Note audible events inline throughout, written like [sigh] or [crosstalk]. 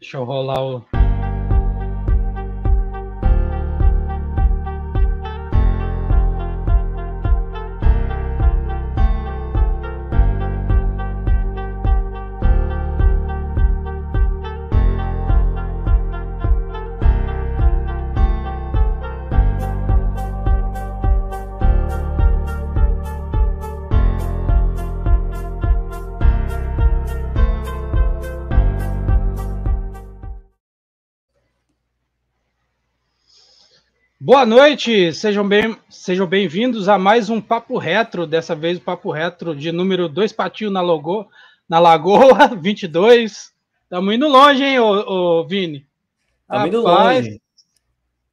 Deixa eu rolar o. Boa noite, sejam bem, sejam bem-vindos a mais um Papo Retro, dessa vez o Papo Retro de número 2 Patinho na, logo, na Lagoa, 22. [laughs] Estamos indo longe, hein, ô, ô Vini? Estamos indo longe.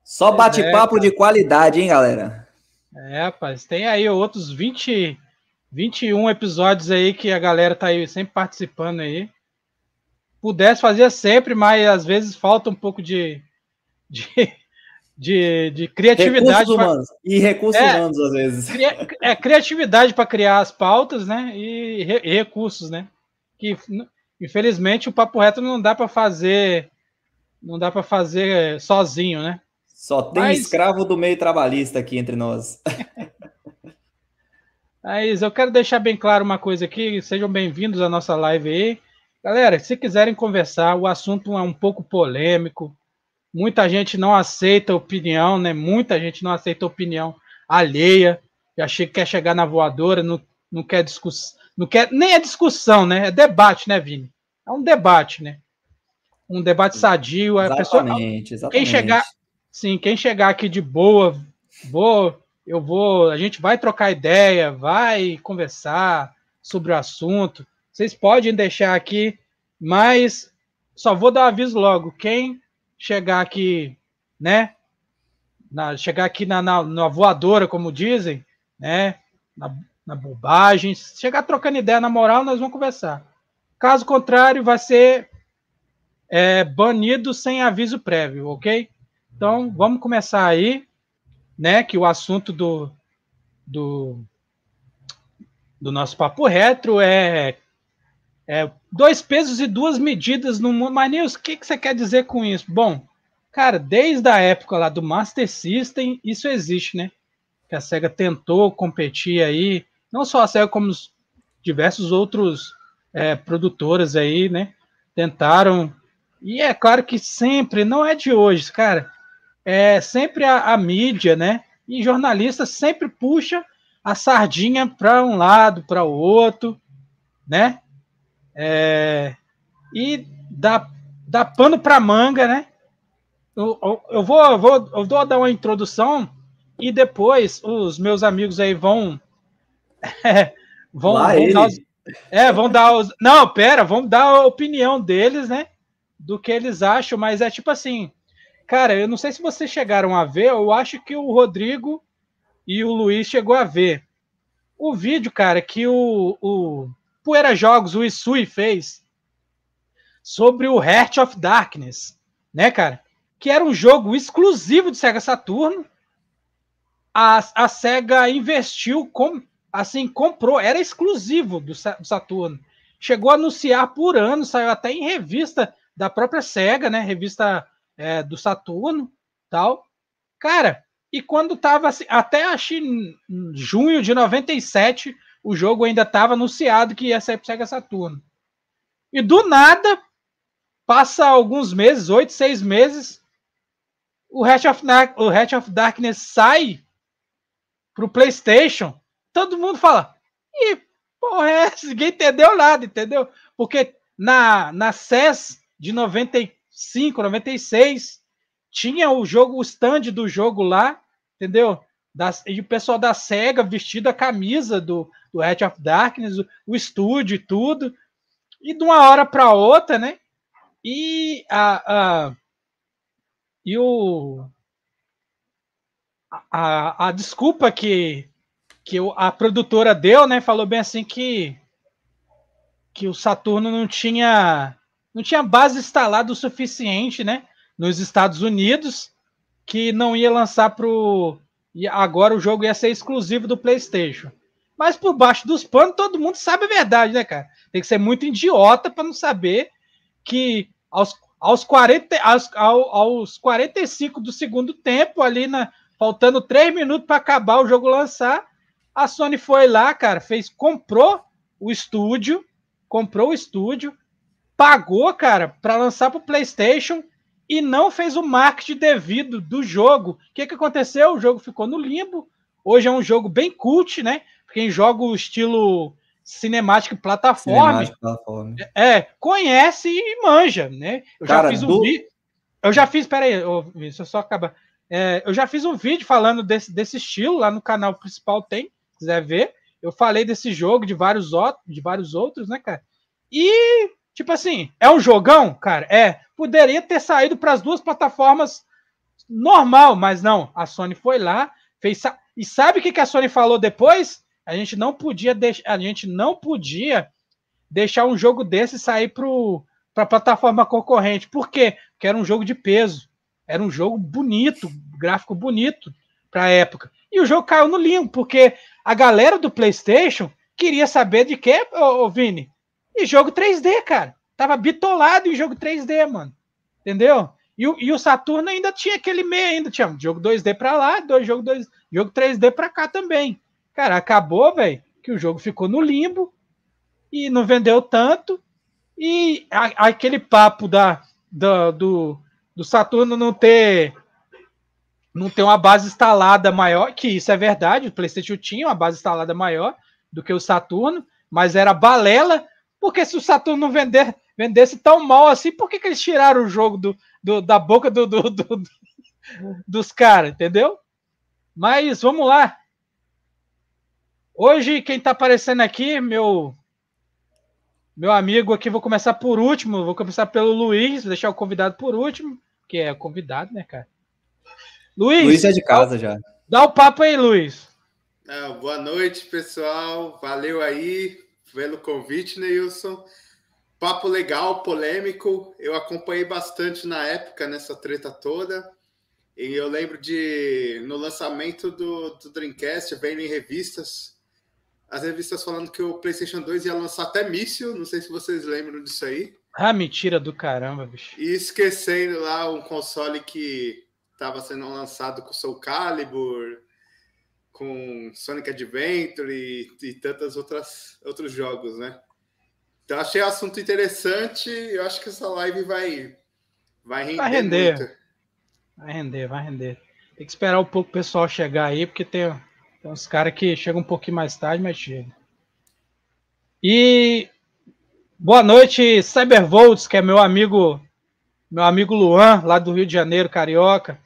Só é, bate-papo é, de qualidade, hein, galera? É, rapaz, tem aí outros 20, 21 episódios aí que a galera tá aí sempre participando aí. Pudesse fazer sempre, mas às vezes falta um pouco de, de de, de criatividade. Recursos humanos. E recursos é, humanos, às vezes. É criatividade para criar as pautas, né? E, re... e, recursos, né? Que infelizmente o papo reto não dá para fazer. Não dá para fazer é, sozinho, né? Só tem Mas... escravo do meio trabalhista aqui entre nós. Mas [laughs] é eu quero deixar bem claro uma coisa aqui. Sejam bem-vindos à nossa live aí. Galera, se quiserem conversar, o assunto é um pouco polêmico Muita gente não aceita opinião, né? Muita gente não aceita opinião alheia. Já che quer chegar na voadora, não, não quer discussão. Não quer, nem é discussão, né? É debate, né, Vini? É um debate, né? Um debate sadio. Exatamente, pessoa, exatamente. Quem chegar, sim, quem chegar aqui de boa, vou, eu vou, a gente vai trocar ideia, vai conversar sobre o assunto. Vocês podem deixar aqui, mas só vou dar aviso logo. Quem chegar aqui, né? Na, chegar aqui na, na, na, voadora, como dizem, né? Na, na bobagem, chegar trocando ideia na moral, nós vamos conversar. Caso contrário, vai ser é, banido sem aviso prévio, ok? Então, vamos começar aí, né? Que o assunto do, do, do nosso papo retro é, é dois pesos e duas medidas no mundo. Mas, o que, que você quer dizer com isso? Bom, cara, desde a época lá do Master System, isso existe, né? Que a SEGA tentou competir aí, não só a SEGA, como os diversos outros é, produtoras aí, né? Tentaram. E é claro que sempre, não é de hoje, cara. É sempre a, a mídia, né? E jornalista sempre puxa a sardinha para um lado, para o outro, né? É, e dá, dá pano para manga, né? Eu, eu, eu vou, eu vou, eu vou dar uma introdução e depois os meus amigos aí vão. É, [laughs] vão, Lá vão dar os, é, vão dar os. Não, pera, vão dar a opinião deles, né? Do que eles acham, mas é tipo assim. Cara, eu não sei se vocês chegaram a ver, eu acho que o Rodrigo e o Luiz chegou a ver. O vídeo, cara, que o, o Poeira Jogos, o Isui fez sobre o Heart of Darkness, né, cara? Que era um jogo exclusivo de Sega Saturno. A, a Sega investiu, com, assim, comprou, era exclusivo do, do Saturno. Chegou a anunciar por ano, saiu até em revista da própria Sega, né? Revista é, do Saturno, tal. Cara, e quando tava assim, até acho junho de 97, o jogo ainda estava anunciado que ia sair para Sega Saturno. E do nada, passa alguns meses, oito, seis meses, o Hatch of, o Hatch of Darkness sai pro PlayStation. Todo mundo fala, e porra, é, ninguém entendeu nada, entendeu? Porque na, na SES de 95, 96, tinha o jogo, o stand do jogo lá, entendeu? da, e o pessoal da SEGA vestido a camisa do, do Edge of Darkness, o, o estúdio e tudo. E de uma hora para outra, né? E a, a e o a, a, desculpa que que a produtora deu, né? Falou bem assim que que o Saturno não tinha não tinha base instalada o suficiente, né? Nos Estados Unidos, que não ia lançar pro e agora o jogo ia ser exclusivo do PlayStation. Mas por baixo dos panos, todo mundo sabe a verdade, né, cara? Tem que ser muito idiota para não saber que aos, aos, 40, aos, aos 45 do segundo tempo, ali na, faltando 3 minutos para acabar o jogo lançar, a Sony foi lá, cara, fez, comprou o estúdio, comprou o estúdio, pagou, cara, para lançar para o PlayStation e não fez o marketing devido do jogo. O que, que aconteceu? O jogo ficou no limbo. Hoje é um jogo bem cult, né? Quem joga o estilo cinemático plataforma, plataforma. É, conhece e manja, né? Eu Cara, já fiz um do... vídeo. Eu já fiz, peraí, deixa eu só acabar. É, eu já fiz um vídeo falando desse, desse estilo, lá no canal principal tem, quiser ver. Eu falei desse jogo, de vários, de vários outros, né, cara? E Tipo assim, é um jogão, cara? É. Poderia ter saído para as duas plataformas normal, mas não. A Sony foi lá, fez. E sabe o que a Sony falou depois? A gente não podia deixar. A gente não podia deixar um jogo desse sair para a plataforma concorrente. Por quê? Porque era um jogo de peso. Era um jogo bonito, gráfico bonito para a época. E o jogo caiu no limbo, porque a galera do PlayStation queria saber de quê, ô, ô Vini? E jogo 3D, cara. Tava bitolado em jogo 3D, mano. Entendeu? E, e o Saturno ainda tinha aquele meio ainda, tinha jogo 2D para lá, dois jogo 2, jogo 3D para cá também. Cara, acabou, velho, que o jogo ficou no limbo e não vendeu tanto. E a, aquele papo da, da do, do Saturno não ter não ter uma base instalada maior, que isso é verdade, o PlayStation tinha uma base instalada maior do que o Saturno, mas era balela porque se o Saturno vender, vendesse tão mal assim, por que, que eles tiraram o jogo do, do da boca do, do, do dos caras, entendeu? Mas vamos lá. Hoje, quem está aparecendo aqui, meu meu amigo aqui, vou começar por último, vou começar pelo Luiz, vou deixar o convidado por último, que é convidado, né, cara? Luiz! Luiz é de casa dá, já. Dá o papo aí, Luiz. boa noite, pessoal. Valeu aí pelo convite, Neilson. Papo legal, polêmico. Eu acompanhei bastante na época nessa treta toda. E eu lembro de no lançamento do, do Dreamcast, vendo em revistas, as revistas falando que o PlayStation 2 ia lançar até míssil. Não sei se vocês lembram disso aí. Ah, mentira do caramba, bicho. E esquecendo lá um console que estava sendo lançado com o Soul Calibur, com Sonic Adventure e, e tantas outras outros jogos, né? Então achei o assunto interessante. Eu acho que essa live vai vai render. Vai render. Muito. Vai render, vai render. Tem que esperar um pouco o pessoal chegar aí, porque tem, tem uns caras que chegam um pouquinho mais tarde, mas chega. E boa noite, Cybervolts, que é meu amigo, meu amigo Luan, lá do Rio de Janeiro, carioca.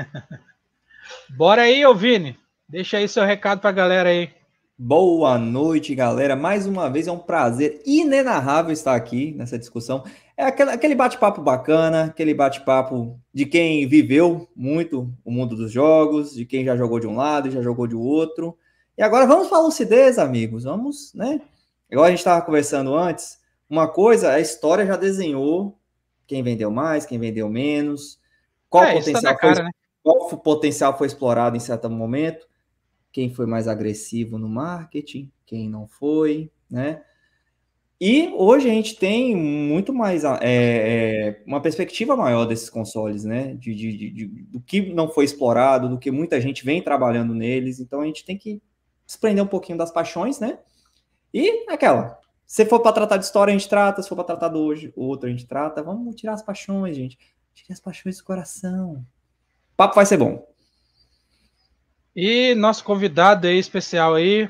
[laughs] Bora aí, ô Vini. Deixa aí seu recado para a galera aí. Boa noite, galera. Mais uma vez é um prazer inenarrável estar aqui nessa discussão. É aquele, bate-papo bacana, aquele bate-papo de quem viveu muito o mundo dos jogos, de quem já jogou de um lado, já jogou de outro. E agora vamos a lucidez, amigos. Vamos, né? Igual a gente estava conversando antes, uma coisa, a história já desenhou quem vendeu mais, quem vendeu menos, qual é, tá potencial tá cara, foi, né? Qual o potencial foi explorado em certo momento? Quem foi mais agressivo no marketing? Quem não foi, né? E hoje a gente tem muito mais é, é, uma perspectiva maior desses consoles, né? De, de, de, do que não foi explorado, do que muita gente vem trabalhando neles. Então a gente tem que desprender um pouquinho das paixões, né? E aquela. Se for para tratar de história, a gente trata. Se for para tratar do hoje, outro, a gente trata. Vamos tirar as paixões, gente. Tire as paixões do coração papo vai ser bom. E nosso convidado aí especial aí,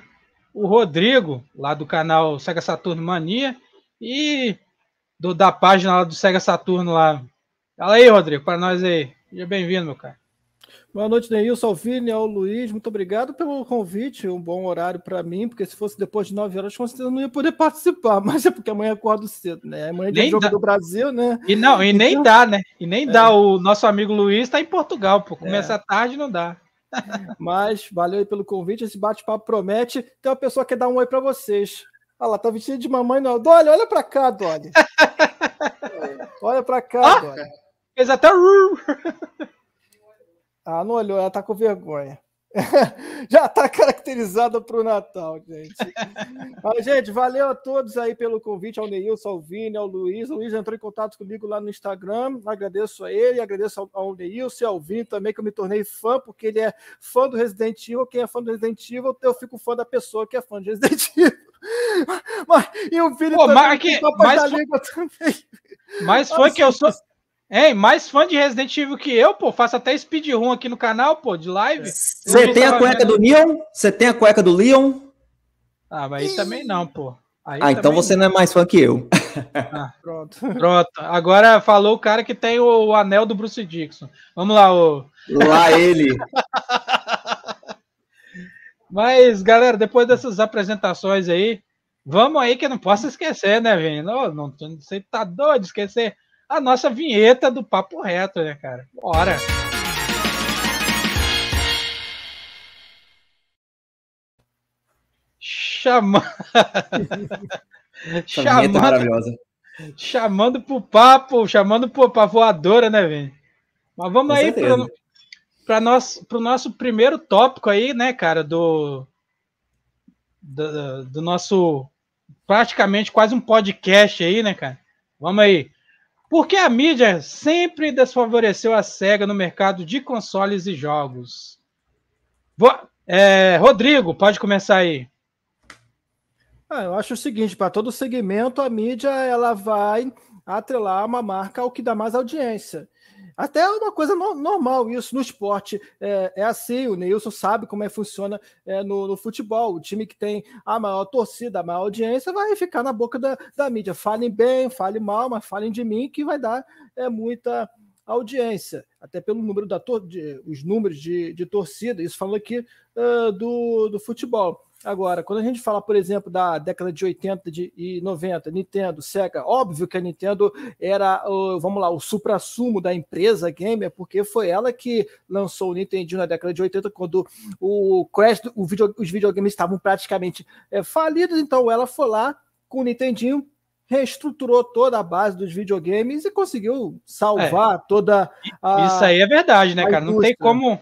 o Rodrigo, lá do canal Sega Saturno Mania e do, da página lá do Sega Saturno lá. Fala aí, Rodrigo, para nós aí. Seja bem-vindo, meu cara. Boa noite, Neilson Alvini, ao Luiz. Muito obrigado pelo convite. Um bom horário para mim, porque se fosse depois de 9 horas, com certeza não ia poder [laughs] participar. Mas é porque amanhã acordo cedo, né? Amanhã tem é jogo dá. do Brasil, né? E não, e então, nem dá, né? E nem é. dá. O nosso amigo Luiz está em Portugal, pô. Começa é. tarde, não dá. [laughs] Mas valeu aí pelo convite. Esse bate-papo promete. Tem uma pessoa que quer dar um oi para vocês. Olha lá, tá vestido de mamãe, não. Dolly, olha para cá, Dolly. [laughs] olha para cá, ah, Dolly. Fez até. Ah, não olhou, ela tá com vergonha. [laughs] Já tá caracterizada para o Natal, gente. Mas, gente, valeu a todos aí pelo convite, ao Neilson, ao Vini, ao Luiz. O Luiz entrou em contato comigo lá no Instagram. Agradeço a ele, agradeço ao, ao Neilson e ao Vini também, que eu me tornei fã, porque ele é fã do Resident Evil. Quem é fã do Resident Evil, eu fico fã da pessoa que é fã do Resident [laughs] Evil. Mas, e o Vini Pô, também, mas, que, também. Mas foi Nossa, que eu sou. Hein, mais fã de Resident Evil que eu, pô. Faço até speedrun aqui no canal, pô, de live. Você é. tem a cueca vendo... do Leon? Você tem a cueca do Leon? Ah, mas aí também não, pô. Aí ah, então você não. não é mais fã que eu. Ah, [laughs] pronto. Pronto. Agora falou o cara que tem o, o anel do Bruce Dixon. Vamos lá, o. Lá ele. [laughs] mas, galera, depois dessas apresentações aí, vamos aí que eu não posso esquecer, né, velho? Não, não, não sei, tá doido de esquecer a nossa vinheta do Papo Reto, né, cara? Bora! chamando é chamando. maravilhosa. Chamando pro papo, chamando pro, pra voadora, né, velho? Mas vamos Com aí pro, pra nosso, pro nosso primeiro tópico aí, né, cara, do, do, do nosso praticamente quase um podcast aí, né, cara? Vamos aí. Porque a mídia sempre desfavoreceu a SEGA no mercado de consoles e jogos. é, Rodrigo, pode começar aí. Ah, eu acho o seguinte, para todo segmento, a mídia ela vai atrelar uma marca ao que dá mais audiência. Até é uma coisa no, normal isso no esporte. É, é, assim, o Neilson sabe como é que funciona é, no, no, futebol. O time que tem a maior torcida, a maior audiência, vai ficar na boca da, da mídia. Falem bem, falem mal, mas falem de mim, que vai dar é, muita audiência, até pelo número da de, os números de, de torcida, isso falando aqui uh, do, do futebol. Agora, quando a gente fala, por exemplo, da década de 80 de, e 90, Nintendo, Sega, óbvio que a Nintendo era, vamos lá, o supra-sumo da empresa gamer, porque foi ela que lançou o Nintendo na década de 80, quando o Crash, o video, os videogames estavam praticamente é, falidos, então ela foi lá com o Nintendinho, reestruturou toda a base dos videogames e conseguiu salvar é, toda a. Isso aí é verdade, né, cara? Não tem como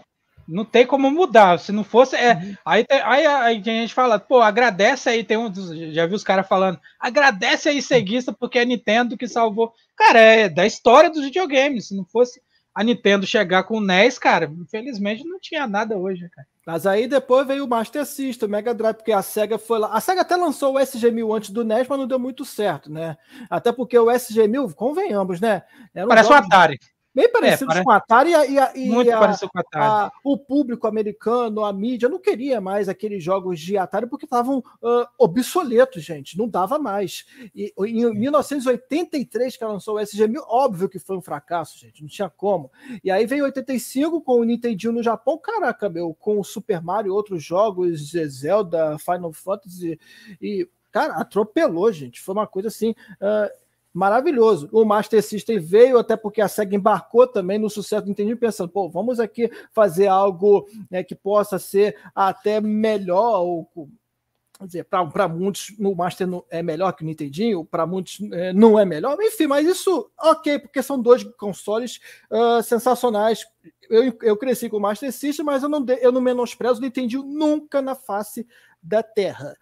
não tem como mudar. Se não fosse. É, uhum. aí, aí, aí, a gente fala, pô, agradece aí. Tem um já vi os caras falando, agradece aí, ceguista, porque é a Nintendo que salvou. Cara, é da história dos videogames. Se não fosse a Nintendo chegar com o NES, cara, infelizmente não tinha nada hoje, cara. Mas aí depois veio o Master System, o Mega Drive, porque a SEGA foi lá. A SEGA até lançou o SG-1000 antes do NES, mas não deu muito certo, né? Até porque o SG-1000, convenhamos, né? Era um Parece o Atari. Bem é, parecido é, parece... com Atari e, a, e Muito a, parecido com o Atari. A, o público americano, a mídia, não queria mais aqueles jogos de Atari porque estavam uh, obsoletos, gente. Não dava mais. E, em 1983, que lançou o SG-1000, óbvio que foi um fracasso, gente. Não tinha como. E aí veio 85 com o Nintendo no Japão. Caraca, meu, com o Super Mario e outros jogos, Zelda, Final Fantasy. E, cara, atropelou, gente. Foi uma coisa assim. Uh, maravilhoso. O Master System veio até porque a SEGA embarcou também no sucesso do Nintendo, pensando, pô, vamos aqui fazer algo né, que possa ser até melhor, ou dizer, para muitos o Master não é melhor que o Nintendinho, para muitos é, não é melhor, enfim, mas isso ok, porque são dois consoles uh, sensacionais. Eu, eu cresci com o Master System, mas eu não, de, eu não menosprezo o Nintendinho nunca na face da Terra.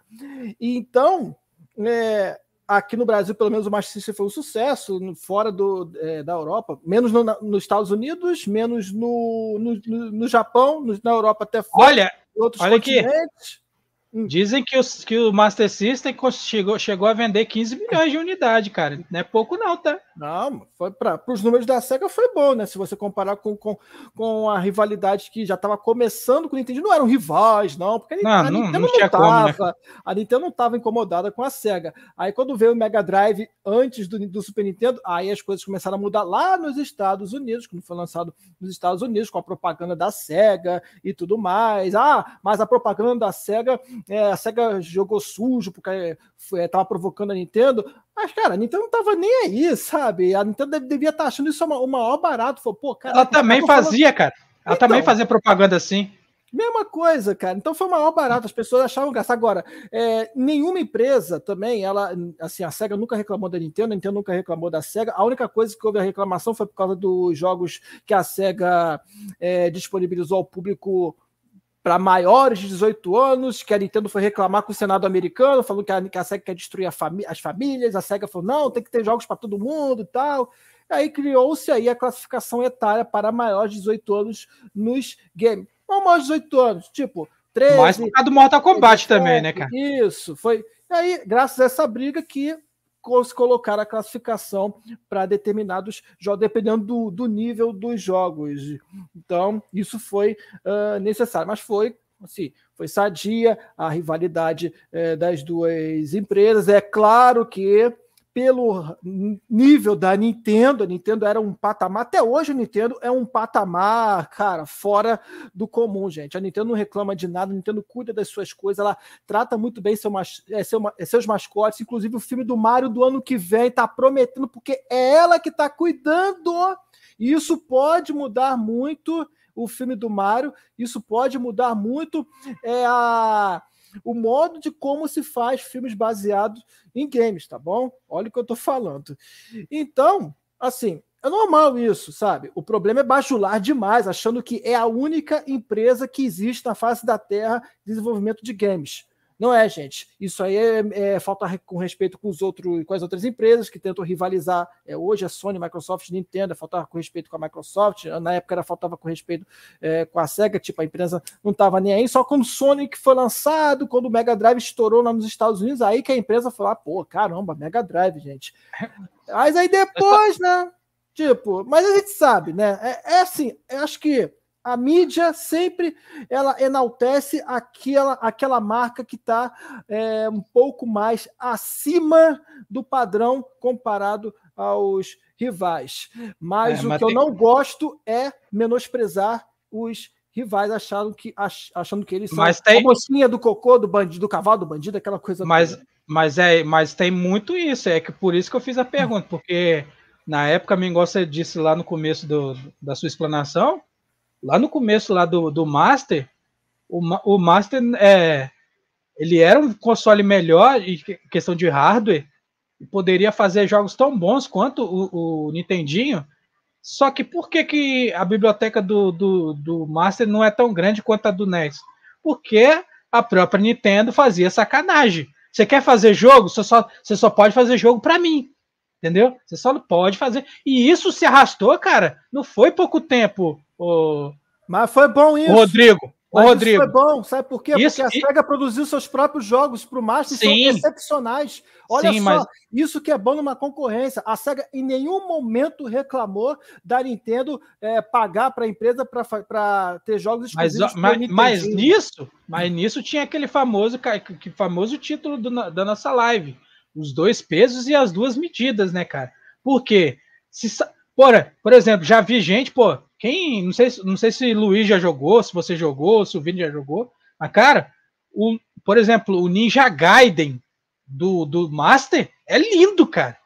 E então, é, aqui no Brasil, pelo menos, o Master System foi um sucesso, fora do, é, da Europa, menos no, na, nos Estados Unidos, menos no, no, no Japão, na Europa até fora. Olha, outros olha continentes. Aqui. Hum. Dizem que, os, que o Master System chegou, chegou a vender 15 milhões de unidade, cara. Não é pouco, não, tá? Não, foi para os números da SEGA foi bom, né? Se você comparar com, com, com a rivalidade que já estava começando com o Nintendo, não eram rivais, não, porque não, a, Nintendo não, estava não tava, como, né? a Nintendo não estava incomodada com a SEGA. Aí quando veio o Mega Drive antes do, do Super Nintendo, aí as coisas começaram a mudar lá nos Estados Unidos, quando foi lançado nos Estados Unidos, com a propaganda da SEGA e tudo mais. Ah, mas a propaganda da SEGA é, a SEGA jogou sujo porque estava é, é, provocando a Nintendo. Mas, cara, a Nintendo não tava nem aí, sabe? A Nintendo devia estar tá achando isso o maior barato. Falou, pô, cara. Ela então também fazia, falando... cara. Ela então, também fazia propaganda assim. Mesma coisa, cara. Então foi o maior barato. As pessoas achavam graça. Agora, é, nenhuma empresa também, ela, assim, a SEGA nunca reclamou da Nintendo, a Nintendo nunca reclamou da SEGA. A única coisa que houve a reclamação foi por causa dos jogos que a SEGA é, disponibilizou ao público para maiores de 18 anos, que a Nintendo foi reclamar com o Senado americano, falou que a, que a SEGA quer destruir famí as famílias, a SEGA falou, não, tem que ter jogos para todo mundo e tal. Aí criou-se aí a classificação etária para maiores de 18 anos nos games. Não maiores de 18 anos, tipo, 13... Mas por causa do Mortal Kombat também, né, cara? Isso, foi... E aí, graças a essa briga que colocar a classificação para determinados jogos, dependendo do, do, nível dos jogos. Então, isso foi uh, necessário, mas foi assim, foi sadia a rivalidade eh, das duas empresas. É claro que pelo nível da Nintendo, a Nintendo era um patamar, até hoje a Nintendo é um patamar, cara, fora do comum, gente. A Nintendo não reclama de nada, a Nintendo cuida das suas coisas, ela trata muito bem seu, é, seu, seus mascotes, inclusive o filme do Mario do ano que vem está prometendo, porque é ela que está cuidando. E isso pode mudar muito o filme do Mario, isso pode mudar muito é, a o modo de como se faz filmes baseados em games, tá bom? Olha o que eu tô falando. Então, assim, é normal isso, sabe? O problema é bajular demais, achando que é a única empresa que existe na face da Terra de desenvolvimento de games. Não é, gente. Isso aí é, é falta com respeito com os outros, com as outras empresas que tentam rivalizar. É, hoje a é Sony, Microsoft, Nintendo, faltava com respeito com a Microsoft. Na época era faltava com respeito é, com a Sega, tipo a empresa não estava nem aí. Só quando o Sonic foi lançado, quando o Mega Drive estourou lá nos Estados Unidos, aí que a empresa falou: ah, pô, caramba, Mega Drive, gente. Mas aí depois, né? Tipo, mas a gente sabe, né? É, é assim, eu acho que a mídia sempre ela enaltece aquela, aquela marca que está é, um pouco mais acima do padrão comparado aos rivais. Mas é, o que tem... eu não gosto é menosprezar os rivais achando que, ach, achando que eles mas são tem... a mocinha do cocô, do bandido, do cavalo, do bandido, aquela coisa. Mas, toda. mas é, mas tem muito isso. É que por isso que eu fiz a pergunta, porque na época, Mingó, você disse lá no começo do, da sua explanação lá no começo lá do, do Master, o, o Master é, ele era um console melhor em questão de hardware e poderia fazer jogos tão bons quanto o, o Nintendinho. Só que por que, que a biblioteca do, do, do Master não é tão grande quanto a do NES? Porque a própria Nintendo fazia sacanagem. Você quer fazer jogo? Você só, você só pode fazer jogo para mim. Entendeu? Você só pode fazer. E isso se arrastou, cara. Não foi pouco tempo. O... Mas foi bom isso. Rodrigo. Mas Rodrigo. Isso foi bom, sabe por quê? Isso, Porque a SEGA e... produziu seus próprios jogos para o Master Sim. e são excepcionais. Olha Sim, só, mas... isso que é bom numa concorrência. A SEGA em nenhum momento reclamou da Nintendo é, pagar para a empresa para ter jogos exclusivos. Mas, mas, mas, nisso, mas nisso tinha aquele famoso, que, famoso título do, da nossa live: os dois pesos e as duas medidas, né, cara? Por quê? Se, por exemplo, já vi gente, pô, quem. Não sei, não sei se o Luiz já jogou, se você jogou, se o Vini já jogou. Mas, cara, o, por exemplo, o Ninja Gaiden do, do Master é lindo, cara.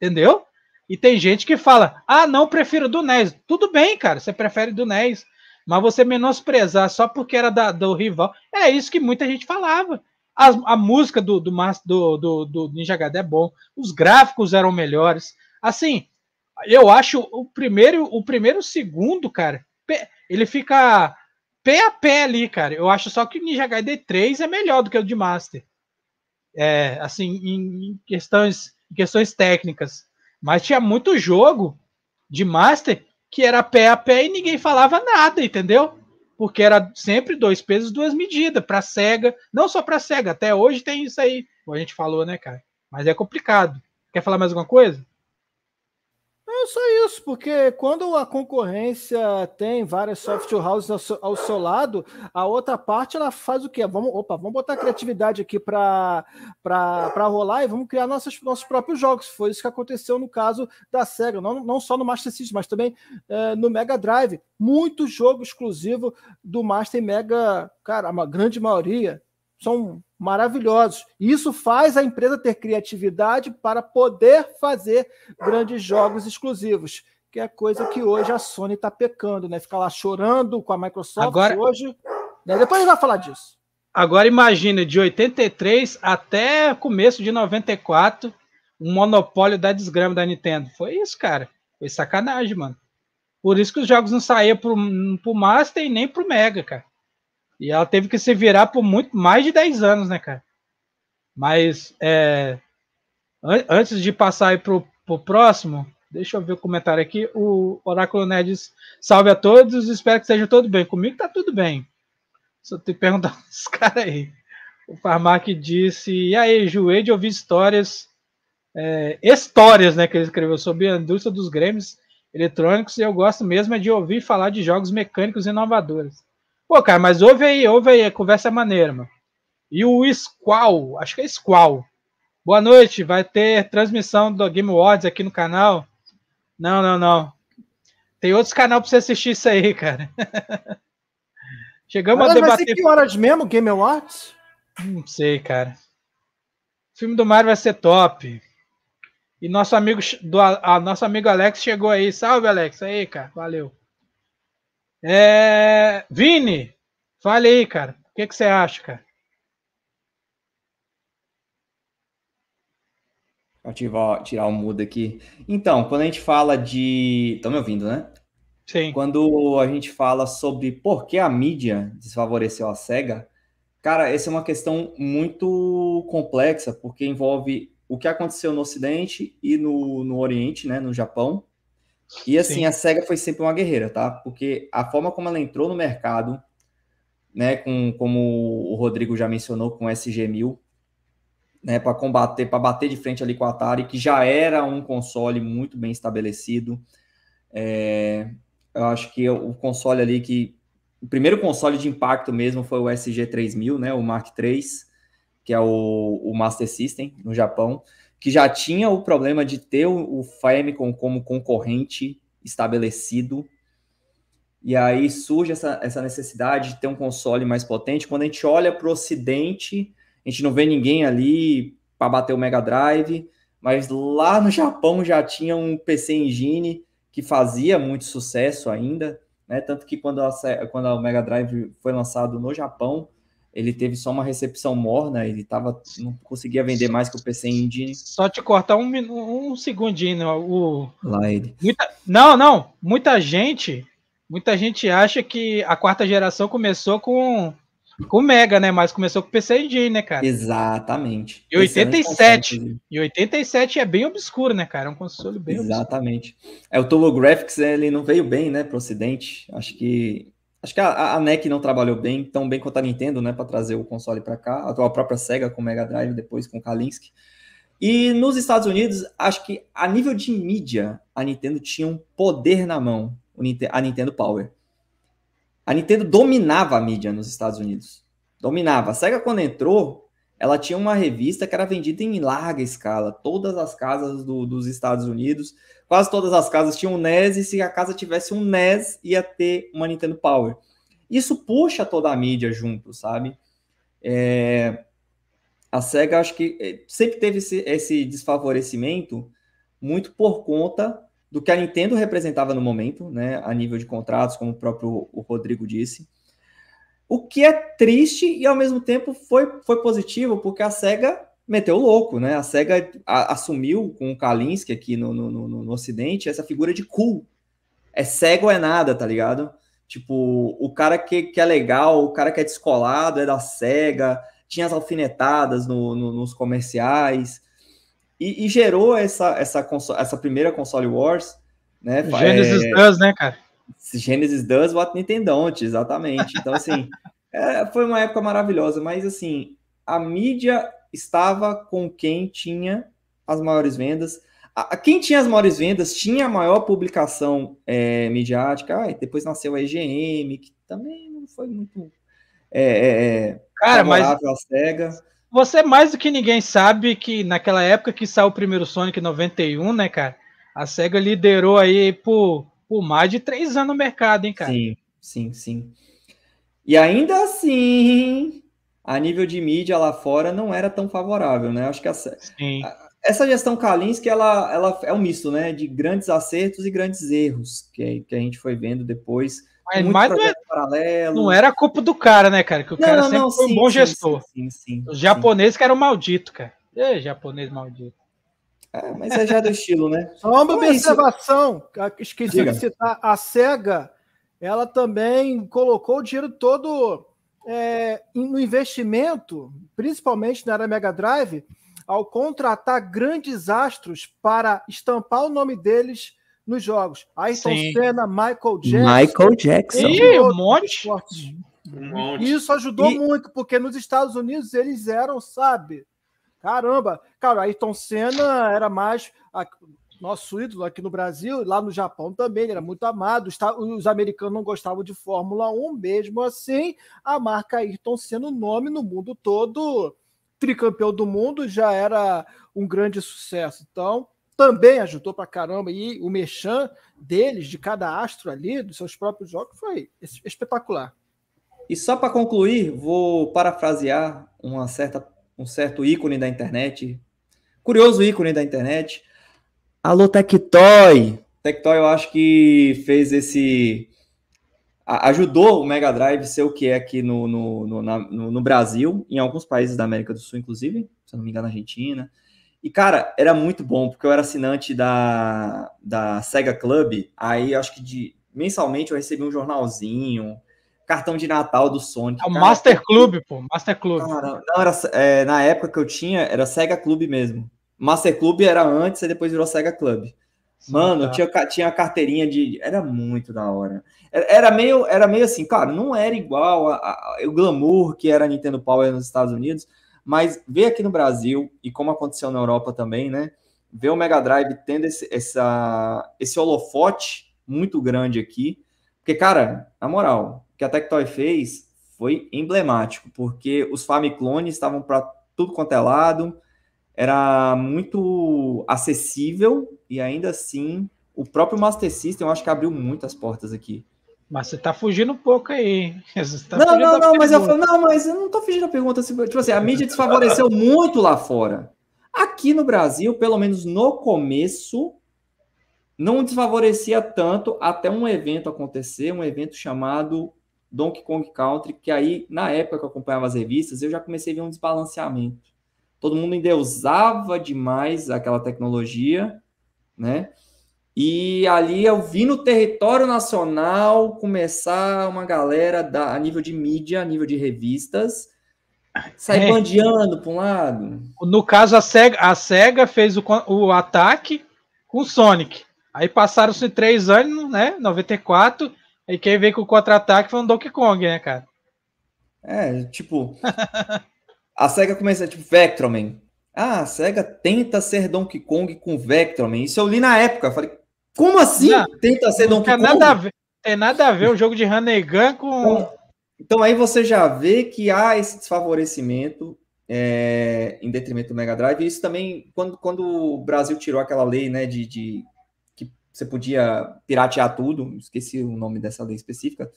Entendeu? E tem gente que fala: ah, não, prefiro do NES. Tudo bem, cara, você prefere do NES. Mas você menosprezar só porque era da, do rival. É isso que muita gente falava. A, a música do, do, do, do, do Ninja Gaiden é bom, os gráficos eram melhores. Assim, eu acho o primeiro, o primeiro segundo, cara, ele fica pé a pé ali, cara. Eu acho só que o Ninja Gaiden 3 é melhor do que o de Master. É, assim, em, questões, em questões técnicas. Mas tinha muito jogo de Master que era pé a pé e ninguém falava nada, entendeu? Porque era sempre dois pesos, duas medidas para Sega, não só para Sega, até hoje tem isso aí, como a gente falou, né, cara? Mas é complicado. Quer falar mais alguma coisa? Não é só isso, porque quando a concorrência tem várias soft houses ao, seu, ao seu lado, a outra parte ela faz o quê? Vamos, opa, vamos botar a criatividade aqui para rolar e vamos criar nossos, nossos próprios jogos. Foi isso que aconteceu no caso da SEGA, não, não só no Master System, mas também é, no Mega Drive. Muito jogo exclusivo do Master e Mega, cara, a grande maioria são maravilhosos. Isso faz a empresa ter criatividade para poder fazer grandes jogos exclusivos, que é coisa que hoje a Sony está pecando, né? Ficar lá chorando com a Microsoft Agora... hoje. Né? Depois a gente vai falar disso. Agora imagina, de 83 até começo de 94, um monopólio da desgrama da Nintendo. Foi isso, cara. Foi sacanagem, mano. Por isso que os jogos não saíam pro, pro Master e nem pro Mega, cara. E ela teve que se virar por muito mais de 10 anos, né, cara? Mas é, an antes de passar aí pro, pro próximo, deixa eu ver o comentário aqui. O Oráculo diz, salve a todos, espero que esteja tudo bem. Comigo tá tudo bem. Só te perguntar [laughs] os cara aí. O Farmac disse: E aí, joei de ouvir histórias, é, histórias, né? Que ele escreveu sobre a indústria dos grêmios eletrônicos. E eu gosto mesmo é de ouvir falar de jogos mecânicos inovadores. Pô, cara, mas ouve aí, ouve aí, a conversa é maneira, mano. E o Squall, acho que é Squall. Boa noite, vai ter transmissão do Game Awards aqui no canal. Não, não, não. Tem outros canal pra você assistir isso aí, cara. [laughs] Chegamos Agora a debater. Vai ser que horas mesmo, Game Awards? Não sei, cara. O filme do Mario vai ser top. E nosso amigo, do, a, nosso amigo Alex chegou aí. Salve, Alex. Aí, cara. Valeu. É... Vini, fale aí, cara. O que, que você acha, cara? Ativar, tirar o mudo aqui. Então, quando a gente fala de. Estão me ouvindo, né? Sim. Quando a gente fala sobre por que a mídia desfavoreceu a SEGA, cara, essa é uma questão muito complexa, porque envolve o que aconteceu no Ocidente e no, no Oriente, né? No Japão, e assim, Sim. a SEGA foi sempre uma guerreira, tá? Porque a forma como ela entrou no mercado, né, com, como o Rodrigo já mencionou, com o SG-1000, né, para combater, para bater de frente ali com a Atari, que já era um console muito bem estabelecido. É, eu acho que o console ali que. O primeiro console de impacto mesmo foi o SG-3000, né, o Mark III, que é o, o Master System no Japão que já tinha o problema de ter o, Famicom como concorrente estabelecido. E aí surge essa, essa necessidade de ter um console mais potente. Quando a gente olha para o Ocidente, a gente não vê ninguém ali para bater o Mega Drive, mas lá no Japão já tinha um PC Engine que fazia muito sucesso ainda, né? Tanto que quando, a, quando o Mega Drive foi lançado no Japão, ele teve só uma recepção morna, né? ele tava, não conseguia vender mais que o PC Engine. Só te cortar um, um segundinho, né? o... Lá ele. Muita... não, não, muita gente, muita gente acha que a quarta geração começou com com o Mega, né? Mas começou com o PC Engine, né, cara? Exatamente. E 87. e 87 é bem obscuro, né, cara? É um console bem Exatamente. Obscuro. É, o Tolo Graphics, ele não veio bem, né, pro ocidente. Acho que Acho que a, a NEC não trabalhou bem, tão bem quanto a Nintendo, né, para trazer o console para cá, a própria Sega com o Mega Drive, depois com o Kalinsky. E nos Estados Unidos, acho que a nível de mídia, a Nintendo tinha um poder na mão, a Nintendo Power. A Nintendo dominava a mídia nos Estados Unidos. Dominava. A Sega, quando entrou, ela tinha uma revista que era vendida em larga escala. Todas as casas do, dos Estados Unidos, quase todas as casas tinham um NES, e se a casa tivesse um NES, ia ter uma Nintendo Power. Isso puxa toda a mídia junto, sabe? É... A SEGA, acho que é, sempre teve esse, esse desfavorecimento, muito por conta do que a Nintendo representava no momento, né, a nível de contratos, como o próprio o Rodrigo disse. O que é triste e ao mesmo tempo foi, foi positivo, porque a SEGA meteu louco, né? A SEGA a, assumiu com o Kalinski aqui no, no, no, no, Ocidente essa figura de cool. É cego é nada, tá ligado? Tipo, o cara que, que é legal, o cara que é descolado é da SEGA, tinha as alfinetadas no, no, nos comerciais, e, e, gerou essa, essa, essa primeira console Wars. Né? Gêneros é... Deus, né, cara? Genesis does what Nintendo don't, exatamente. Então, assim, [laughs] é, foi uma época maravilhosa, mas, assim, a mídia estava com quem tinha as maiores vendas. A, quem tinha as maiores vendas tinha a maior publicação é, midiática. Ah, depois nasceu a EGM, que também não foi muito é, é, é Cara, mas... à SEGA você é mais do que ninguém sabe que naquela época que saiu o primeiro Sonic 91, né, cara? A SEGA liderou aí por por mais de três anos no mercado, hein, cara? Sim, sim, sim. E ainda assim, a nível de mídia lá fora não era tão favorável, né? Acho que essa, essa gestão Kalinski, ela, ela é um misto, né? De grandes acertos e grandes erros que, que a gente foi vendo depois. Mas, mas não, é, paralelo. não era culpa do cara, né, cara? Que o não, cara não, sempre não, foi sim, um bom sim, gestor. Sim, sim, sim, Os japoneses que eram malditos, cara. É, japonês maldito. É, mas é já do estilo, né? Só é uma então é observação. É Esqueci Diga. de citar. A SEGA, ela também colocou o dinheiro todo é, no investimento, principalmente na era Mega Drive, ao contratar grandes astros para estampar o nome deles nos jogos. Ayrton Sim. Senna, Michael Jackson. Michael Jackson. E um monte. Um monte. E isso ajudou e... muito, porque nos Estados Unidos eles eram, sabe, Caramba, cara, Ayrton Senna era mais a, nosso ídolo aqui no Brasil, lá no Japão também, ele era muito amado. Os, os americanos não gostavam de Fórmula 1, mesmo assim, a marca Ayrton Senna, o nome no mundo todo, tricampeão do mundo, já era um grande sucesso. Então, também ajudou pra caramba. E o mechan deles, de cada astro ali, dos seus próprios jogos, foi espetacular. E só para concluir, vou parafrasear uma certa um certo ícone da internet, curioso ícone da internet. Alô, Tectoy! Tectoy, eu acho que fez esse. ajudou o Mega Drive ser o que é aqui no, no, no, na, no, no Brasil, em alguns países da América do Sul, inclusive, se eu não me engano, na Argentina. E, cara, era muito bom, porque eu era assinante da, da Sega Club, aí acho que de, mensalmente eu recebi um jornalzinho, cartão de Natal do Sonic. É o cara, Master Club, pô. Master Club. Cara, não, era, é, na época que eu tinha, era Sega Club mesmo. Master Club era antes e depois virou Sega Club. Sim, Mano, tá. tinha, tinha a carteirinha de. Era muito da hora. Era, meio, era meio assim, cara, não era igual a, a, o glamour que era a Nintendo Power nos Estados Unidos, mas ver aqui no Brasil, e como aconteceu na Europa também, né? Ver o Mega Drive tendo esse, essa, esse holofote muito grande aqui. Porque, cara, na moral, que a Tectoy fez foi emblemático, porque os Famiclones estavam para tudo quanto é lado, era muito acessível e ainda assim o próprio Master System eu acho que abriu muitas portas aqui. Mas você tá fugindo um pouco aí. [laughs] Tá não, não, não, mas eu falo, não, mas eu não tô fugindo a pergunta. Tipo assim, a mídia desfavoreceu muito lá fora. Aqui no Brasil, pelo menos no começo, não desfavorecia tanto até um evento acontecer, um evento chamado Donkey Kong Country, que aí, na época que eu acompanhava as revistas, eu já comecei a ver um desbalanceamento. Todo mundo endeusava demais aquela tecnologia, né? E ali eu vi no território nacional começar uma galera da, a nível de mídia, a nível de revistas, sair é. bandeando para um lado. No caso, a SEGA, a SEGA fez o, o ataque com o Sonic. Aí passaram-se três anos, né? 94, e quem veio com o contra-ataque foi um Donkey Kong, né, cara? É, tipo. a SEGA começa, tipo, Vectroman. Ah, a SEGA tenta ser Donkey Kong com Vectroman. Isso eu li na época. Falei, como assim? Não, tenta ser não Donkey Kong? Nada a ver, tem nada a ver o jogo de Hanegan com. Então, então, aí você já vê que há esse desfavorecimento é, em detrimento do Mega Drive. E isso também, quando, quando o Brasil tirou aquela lei né, de, de você podia piratear tudo, esqueci o nome dessa lei específica.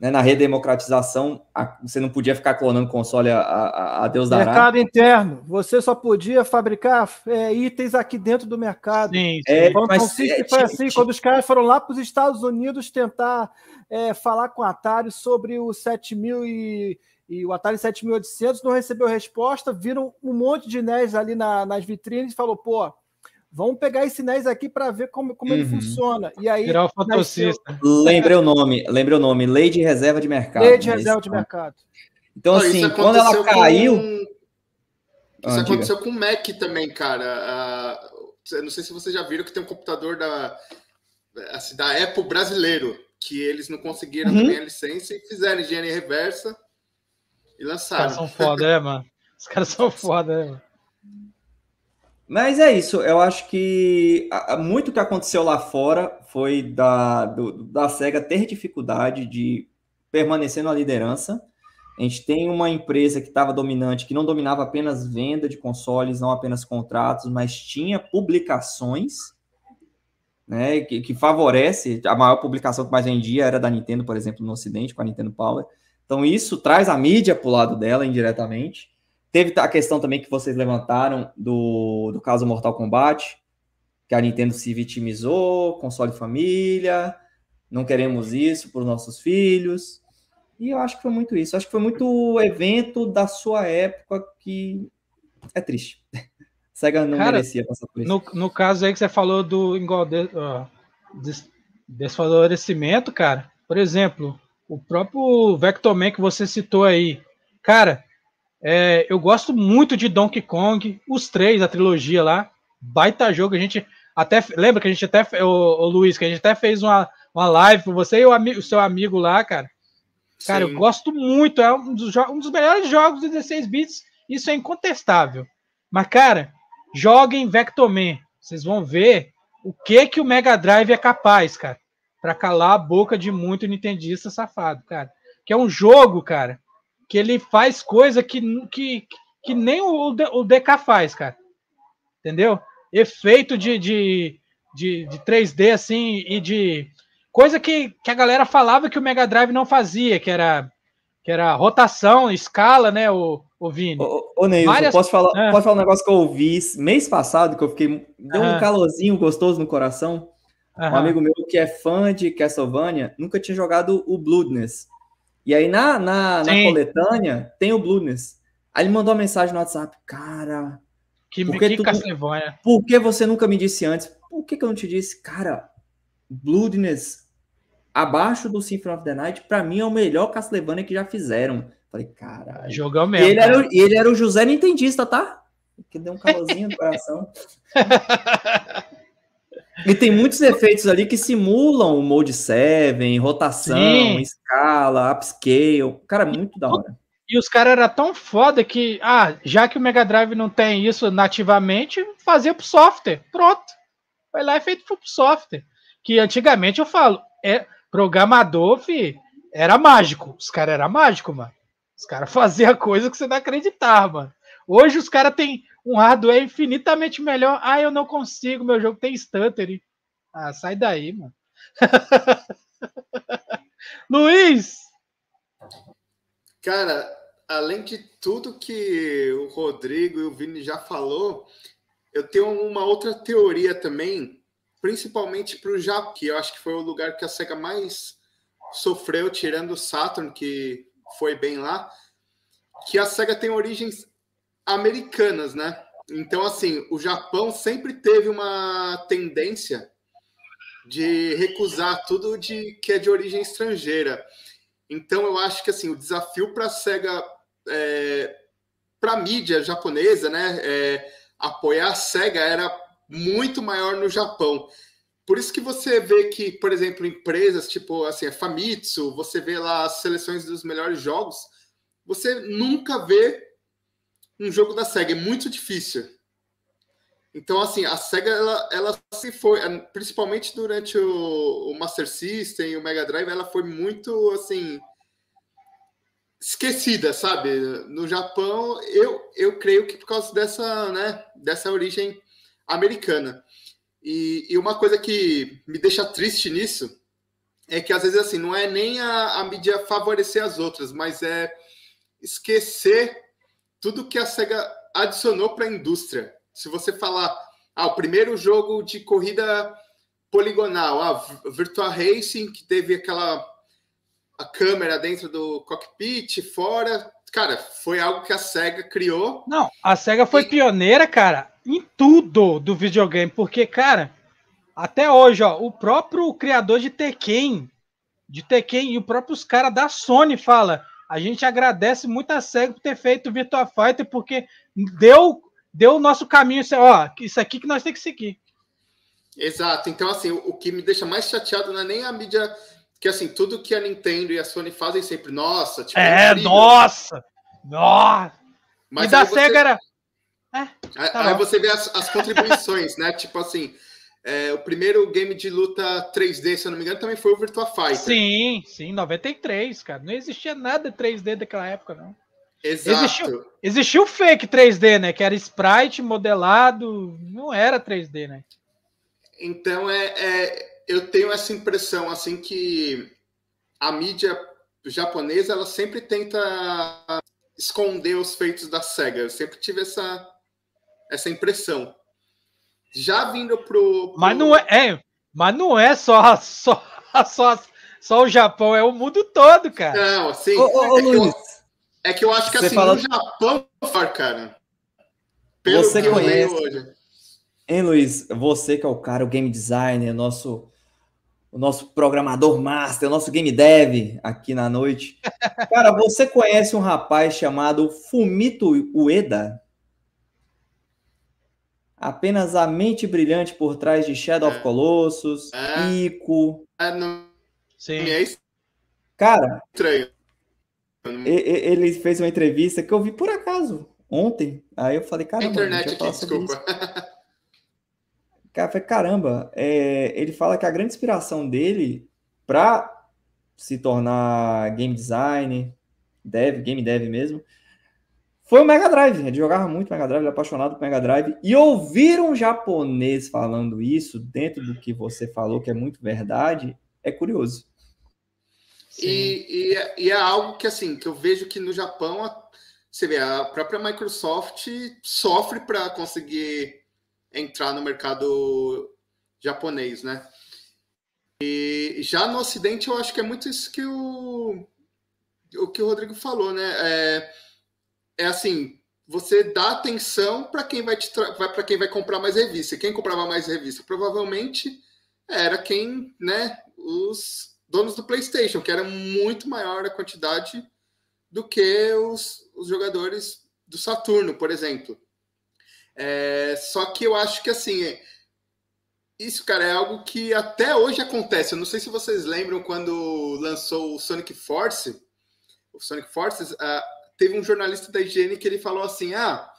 Né? Na redemocratização, a, você não podia ficar clonando console a, a, a Deus Mercado interno, você só podia fabricar é, itens aqui dentro do mercado. Sim, sim. É, Quando mas, é, foi tipo, assim, tipo quando os caras foram lá para os Estados Unidos tentar é, falar com a Atari sobre o 7000 e e o Atari 7800 não recebeu resposta, viram um monte de NES ali na, nas vitrines e falou, pô, Vamos pegar esses sinais aqui para ver como, como uhum. ele funciona. E aí. Virar o fotossista. Lembrei o nome, lembrei o nome. Lei de reserva de mercado. Lei de né? reserva de mercado. Então, assim, quando ela caiu. Com... Ah, isso aconteceu diga. com o Mac também, cara. não sei se vocês já viram que tem um computador da, assim, da Apple brasileiro, que eles não conseguiram uhum. também a licença e fizeram engenharia reversa e lançaram. Os caras são foda, é, mano? Os caras são [laughs] foda, é, mano? Mas é isso, eu acho que muito que aconteceu lá fora foi da, do, da SEGA ter dificuldade de permanecer na liderança. A gente tem uma empresa que estava dominante, que não dominava apenas venda de consoles, não apenas contratos, mas tinha publicações, né, que, que favorece, a maior publicação que mais vendia era da Nintendo, por exemplo, no Ocidente, com a Nintendo Power. Então isso traz a mídia para o lado dela indiretamente. Teve a questão também que vocês levantaram do, do caso Mortal Kombat, que a Nintendo se vitimizou, console família, não queremos isso para os nossos filhos. E eu acho que foi muito isso. Acho que foi muito evento da sua época que é triste. [laughs] Sega não Cara, merecia passar por isso. No, no caso aí que você falou do de, desfavorecimento, cara, por exemplo, o próprio Vectorman que você citou aí, cara, é, eu gosto muito de Donkey Kong, os três, a trilogia lá. Baita jogo. A gente até. Lembra que a gente até. O, o Luiz, que a gente até fez uma, uma live com você e o, o, seu amigo lá, cara. Cara, Sim. eu gosto muito. É um dos, um dos melhores jogos de 16 bits. Isso é incontestável. Mas, cara, joguem Vectoman. Vocês vão ver o que que o Mega Drive é capaz, cara. Pra calar a boca de muito nintendista safado, cara. Que é um jogo, cara, que ele faz coisa que, que, que nem o, o DK faz, cara. Entendeu? Efeito de, de, de, de 3D, assim, e de. Coisa que, que a galera falava que o Mega Drive não fazia, que era que era rotação, escala, né, o, o Vini? Ô, ô Neil, Várias... posso, falar, ah. posso falar um negócio que eu ouvi mês passado, que eu fiquei. Deu ah. um calorzinho gostoso no coração. Um amigo meu que é fã de Castlevania nunca tinha jogado o Bloodness. E aí na, na, na coletânea tem o Blueness. Aí ele mandou uma mensagem no WhatsApp, cara. Que, por que, que tu, Por que você nunca me disse antes? Por que, que eu não te disse? Cara, Bloodness, abaixo do Symphony of the Night, pra mim é o melhor Castlevania que já fizeram. Falei, caralho. Jogão mesmo. E ele, cara. era, ele era o José Nintendista, tá? Que deu um calorzinho no [laughs] coração. [laughs] E tem muitos efeitos ali que simulam o Mode 7, rotação, Sim. escala, upscale. Cara, é muito da hora. E os caras eram tão foda que, ah, já que o Mega Drive não tem isso nativamente, fazia pro software. Pronto. Foi lá e feito pro software. Que antigamente eu falo, é programador, fi, era mágico. Os caras eram mágico, mano. Os caras [laughs] faziam coisa que você não acreditava, mano. Hoje os caras têm um hardware infinitamente melhor. Ah, eu não consigo, meu jogo tem stuttering. Ah, sai daí, mano. [laughs] Luiz! Cara, além de tudo que o Rodrigo e o Vini já falou, eu tenho uma outra teoria também, principalmente para o Japão, que eu acho que foi o lugar que a SEGA mais sofreu, tirando o Saturn, que foi bem lá, que a SEGA tem origens americanas, né? Então, assim, o Japão sempre teve uma tendência de recusar tudo de que é de origem estrangeira. Então, eu acho que assim o desafio para a Sega, é, para a mídia japonesa, né, é, apoiar a Sega era muito maior no Japão. Por isso que você vê que, por exemplo, empresas tipo assim, a Famitsu, você vê lá as seleções dos melhores jogos, você nunca vê um jogo da SEGA, é muito difícil. Então, assim, a SEGA, ela, ela se foi, principalmente durante o, o Master System e o Mega Drive, ela foi muito, assim, esquecida, sabe? No Japão, eu, eu creio que por causa dessa, né, dessa origem americana. E, e uma coisa que me deixa triste nisso é que, às vezes, assim, não é nem a, a mídia favorecer as outras, mas é esquecer tudo que a SEGA adicionou para a indústria. Se você falar, ah, o primeiro jogo de corrida poligonal, a ah, Virtual Racing, que teve aquela a câmera dentro do cockpit, fora. Cara, foi algo que a SEGA criou. Não, a SEGA foi e... pioneira, cara, em tudo do videogame, porque, cara, até hoje, ó, o próprio criador de Tekken, de Tekken e o próprio cara da Sony fala a gente agradece muito a Sega por ter feito o Virtua Fighter, porque deu, deu o nosso caminho. É, ó, isso aqui que nós temos que seguir. Exato. Então, assim, o que me deixa mais chateado não é nem a mídia. Que assim, tudo que a Nintendo e a Sony fazem sempre, nossa, tipo, É, incrível. nossa! Nossa! Mas e da você... era. É? é, tá aí você vê as, as contribuições, né? Tipo assim, é, o primeiro game de luta 3D, se eu não me engano, também foi o Virtua Fighter. Sim, sim, 93, cara. Não existia nada 3D daquela época, não. Exato. Existiu, existiu o fake 3D, né? Que era sprite modelado, não era 3D, né? Então, é, é eu tenho essa impressão, assim, que a mídia japonesa, ela sempre tenta esconder os feitos da SEGA. Eu sempre tive essa, essa impressão. Já vindo pro, pro. Mas não é, é, mas não é só, só, só, só o Japão, é o mundo todo, cara. Não, assim. Ô, ô, é, que eu, é, que eu, acho que Você assim, fala... no Japão, cara. Pelo Você que conhece. eu hoje. Hein, Luiz? Você que é o cara, o game designer, nosso, o nosso programador master, o nosso game dev aqui na noite. [laughs] Cara, você conhece um rapaz chamado Fumito Ueda? apenas a mente brilhante por trás de Shadow of é. Colossus, é. Ico. É, não. Sim. É Cara, estranho. ele fez uma entrevista que eu vi por acaso ontem. Aí eu falei, caramba. internet aqui, desculpa. Cara, falei, caramba, é, ele fala que a grande inspiração dele para se tornar game design, dev, game dev mesmo, foi o Mega Drive. Né? Ele jogava muito Mega Drive, ele é apaixonado por Mega Drive. E ouvir um japonês falando isso, dentro do que você falou, que é muito verdade, é curioso. E, e, é, e, é algo que, assim, que eu vejo que no Japão, você vê, a própria Microsoft sofre para conseguir entrar no mercado japonês, né? E já no Ocidente, eu acho que é muito isso que o, o que o Rodrigo falou, né? É, é assim, você dá atenção para quem vai, para quem vai comprar mais revista. Quem comprava mais revista provavelmente era quem, né, os donos do PlayStation, que era muito maior a quantidade do que os, os jogadores do Saturno, por exemplo. É, só que eu acho que assim, é, isso, cara, é algo que até hoje acontece. Eu não sei se vocês lembram quando lançou o Sonic Force, o Sonic Forces, teve um jornalista da higiene que ele falou assim: ah,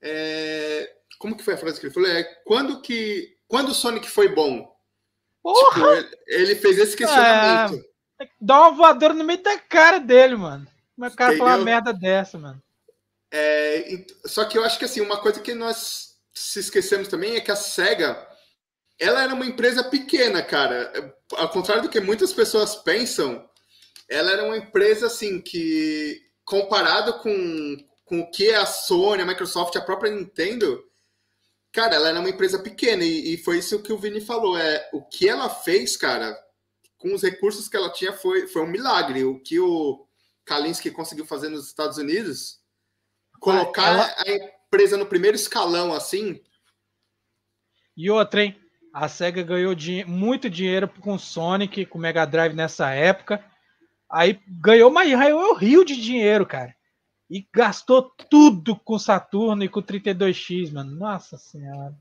é... como que foi a frase que ele falou? É, quando que. Quando o Sonic foi bom? Tipo, ele, ele, fez esse é. questionamento. É, dá uma voadora no meio da cara dele, mano. Como é que o cara falou uma merda dessa, mano? É, só que eu acho que assim, uma coisa que nós se esquecemos também é que a SEGA ela era uma empresa pequena, cara. Ao contrário do que muitas pessoas pensam, ela era uma empresa assim que comparado com, com o que é a Sony, a Microsoft, a própria Nintendo, cara, ela era uma empresa pequena e, e, foi isso que o Vini falou. É o que ela fez, cara, com os recursos que ela tinha foi, foi um milagre. O que o Kalinski conseguiu fazer nos Estados Unidos, colocar ela... a empresa no primeiro escalão assim. E outra, hein? A Sega ganhou muito dinheiro com Sonic, com o Mega Drive nessa época. Aí ganhou, mas ganhou um rio de dinheiro, cara. E gastou tudo com Saturno e com 32X, mano. Nossa senhora.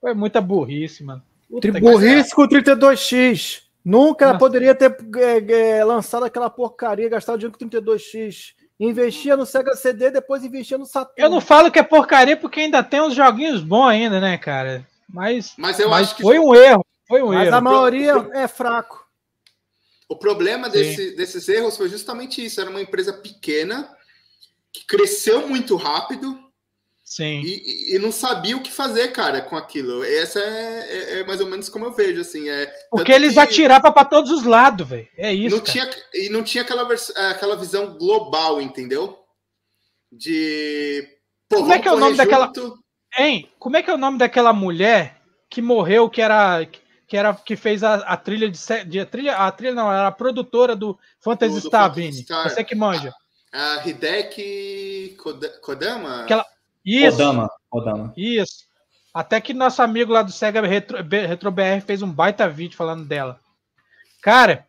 Foi muita burrice, mano. Puta burrice com 32X. Nunca poderia ter é, é, lançado aquela porcaria, gastado dinheiro com 32X. Investia no Sega CD, depois investia no Saturno. Eu não falo que é porcaria porque ainda tem uns joguinhos bons ainda, né, cara? Mas, mas, eu mas acho que foi um erro. Foi um mas erro. Mas a maioria é fraco. O problema desse, desses erros foi justamente isso. Era uma empresa pequena que cresceu muito rápido. Sim. E, e, não sabia o que fazer, cara, com aquilo. Essa é, é, é mais ou menos como eu vejo, assim. É, Porque eles que... atiravam para todos os lados, velho. É isso. Não tinha, e não tinha aquela, aquela visão global, entendeu? De. Pô, como é que é o nome junto. daquela. Hein? Como é que é o nome daquela mulher que morreu, que era que era que fez a, a trilha de, de a trilha, a trilha não, era a produtora do Fantasy Star, Vini. Star. Você que manja. A, a Hideki Kodama? Aquela... Isso. Kodama. Kodama. Isso. Até que nosso amigo lá do Sega Retro, Retro BR fez um baita vídeo falando dela. Cara,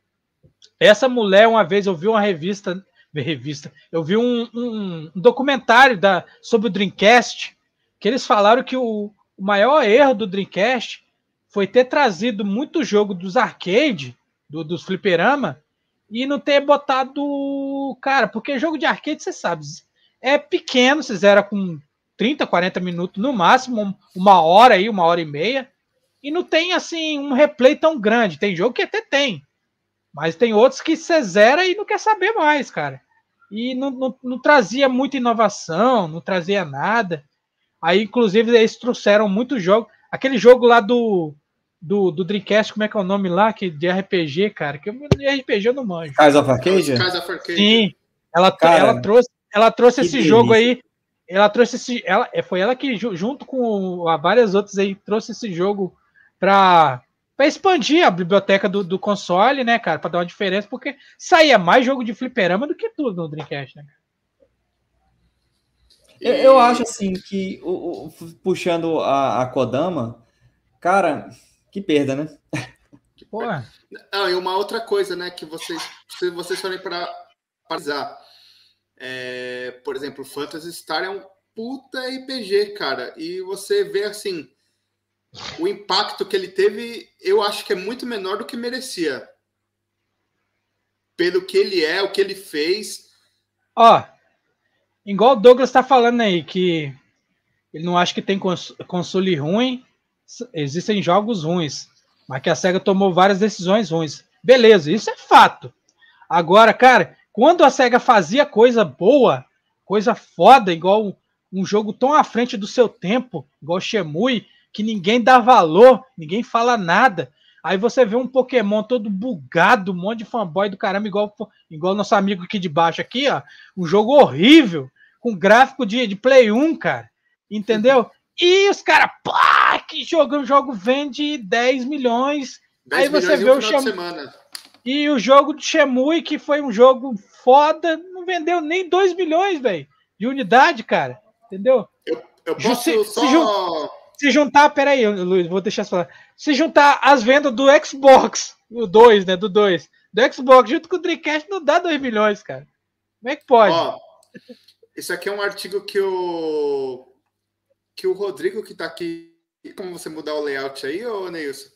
essa mulher, uma vez eu vi uma revista. Revista. Eu vi um, um, um documentário da, sobre o Dreamcast. Que eles falaram que o, o maior erro do Dreamcast foi ter trazido muito jogo dos arcade, do, dos fliperama, e não ter botado. Cara, porque jogo de arcade, você sabe, é pequeno, vocês era com 30, 40 minutos no máximo, uma hora aí, uma hora e meia. E não tem assim um replay tão grande. Tem jogo que até tem. Mas tem outros que você zera e não quer saber mais, cara. E não, não, não trazia muita inovação, não trazia nada. Aí, inclusive, eles trouxeram muito jogo. Aquele jogo lá do do, do Dreamcast, como é que é o nome lá, que, de RPG, cara, que eu, de RPG eu não manjo. Casa of Arcade? Casa Sim, ela, cara, ela trouxe, ela trouxe esse delícia. jogo aí, ela trouxe esse, ela, é, foi ela que, junto com a várias outras aí, trouxe esse jogo pra, pra expandir a biblioteca do, do console, né, cara, pra dar uma diferença, porque saía mais jogo de fliperama do que tudo no Dreamcast, né, eu, eu acho assim que, o, o, puxando a, a Kodama, cara, que perda, né? Porra. Ah, e uma outra coisa, né, que vocês, se vocês forem para analisar, é, por exemplo, Phantasy Star é um puta RPG, cara, e você vê assim o impacto que ele teve, eu acho que é muito menor do que merecia. Pelo que ele é, o que ele fez. Ó, igual o Douglas tá falando aí, que ele não acha que tem console ruim, existem jogos ruins, mas que a SEGA tomou várias decisões ruins. Beleza, isso é fato. Agora, cara, quando a SEGA fazia coisa boa, coisa foda, igual um, jogo tão à frente do seu tempo, igual Shemui, que ninguém dá valor, ninguém fala nada. Aí você vê um Pokémon todo bugado, um monte de fanboy do caramba, igual, igual nosso amigo aqui de baixo aqui, ó. Um jogo horrível, com gráfico de, de Play 1, cara. Entendeu? E os caras, pá, que jogo, o jogo vende 10 milhões. 10 aí milhões você vê o Shem... E o jogo de Shemui, que foi um jogo foda, não vendeu nem 2 milhões, velho, de unidade, cara. Entendeu? Eu, eu posso se, só... Se, juntar, peraí, Luiz, vou deixar você falar. Se juntar as vendas do Xbox, o 2, né, do 2, do Xbox junto com o Dreamcast, não dá 2 milhões, cara. Como é que pode? Ó, isso aqui é um artigo que o que o Rodrigo que está aqui e como você mudar o layout aí, ô Neilson?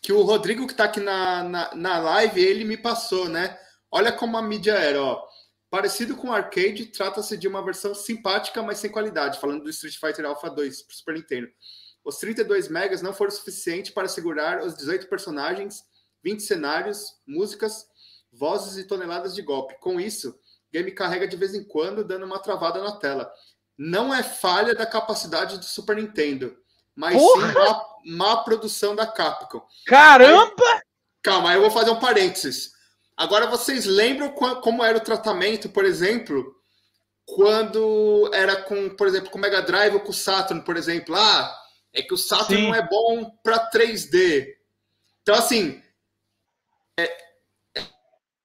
Que o Rodrigo que está aqui na, na, na live, ele me passou, né? Olha como a mídia era, ó. Parecido com o arcade, trata-se de uma versão simpática, mas sem qualidade, falando do Street Fighter Alpha 2 para Super Nintendo. Os 32 megas não foram suficientes para segurar os 18 personagens, 20 cenários, músicas, vozes e toneladas de golpe. Com isso, o game carrega de vez em quando, dando uma travada na tela. Não é falha da capacidade do Super Nintendo mas Porra! sim má produção da Capcom. Caramba! Aí, calma, eu vou fazer um parênteses. Agora vocês lembram como era o tratamento, por exemplo, quando era com, por exemplo, com o Mega Drive ou com o Saturn, por exemplo, ah, é que o Saturn Sim. não é bom para 3D. Então assim, é, é,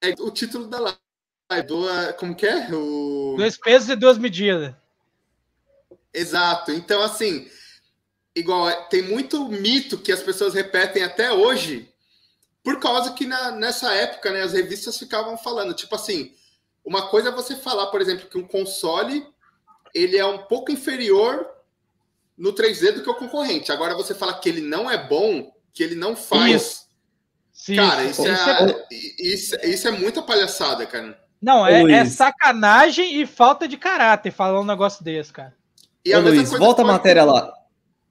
é, o título da live, do, ah, como que é? O... Dois pesos e duas medidas. Exato. Então assim, igual é, tem muito mito que as pessoas repetem até hoje, por causa que na, nessa época, né, as revistas ficavam falando, tipo assim, uma coisa é você falar, por exemplo, que um console ele é um pouco inferior no 3D do que o concorrente. Agora você fala que ele não é bom, que ele não faz. Isso. Sim, cara, isso, isso, é, é... Isso, isso, é muita palhaçada, cara. Não, é, é, sacanagem e falta de caráter falar um negócio desse, cara. E Ô, Luiz, volta a matéria lá.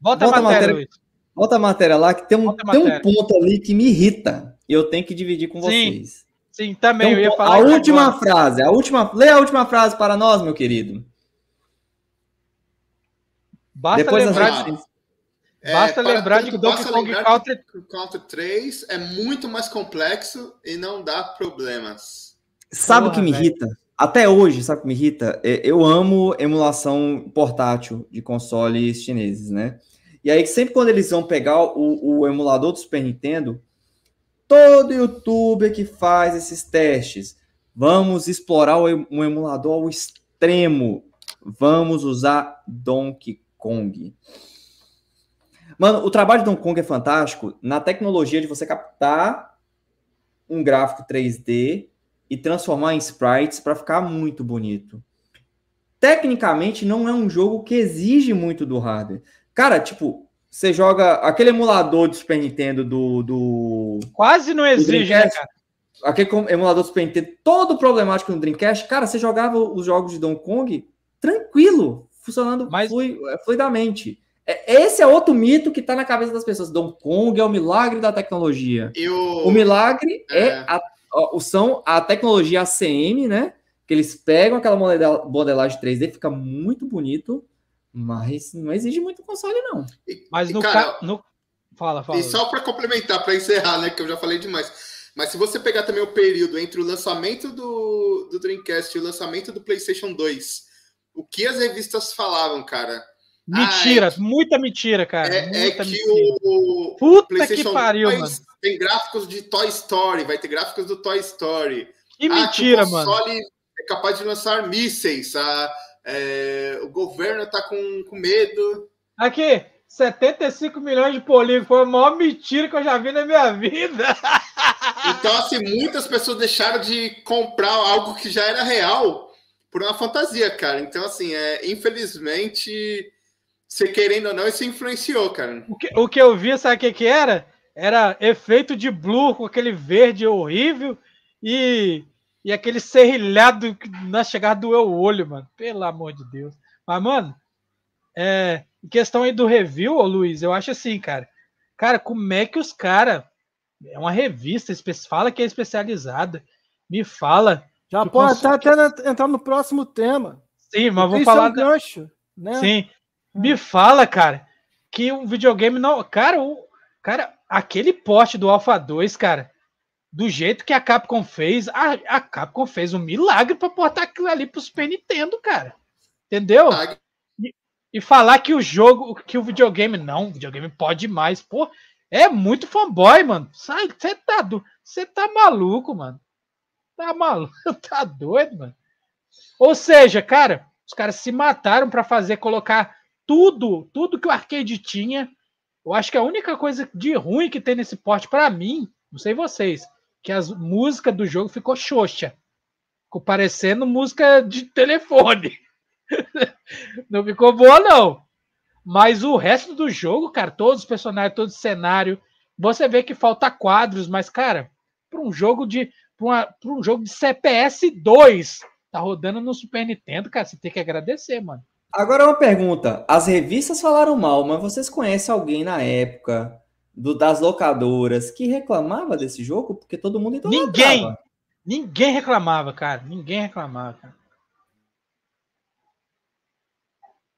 Volta, a matéria, matéria a matéria lá, que tem um, tem um ponto ali que me irrita. E eu tenho que dividir com vocês. Sim, sim também. ia falar a última agora. frase, a última. Lê a última frase para nós, meu querido. Basta Depois lembrar de, é, basta lembrar tudo, de Donkey basta Kong Que 3 é muito mais complexo e não dá problemas. Sabe o que me velho. irrita? Até hoje, sabe o que me irrita? É, eu amo emulação portátil de consoles chineses, né? E aí, sempre quando eles vão pegar o, o emulador do Super Nintendo, todo youtuber que faz esses testes, vamos explorar um emulador ao extremo. Vamos usar Donkey Kong. Mano, o trabalho de Donkey Kong é fantástico na tecnologia de você captar um gráfico 3D e transformar em sprites para ficar muito bonito. Tecnicamente, não é um jogo que exige muito do hardware. Cara, tipo, você joga aquele emulador de Super Nintendo do. do Quase não exige, né, cara? Aquele emulador de Super Nintendo todo problemático no Dreamcast, cara, você jogava os jogos de Donkey Kong tranquilo, funcionando Mas... Eh, fluidamente. É, esse é outro mito que tá na cabeça das pessoas. Donkey Kong é o milagre da tecnologia. O... o... milagre é, é a, a, são a tecnologia ACM, né? Que eles pegam aquela modelagem 3D, fica muito bonito. Mas não exige muito console, não. E, mas no, cara, ca... no... Fala, fala. E só para complementar, para encerrar, né? Que eu já falei demais. Mas se você pegar também o período entre o lançamento do, do Dreamcast e o lançamento do PlayStation 2, o que as revistas falavam, cara? Mentira, ah, é muita mentira, cara. É, é muita é que mentira. o. Puta que pariu, 2 mano. Tem gráficos de Toy Story, vai ter gráficos do Toy Story. Que ah, mentira, que o console mano. É capaz de lançar mísseis. Ah, é, o governo está com, com medo. Aqui, 75 milhões de polígono foi a maior mentira que eu já vi na minha vida. [laughs] Então, assim, muitas pessoas deixaram de comprar algo que já era real por uma fantasia, cara. Então, assim, é, infelizmente, se querendo ou não, isso influenciou, cara. O que, o que eu vi, sabe o que, que era? Era efeito de blur com aquele verde horrível e e aquele serrilhado na chegada doeu o olho, mano. Pelo amor de Deus. Mas, mano, é, em questão aí do review, ô Luiz, eu acho assim, cara. Cara, como é que os caras. É uma revista, fala que é especializada. Me fala. Já pode cons... até tá entrar no próximo tema. Sim, mas vou é falar. É um gancho, né? Sim. É. Me fala, cara, que um videogame não. Cara, o... cara aquele poste do Alpha 2, cara do jeito que a Capcom fez, a, a Capcom fez um milagre para portar aquilo ali pro Super Nintendo, cara. Entendeu? Ah, e, e, falar que o jogo, que o videogame não, o videogame pode mais, pô, é muito fanboy, mano. Sai, você tá você tá maluco, mano. Tá maluco, [laughs] tá doido, mano. Ou seja, cara, os caras se mataram para fazer colocar tudo, tudo que o arcade tinha. Eu acho que a única coisa de ruim que tem nesse porte para mim, não sei vocês, que as músicas do jogo ficou xoxa. Ficou parecendo música de telefone. [laughs] não ficou boa, não. Mas o resto do jogo, cara, todos os personagens, todo o cenário. Você vê que falta quadros, mas, cara, para um jogo de. Para um jogo de CPS 2, tá rodando no Super Nintendo, cara. Você tem que agradecer, mano. Agora uma pergunta. As revistas falaram mal, mas vocês conhecem alguém na época do, das locadoras que reclamava desse jogo porque todo mundo então Ninguém! Ninguém reclamava, cara. Ninguém reclamava, cara.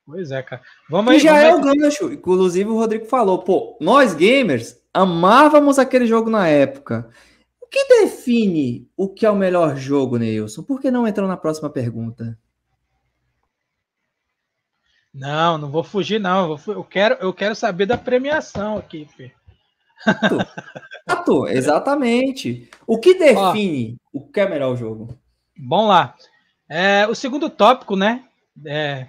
Pois é, cara. Vamos e aí, já é o gancho. Inclusive, o Rodrigo falou, pô, nós gamers amávamos aquele jogo na época. O que define o que é o melhor jogo, Neilson? Por que não entrou na próxima pergunta? Não, não vou fugir, não. Eu quero, eu quero saber da premiação aqui, filho. Ato. exatamente. O que define Ó, o que é melhor o jogo? Bom lá. É, o segundo tópico, né? É,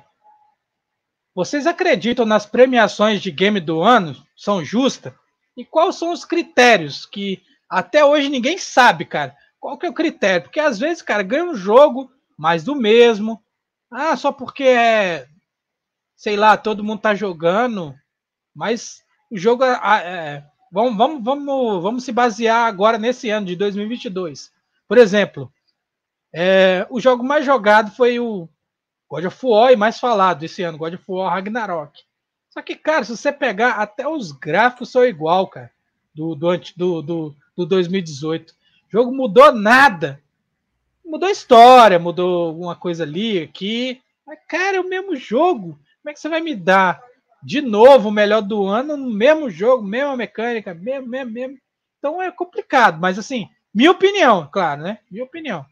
vocês acreditam nas premiações de game do ano? São justas? E quais são os critérios que até hoje ninguém sabe, cara? Qual que é o critério? Porque às vezes, cara, ganha um jogo mais do mesmo. Ah, só porque é, sei lá, todo mundo tá jogando, mas o jogo é, é, Vamos, vamos, vamos, vamos se basear agora nesse ano de 2022. Por exemplo, é, o jogo mais jogado foi o God of War e mais falado esse ano, God of War Ragnarok. Só que, cara, se você pegar, até os gráficos são igual, cara, do, do, do, do, do 2018. O jogo mudou nada. Mudou a história, mudou alguma coisa ali, aqui. Mas, cara, é o mesmo jogo. Como é que você vai me dar de novo o melhor do ano no mesmo jogo, mesma mecânica, mesmo, mesmo, mesmo. Então é complicado, mas assim, minha opinião, claro, né? Minha opinião.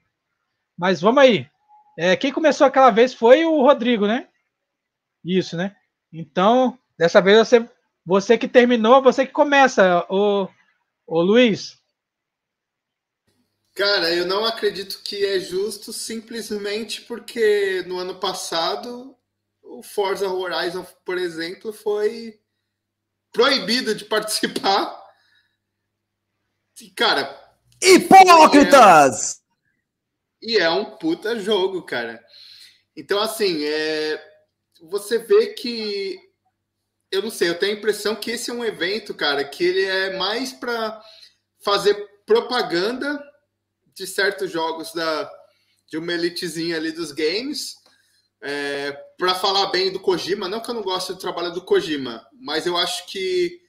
Mas vamos aí. É, quem começou aquela vez foi o Rodrigo, né? Isso, né? Então, dessa vez você, você que terminou, você que começa, o, o Luiz. Cara, eu não acredito que é justo simplesmente porque no ano passado o Forza Horizon, por exemplo, foi proibido de participar. E, cara. Hipócritas! E é, um, e é um puta jogo, cara. Então, assim, é, você vê que. Eu não sei, eu tenho a impressão que esse é um evento, cara, que ele é mais para fazer propaganda de certos jogos da, de uma elitezinha ali dos games é, para falar bem do Kojima, não que eu não gosto do trabalho do Kojima, mas eu acho que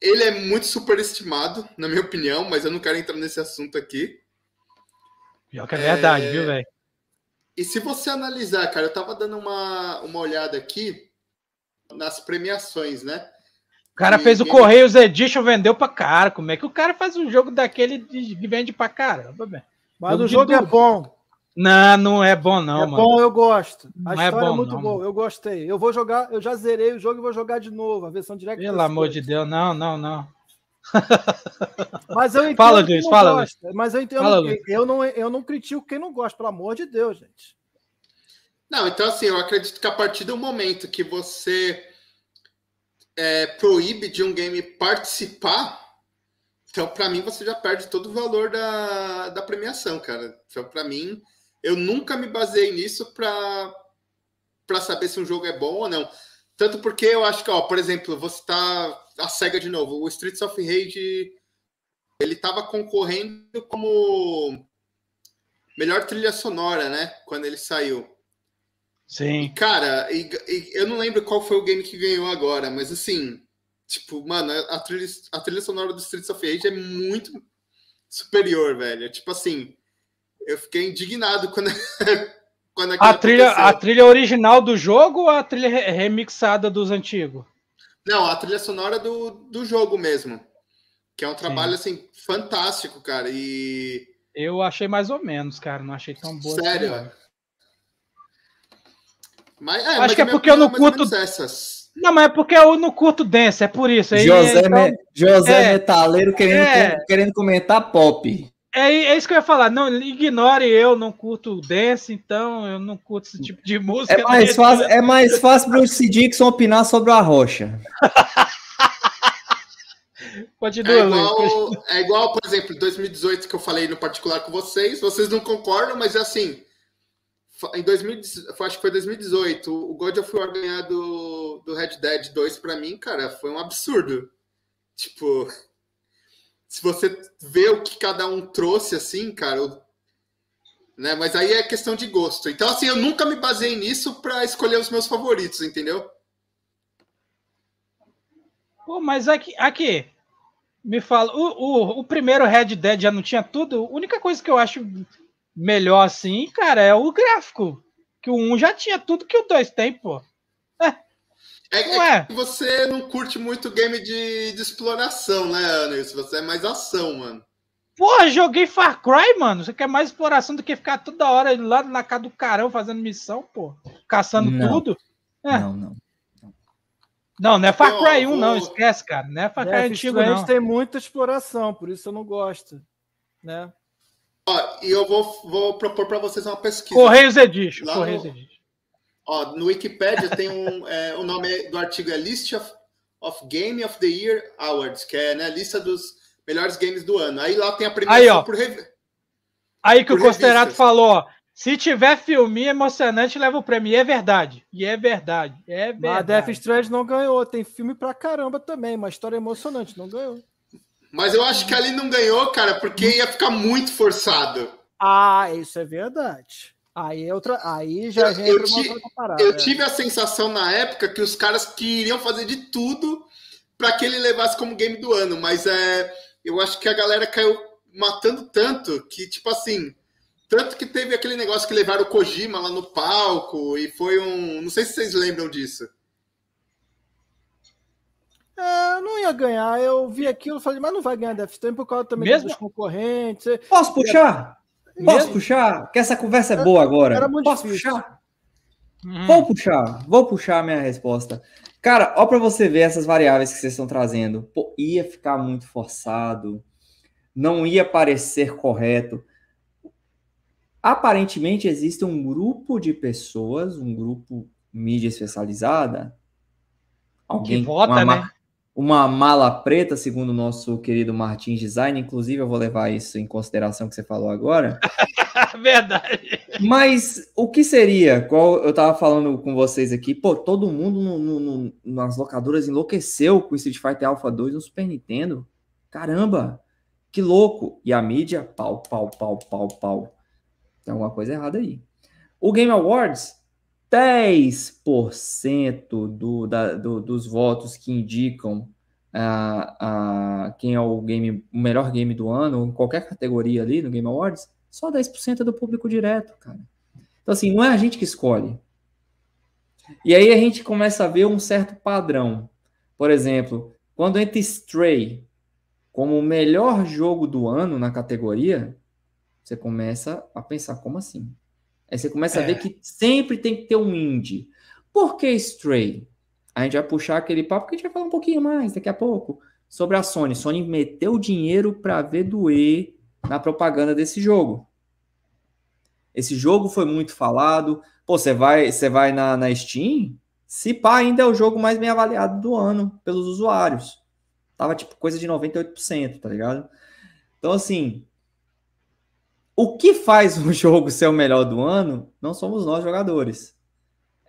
ele é muito superestimado, na minha opinião, mas eu não quero entrar nesse assunto aqui. Pior que é verdade, é... viu, velho? E se você analisar, cara, eu tava dando uma, uma olhada aqui nas premiações, né? O cara e fez o ele... Correios Edition, vendeu pra cara. Como é que o cara faz um jogo daquele que vende pra caramba, velho? Mas o jogo é bom. Não, não é bom, não. É mano. bom, eu gosto. A não é história é, bom, é muito não, boa. Mano. Eu gostei. Eu vou jogar, eu já zerei o jogo e vou jogar de novo. A versão direta Pelo amor de Deus, não, não, não. [laughs] Mas eu entendo. Fala, Luiz, fala. Gosta, mas eu entendo. Fala, eu, eu, não, eu não critico quem não gosta, pelo amor de Deus, gente. Não, então assim, eu acredito que a partir do momento que você é, proíbe de um game participar, então para mim você já perde todo o valor da, da premiação, cara. Então para mim eu nunca me baseei nisso para saber se um jogo é bom ou não. Tanto porque eu acho que, ó, por exemplo, você tá a SEGA de novo. O Streets of Rage, ele tava concorrendo como melhor trilha sonora, né? Quando ele saiu. Sim. E, cara, e, e, eu não lembro qual foi o game que ganhou agora, mas assim, tipo, mano, a trilha, a trilha sonora do Streets of Rage é muito superior, velho. Tipo assim, eu fiquei indignado quando, [laughs] quando a trilha aconteceu. A trilha original do jogo ou a trilha remixada dos antigos? Não, a trilha sonora do, do jogo mesmo. Que é um trabalho, Sim. assim, fantástico, cara. E. Eu achei mais ou menos, cara. Não achei tão boa. Assim, Sério? mas, é, Acho que é, é porque eu não é curto. Não, mas é porque eu não curto dance, é por isso. Aí, José, então... José é, Metaleiro querendo, é, querendo comentar pop. É, é isso que eu ia falar. Não, ignore eu, não curto dance, então eu não curto esse tipo de música. É mais fácil, é mais fácil Bruce Dixon opinar sobre a rocha. [laughs] Continua, é igual, é igual, por exemplo, 2018 que eu falei no particular com vocês, vocês não concordam, mas é assim, em 2000, acho que foi 2018, o God of War ganhar do, do Red Dead 2 para mim, cara, foi um absurdo. Tipo, se você vê o que cada um trouxe, assim, cara, eu, né? Mas aí é questão de gosto. Então, assim, eu nunca me baseei nisso para escolher os meus favoritos, entendeu? Pô, mas aqui, aqui me fala, o, o, o primeiro Red Dead já não tinha tudo? A única coisa que eu acho melhor, assim, cara, é o gráfico. Que o 1 já tinha tudo que o 2 tem, pô. É, não é, é. que você não curte muito game de, de exploração, né, Anderson? Você é mais ação, mano. Porra, joguei Far Cry, mano. Você quer mais exploração do que ficar toda hora lá na casa do carão fazendo missão, pô. Caçando não. tudo. É. Não, não. Não, não é Far Cry 1, não, esquece, cara. Não é Far Cry é, antigo, não. tem muita exploração, por isso eu não gosto. Né? Ó, e eu vou, vou propor para vocês uma pesquisa. Correios Edition. Correios no... Edition. Ó, no Wikipedia tem um. [laughs] É, o nome do artigo é List of, of Game of the Year Awards, que é né, a lista dos melhores games do ano. Aí lá tem a primeira. Aí, ó. por rev... Aí que por o Costerato falou, ó. Se tiver filminho emocionante, leva o prêmio. E é verdade. E é verdade. É verdade. Mas Death Strand não ganhou. Tem filme pra caramba também. Uma história emocionante. Não ganhou. Mas eu acho que ali não ganhou, cara, porque ia ficar muito forçado. Ah, isso é verdade. Aí, é outra, aí já, já eu, tive, parada, eu é. tive a sensação na época que os caras queriam fazer de tudo para que ele levasse como game do ano, mas é, eu acho que a galera caiu matando tanto que, tipo assim, tanto que teve aquele negócio que levaram o Kojima lá no palco e foi um. Não sei se vocês lembram disso. É, não ia ganhar. Eu vi aquilo e falei, mas não vai ganhar Death Stranding por causa também Mesmo? dos concorrentes. Posso puxar? Posso puxar? Que essa conversa é boa agora. Posso difícil. puxar? Uhum. Vou puxar, vou puxar a minha resposta. Cara, ó para você ver essas variáveis que vocês estão trazendo. Pô, ia ficar muito forçado, não ia parecer correto. Aparentemente existe um grupo de pessoas, um grupo mídia especializada, alguém que vota, né? uma mala preta, segundo o nosso querido Martins Design. Inclusive, eu vou levar isso em consideração que você falou agora. [laughs] Verdade. Mas o que seria? Qual eu tava falando com vocês aqui, pô, todo mundo no, no, no, nas locadoras enlouqueceu com Street Fighter Alpha 2 no Super Nintendo. Caramba, que louco! E a mídia, pau, pau, pau, pau, pau. Tem alguma coisa errada aí. O Game Awards 10% do, da, do, dos votos que indicam quem é o, game, o melhor game do ano, em qualquer categoria ali no Game Awards, só 10% é do público direto, cara. Então, assim, não é a gente que escolhe. E aí a gente começa a ver um certo padrão. Por exemplo, quando entra Stray como o melhor jogo do ano na categoria, você começa a pensar, como assim? Aí você começa é. a ver é. que sempre tem que ter um indie. Por que Stray? A gente vai puxar aquele papo que a gente vai falar um pouquinho mais daqui a pouco sobre a Sony. Sony meteu dinheiro para ver doer na propaganda desse jogo. Esse jogo foi muito falado. Pô, você vai, você vai na, na Steam, se pá, ainda é o jogo mais bem avaliado do ano pelos usuários. Tava tipo coisa de 98%, tá ligado? Então, assim, o que faz um [laughs] jogo ser o melhor do ano não somos nós jogadores.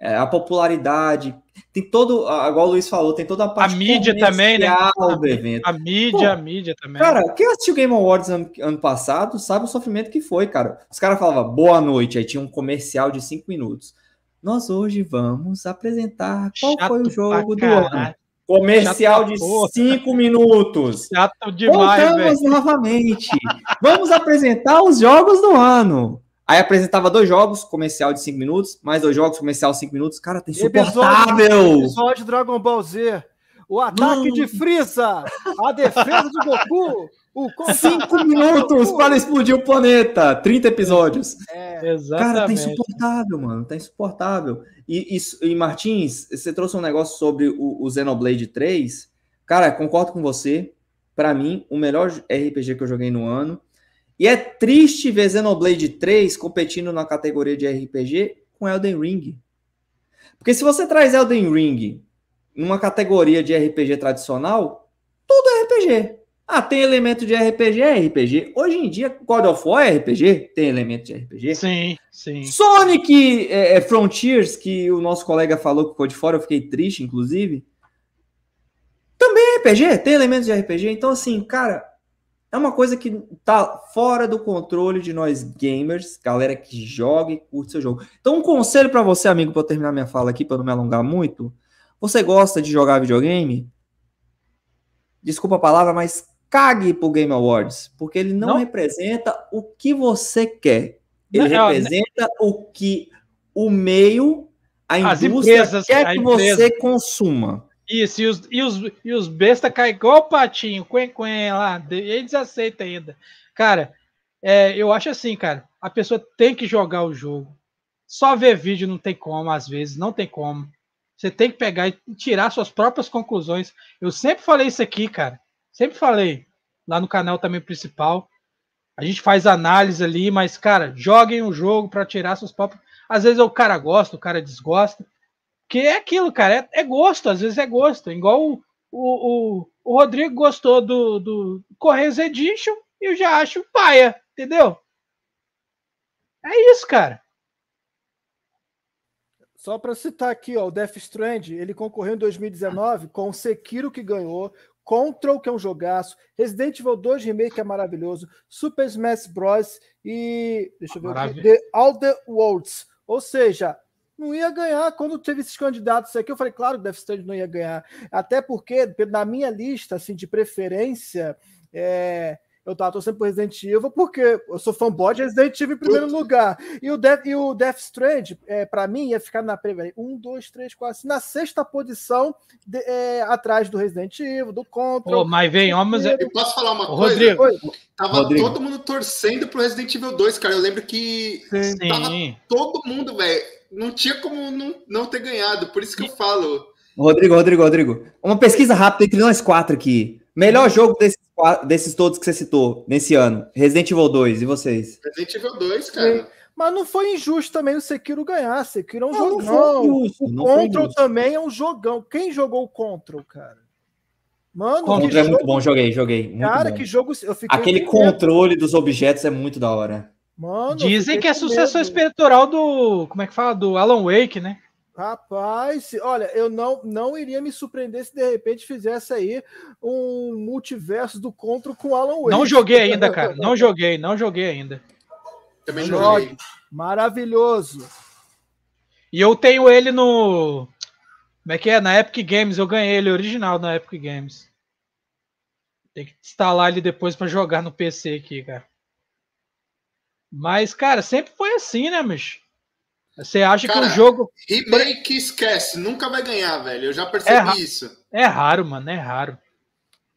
É a popularidade, tem todo, igual o Luiz falou, tem toda a parte a mídia também, né? do evento. A mídia, Pô, a mídia também. Cara, quem assistiu Game Awards ano, ano passado sabe o sofrimento que foi, cara. Os caras falavam boa noite, aí tinha um comercial de cinco minutos. Nós hoje vamos apresentar qual Chato foi o jogo do ano. Comercial de cinco minutos. Chato demais, Voltamos véio. novamente. Vamos apresentar os jogos do ano. Aí apresentava dois jogos, comercial de cinco minutos, mais dois jogos, comercial cinco minutos. Cara, tá insuportável. Episódio, episódio Dragon Ball Z. O ataque de Frieza. A defesa de Goku. [laughs] [laughs] Cinco minutos para explodir o planeta. 30 episódios. É, exatamente. Cara, tá insuportável, mano. Tá insuportável. E, e, e Martins, você trouxe um negócio sobre o, o Xenoblade 3. Cara, concordo com você. Para mim, o melhor RPG que eu joguei no ano. E é triste ver Xenoblade 3 competindo na categoria de RPG com Elden Ring. Porque se você traz Elden Ring numa categoria de RPG tradicional, tudo é RPG. Ah, tem elemento de RPG? É RPG. Hoje em dia, God of War é RPG? Tem elemento de RPG? Sim, sim. Sonic é, é, Frontiers, que o nosso colega falou que ficou de fora, eu fiquei triste, inclusive. Também é RPG, tem elementos de RPG. Então, assim, cara, é uma coisa que tá fora do controle de nós gamers, galera que joga e curte seu jogo. Então, um conselho para você, amigo, para terminar minha fala aqui, para não me alongar muito. Você gosta de jogar videogame? Desculpa a palavra, mas cague pro Game Awards, porque ele não, não, representa o que você quer. Ele não, né? representa não. o que o meio, a As indústria empresas, quer que empresa. você consuma. Isso, e os, e os, e os besta caem igual o patinho, quen, quen, lá, eles aceitam ainda. Cara, é, eu acho assim, cara, a pessoa tem que jogar o jogo. Só ver vídeo não tem como, às vezes, não tem como. Você tem que pegar e tirar suas próprias conclusões. Eu sempre falei isso aqui, cara. Sempre falei lá no canal também principal. A gente faz análise ali, mas, cara, joguem o jogo para tirar seus próprios. Às vezes o cara gosta, o cara desgosta. Porque é aquilo, cara, é, é gosto, às vezes é gosto. Igual o, o, o, o Rodrigo gostou do, do Correios Edition e eu já acho paia, entendeu? É isso, cara. Só para citar aqui, ó, o Death Strand, ele concorreu em 2019 com o Sekiro que ganhou, Control, que é um jogaço, Resident Evil 2 Remake é maravilhoso, Super Smash Bros. e. Deixa eu ver Maravilha. aqui, The Worlds. Ou seja, não ia ganhar quando teve esses candidatos aqui. Eu falei, claro que Death Stranding não ia ganhar. Até porque, na minha lista assim, de preferência, é, eu tava torcendo pro Resident Evil porque eu sou fanboy de Resident Evil em primeiro lugar. E o, Death, e o Death Strand, é, pra mim, ia ficar na primeira, um, dois, três, quatro, na sexta posição, de, é, atrás do Resident Evil, do Control. Oh, mas vem, homens. É- eu posso falar uma coisa? Rodrigo. Tava Rodrigo. todo mundo torcendo pro Resident Evil 2, cara. Eu lembro que Sim. tava todo mundo, velho. Não tinha como não, não ter ganhado, por isso que eu falo. Rodrigo, Rodrigo, Rodrigo. Uma pesquisa rápida entre nós quatro aqui. Melhor jogo desses, desses todos que você citou nesse ano? Resident Evil 2, e vocês? Resident Evil 2, cara. Sim. Mas não foi injusto também o Sekiro ganhar. Sekiro é um jogão. o Control também é um jogão. Quem jogou o Control, cara? Mano, Control é jogo... muito bom, joguei, joguei. cara, bom. que jogo. Eu fiquei Aquele controle dos objetos é muito da hora. Mano, Dizem que é sucessor espiritual do. Como é que fala? Do Alan Wake, né? Rapaz, olha, eu não, não iria me surpreender se de repente fizesse aí um multiverso do contra com Alan Wake. Não joguei ainda, cara. Não joguei, não joguei ainda. Também não joguei. joguei. Maravilhoso. E eu tenho ele no. Como é que é? Na Epic Games, eu ganhei ele original na Epic Games. Tem que instalar ele depois para jogar no PC aqui, cara. Mas, cara, sempre foi assim, né, bicho? Você acha Cara, que o jogo. Remake esquece, nunca vai ganhar, velho. Eu já percebi é isso. É raro, mano, é raro.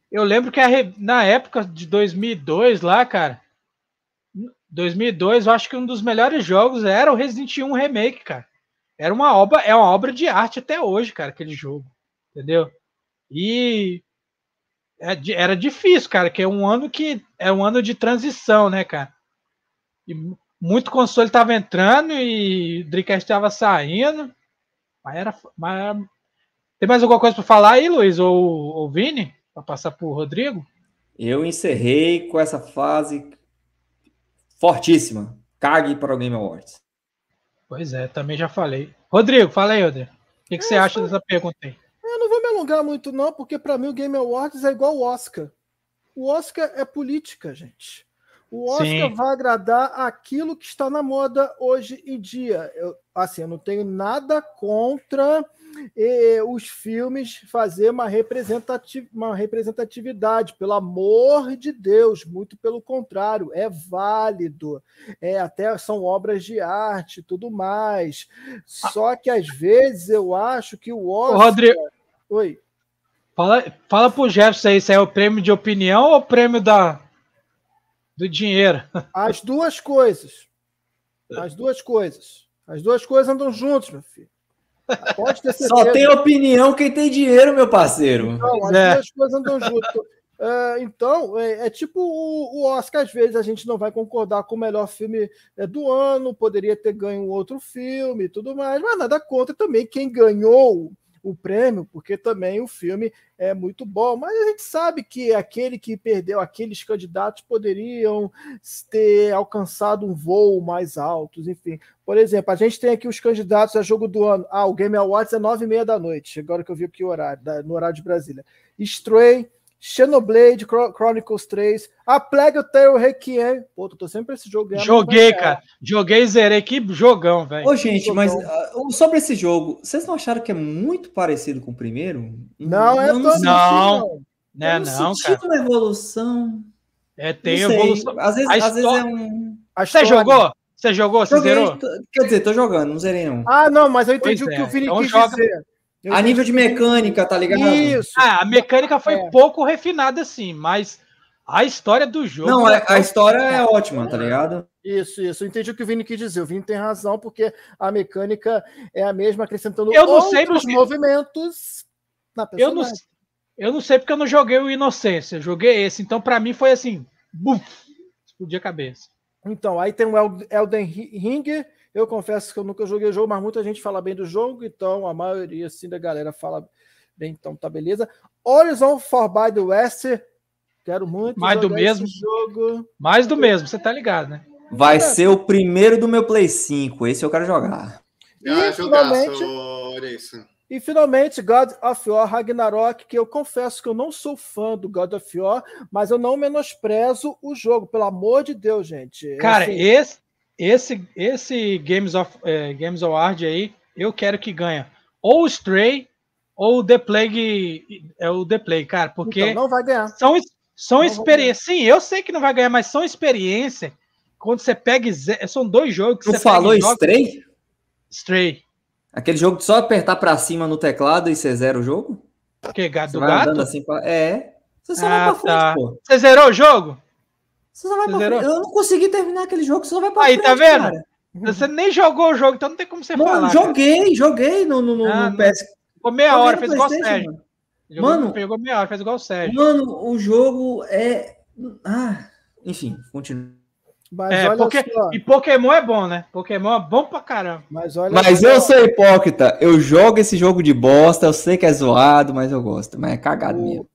Eu lembro que re... na época de 2002 lá, cara. 2002, eu acho que um dos melhores jogos era o Resident Evil Remake, cara. Era uma obra, é uma obra de arte até hoje, cara, aquele jogo. Entendeu? E é era difícil, cara, que é um ano que é um ano de transição, né, cara? E muito console estava entrando e Dreamcast estava saindo. Mas era, mas era... Tem mais alguma coisa para falar aí, Luiz? Ou, ou Vini? Para passar para o Rodrigo? Eu encerrei com essa fase fortíssima. Cague para o Game Awards. Pois é, também já falei. Rodrigo, fala aí, Rodrigo. O que, que é, você acha dessa pergunta aí? É, eu não vou me alongar muito, não, porque para mim o Game Awards é igual o Oscar. O Oscar é política, gente. O Oscar Sim. vai agradar aquilo que está na moda hoje em dia. Eu, assim, eu não tenho nada contra eh, os filmes fazer uma, representati uma representatividade, pelo amor de Deus, muito pelo contrário, é válido. É, até são obras de arte e tudo mais. Ah. Só que às vezes eu acho que o Oscar. Rodrigo. Oi. Fala, fala pro Jefferson aí, isso é o prêmio de opinião ou o prêmio da, do dinheiro. As duas coisas. As duas coisas. As duas coisas andam juntas, meu filho. Pode ter Só tem opinião quem tem dinheiro, meu parceiro. Não, as é. duas coisas andam juntas. É, então, é, é tipo o, o, Oscar, às vezes a gente não vai concordar com o melhor filme é, do ano, poderia ter ganho outro filme e tudo mais, mas nada contra também quem ganhou o prêmio, porque também o filme é muito bom. Mas a gente sabe que aquele que perdeu, aqueles candidatos poderiam ter alcançado um voo mais alto, enfim. Por exemplo, a gente tem aqui os candidatos a jogo do ano. Ah, o Game Awards é nove e meia da noite, agora que eu vi aqui o horário, no horário de Brasília. Stray, Xenoblade Chronicles 3, A Plague Tale Requiem. Pô, tô sempre esse jogo. Joguei, cara. Joguei, zerei. Que jogão, velho. Ô, gente, jogão. mas uh, sobre esse jogo, vocês não acharam que é muito parecido com o primeiro? Não, é não é todo não. não. cara. não, não, cara. uma evolução. É, tem evolução. Às vezes, às vezes é um... Você jogou? Você jogou? Você zerou? Quer dizer, tô jogando, não zerei não. Ah, não, mas eu entendi pois o que é. o Felipe então, quis joga... dizer a nível de mecânica, tá ligado? Isso. Ah, a mecânica foi é. pouco refinada, assim, mas a história do jogo. Não, a, é a história é ótima, tá ligado? Isso, isso. Eu entendi o que o Vini quis dizer. O Vini tem razão, porque a mecânica é a mesma, acrescentando eu não sei os movimentos na Eu não, eu não sei porque eu não joguei o Inocência, joguei esse. Então, para mim, foi assim: buf, explodir a cabeça. Então, aí tem o Elden Ring, eu confesso que eu nunca joguei o jogo, mas muita gente fala bem do jogo, então a maioria assim da galera fala bem, então tá beleza. Horizon for By the West, quero muito. Mais do mesmo. Jogo. Mais do mesmo, você tá ligado, né? Vai é. ser o primeiro do meu Play 5, esse eu quero jogar. E, ah, finalmente, jogaço, e finalmente, God of War Ragnarok, que eu confesso que eu não sou fã do God of War, mas eu não menosprezo o jogo, pelo amor de Deus, gente. Cara, assim, esse, esse, esse Games, of, eh, Games Award aí, eu quero que ganhe ou o Stray ou o The Plague. É o The Plague, cara, porque. Então, não vai ganhar. São, são experiências. Sim, eu sei que não vai ganhar, mas são experiência. Quando você pega. São dois jogos que tu você falou Stray? Jogos... Stray. Aquele jogo de só apertar para cima no teclado e você zera o jogo? Que, gato, do gato? Assim pra... É. Você só ah, vai pra frente, tá. pô. Você zerou o jogo? Você só vai pra frente. Eu não consegui terminar aquele jogo, você só vai pra Aí, tá frente, tá vendo? Cara. Você nem jogou o jogo, então não tem como você falar. Né? Joguei, cara. joguei no, no, no, ah, no PS. Ficou meia hora, fez igual o Sérgio. Mano, jogou, pegou meia hora, fez igual o Sérgio. Mano, o jogo é. Ah, enfim, continua. Mas é, porque, E Pokémon é bom, né? Pokémon é bom pra caramba. Mas, olha mas eu sou hipócrita. Eu jogo esse jogo de bosta, eu sei que é zoado, mas eu gosto. Mas é cagado o... mesmo.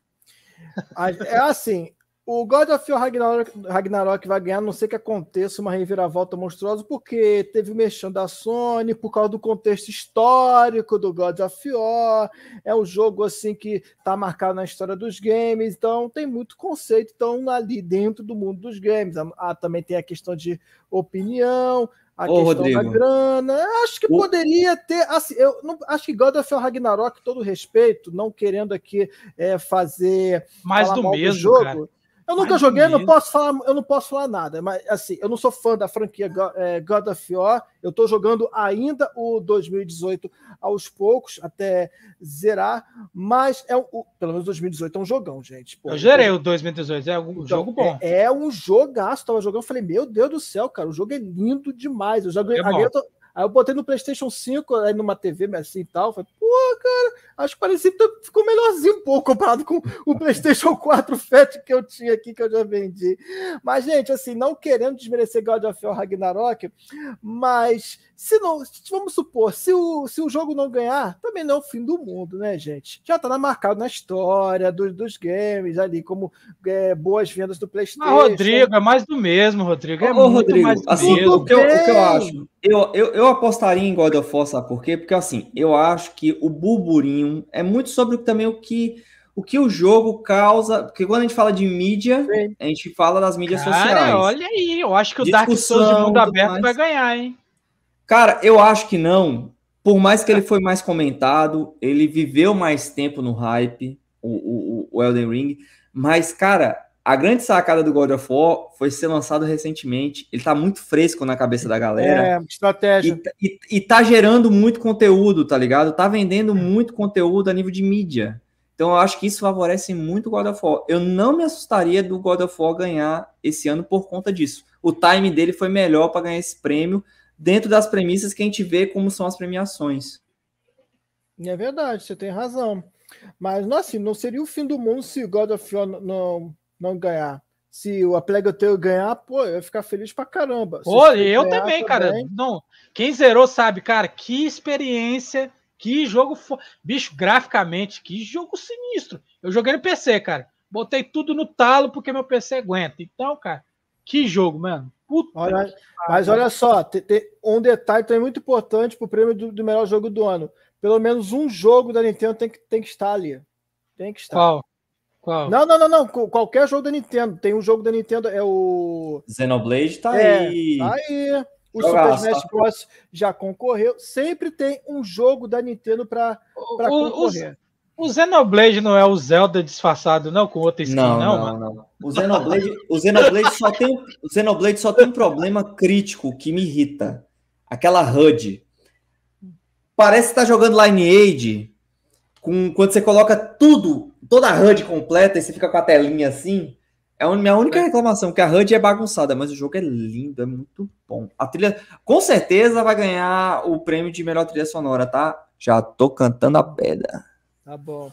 [laughs] É assim, o God of War Ragnarok, Ragnarok, vai ganhar, a não sei que aconteça uma reviravolta monstruosa, porque teve o mexão da Sony, por causa do contexto histórico do God of War. É um jogo assim que está marcado na história dos games, então tem muito conceito então, ali dentro do mundo dos games. Ah, ah também tem a questão de opinião, a Ô, questão Rodrigo. da grana. Acho que poderia ter. Assim, eu não, acho que God of War Ragnarok, todo respeito, não querendo aqui é, fazer. Mais do mesmo. Do jogo, cara eu nunca joguei, não posso falar, eu não posso falar nada, mas assim, eu não sou fã da franquia é, God, of War. Eu estou jogando ainda o 2018 aos poucos até zerar, mas é o, pelo menos 2018 é um jogão, gente. Pô, eu gerei o 2018, é um então, jogo bom. É, é um jogaço, tava jogando, eu falei, meu Deus do céu, cara, o jogo é lindo demais. Eu já é Aí eu botei no PlayStation 5, aí numa TV assim e tal. Falei, pô, cara, acho que parecia que então ficou melhorzinho um pouco comparado com o PlayStation 4 Fat que eu tinha aqui, que eu já vendi. Mas, gente, assim, não querendo desmerecer God of War Ragnarok, mas se não, vamos supor, se o, se o jogo não ganhar, também não é o fim do mundo, né, gente? Já tá marcado na história dos, dos games ali, como é, boas vendas do PlayStation. Ah, Rodrigo, é mais do mesmo, Rodrigo. É Ô, muito Rodrigo, mais do assim, mesmo. O que, eu, o que eu acho? Eu, eu, eu apostaria em God of War, sabe por quê? Porque, assim, eu acho que o burburinho é muito sobre também o que o que o jogo causa. Porque quando a gente fala de mídia, Sim. a gente fala das mídias Cara, sociais. Olha aí, eu acho que o Discussão, Dark Souls de mundo aberto vai ganhar, hein? Cara, eu acho que não. Por mais que ele foi mais comentado, ele viveu mais tempo no hype, o, o, o Elden Ring. Mas, cara, a grande sacada do God of War foi ser lançado recentemente. Ele tá muito fresco na cabeça da galera. É, estratégia. E, e, e tá gerando muito conteúdo, tá ligado? Tá vendendo muito conteúdo a nível de mídia. Então eu acho que isso favorece muito o God of War. Eu não me assustaria do God of War ganhar esse ano por conta disso. O time dele foi melhor para ganhar esse prêmio dentro das premissas que a gente vê como são as premiações. É verdade, você tem razão. Mas, nossa, assim, não seria o fim do mundo se o God of War não, não ganhar. Se o Plague Tale ganhar, pô, eu ia ficar feliz pra caramba. Pô, Olha, eu ganhar, também, cara. Também... Não, quem zerou sabe, cara, que experiência, que jogo. Fo... Bicho, graficamente, que jogo sinistro. Eu joguei no PC, cara. Botei tudo no talo porque meu PC aguenta. Então, cara, que jogo, mano. Puta olha, mas olha só, tem, um detalhe também muito importante para o prêmio do, do, melhor jogo do ano. Pelo menos um jogo da Nintendo tem que, tem que estar ali. Tem que estar. Qual? Qual? Não, não, não, não. Qualquer jogo da Nintendo. Tem um jogo da Nintendo, é o. Xenoblade tá é, aí. Tá aí. O Super tá? Smash Bros. já concorreu. Sempre tem um jogo da Nintendo para concorrer. O Xenoblade não é o Zelda disfarçado, não, com outra skin, não? Não, não, não. O Xenoblade, o Xenoblade, só, tem, o Xenoblade só tem um problema crítico que me irrita. Aquela HUD. Parece que tá jogando Lineage, com, quando você coloca tudo, toda a HUD completa, e você fica com a telinha assim. É a minha única reclamação, que a HUD é bagunçada, mas o jogo é lindo, é muito bom. A trilha, com certeza, vai ganhar o prêmio de melhor trilha sonora, tá? Já tô cantando a pedra. Tá bom.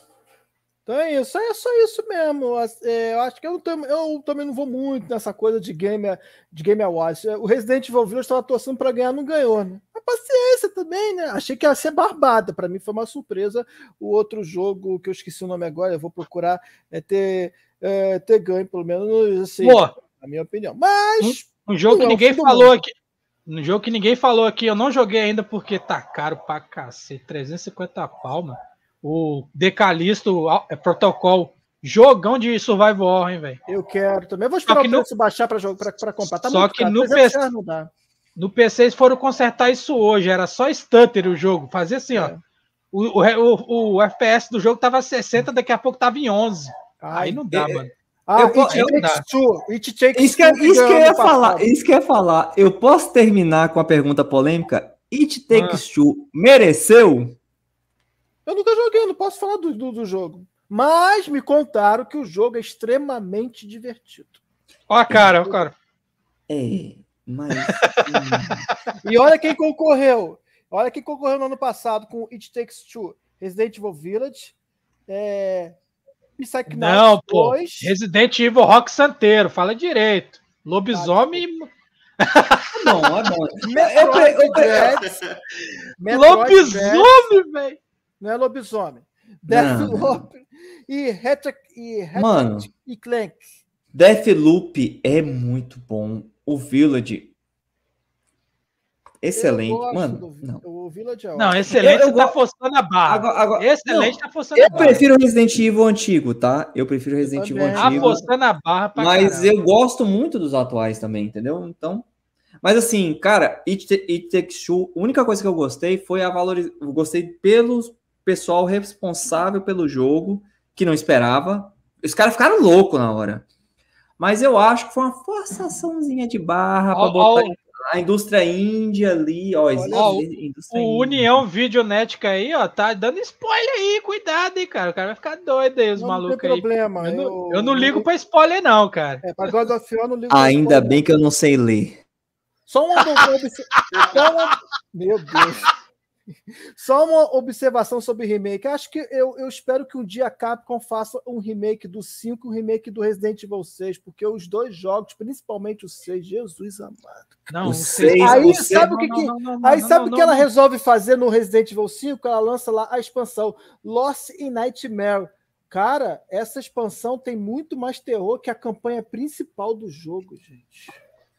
Então é isso, é só isso mesmo. É, eu acho que eu, não eu também não vou muito nessa coisa de Game, de game Awards. É, o Resident Evil Village estava torcendo para ganhar, não ganhou, né? A paciência também, né? Achei que ia ser barbada. Para mim foi uma surpresa o outro jogo que eu esqueci o nome agora. Eu vou procurar é ter, é, ter ganho, pelo menos, assim, Pô, na minha opinião. Mas. Um jogo é que ninguém falou aqui. No jogo que ninguém falou aqui, eu não joguei ainda porque tá caro pra cacete, 350 palmas o Decalisto é protocolo Jogão de Survival hein, velho? Eu quero também. Eu vou esperar o preço no... baixar pra, jogo, pra, pra comprar. Tá só que caro. no PC... No PC eles foram consertar isso hoje. Era só stutter o jogo. Fazia assim, é. ó. O, o, o, o, FPS do jogo tava 60, daqui a pouco tava em 11. Aí não dá, é... mano. Ah, eu, it, eu, takes two. it takes isso, é, two que, isso que eu ia falar. Isso que eu ia falar. Eu posso terminar com a pergunta polêmica? It Takes ah. Two mereceu? Eu nunca joguei, não posso falar do, do, do jogo. Mas me contaram que o jogo é extremamente divertido. Ó a cara, ó a cara. É, mas. Hum. [laughs] e olha quem concorreu. Olha quem concorreu no ano passado com It Takes Two, Resident Evil Village. É... Psych Não, 2. pô. Resident Evil Rock Santeiro, fala direito. Lobisomem. Não, não. É é Metroid [laughs] Lobisomem, velho não é lobisomem. Deathloop e Hatchet e, Hatch, Mano, e Clank. Deathloop é muito bom. O Village Excelente, mano. Não. O Village é Não, excelente eu, eu tá forçando a barra. Agora, agora, excelente tá não, tá forçando eu a barra. Eu prefiro Resident Evil antigo, tá? Eu prefiro Resident Evil tá antigo. Tá forçando a barra pra Mas eu gosto muito dos atuais também, entendeu? Então. Mas assim, cara, It, It Takes Two, a única coisa que eu gostei foi a valorização. Gostei pelos pessoal responsável pelo jogo, que não esperava. Os caras ficaram loucos na hora. Mas eu acho que foi uma forçaçãozinha de barra para botar a indústria índia ali, ó. Olha, indústria o índia. União Videonética aí, ó, tá dando spoiler aí, cuidado aí, cara. O cara vai ficar doido aí, os não malucos aí. Problema, eu, eu, não, eu, não ligo eu... spoiler, não, cara. É, pra God of War eu não ligo Ainda bem que eu não sei ler. Só Só um... Meu Deus. [laughs] Só uma observação sobre remake. Acho que eu, eu, espero que um dia a Capcom faça um remake do 5 e um remake do Resident Evil 6, porque os dois jogos, principalmente o 6, Jesus amado. Não, o 6. Aí o sabe o que, que, aí sabe que ela resolve fazer no Resident Evil 5? Ela lança lá a expansão Lost in Nightmare. Cara, essa expansão tem muito mais terror que a campanha principal do jogo, gente.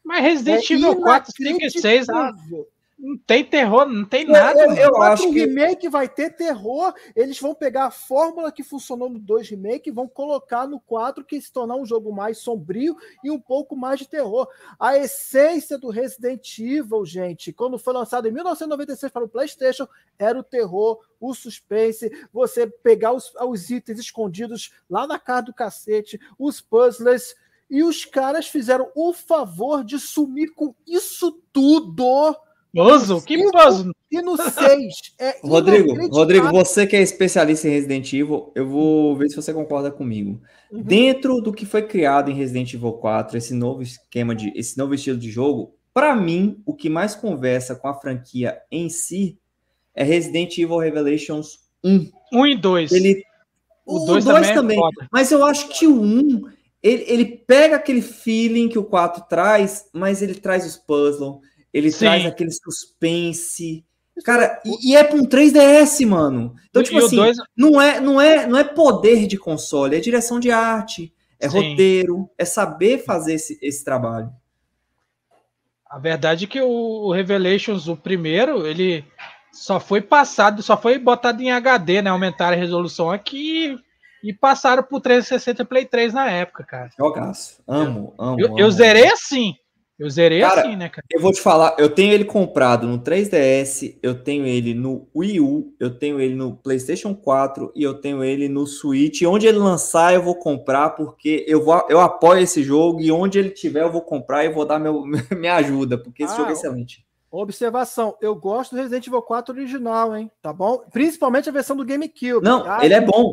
Mas Resident é Evil 4, 5 e 6 ah, não, não tem terror, não tem é, é, eu, nada. Eu, eu acho que o remake vai ter terror. Eles vão pegar a fórmula que funcionou no 2 remake e vão colocar no 4 que se tornar um jogo mais sombrio e um pouco mais de terror. A essência do Resident Evil, gente, quando foi lançado em 1996 para o PlayStation, era o terror, o suspense, você pegar os, os itens escondidos lá na cara do cacete, os puzzles. E os caras fizeram o favor de sumir com isso tudo Mimoso? Que mimoso? E no 6. É, é [laughs] Rodrigo, Rodrigo, você que é especialista em Resident Evil, eu vou ver se você concorda comigo. Uhum. Dentro do que foi criado em Resident Evil 4, esse novo esquema de. esse novo estilo de jogo, para mim, o que mais conversa com a franquia em si é Resident Evil Revelations 1. 1 e 2. Ele, o 2 também. também é mas eu acho que o 1 ele, ele, pega aquele feeling que o 4 traz, mas ele traz os puzzles, ele Sim. traz aquele suspense. Cara, e, e é para um 3DS, mano. Então, tipo e tipo assim, dois... não, é, não, é, não é poder de console, é direção de arte, é Sim. roteiro, é saber fazer esse, esse trabalho. A verdade é que o Revelations, o primeiro, ele só foi passado, só foi botado em HD, né? Aumentar a resolução aqui e passaram pro 360 Play 3 na época, cara. Jogaço. Amo, amo. Eu, amo. eu zerei assim. Eu zerei cara, assim, né, cara? Eu vou te falar, eu tenho ele comprado no 3DS, eu tenho ele no Wii U, eu tenho ele no PlayStation 4 e eu tenho ele no Switch. Onde ele lançar, eu vou comprar, porque eu, vou, eu apoio esse jogo e onde ele tiver, eu vou comprar e vou dar meu, [laughs] minha ajuda, porque esse ah, jogo é excelente. Observação, eu gosto do Resident Evil 4 original, hein? Tá bom? Principalmente a versão do GameCube. Não, tá? ele é bom.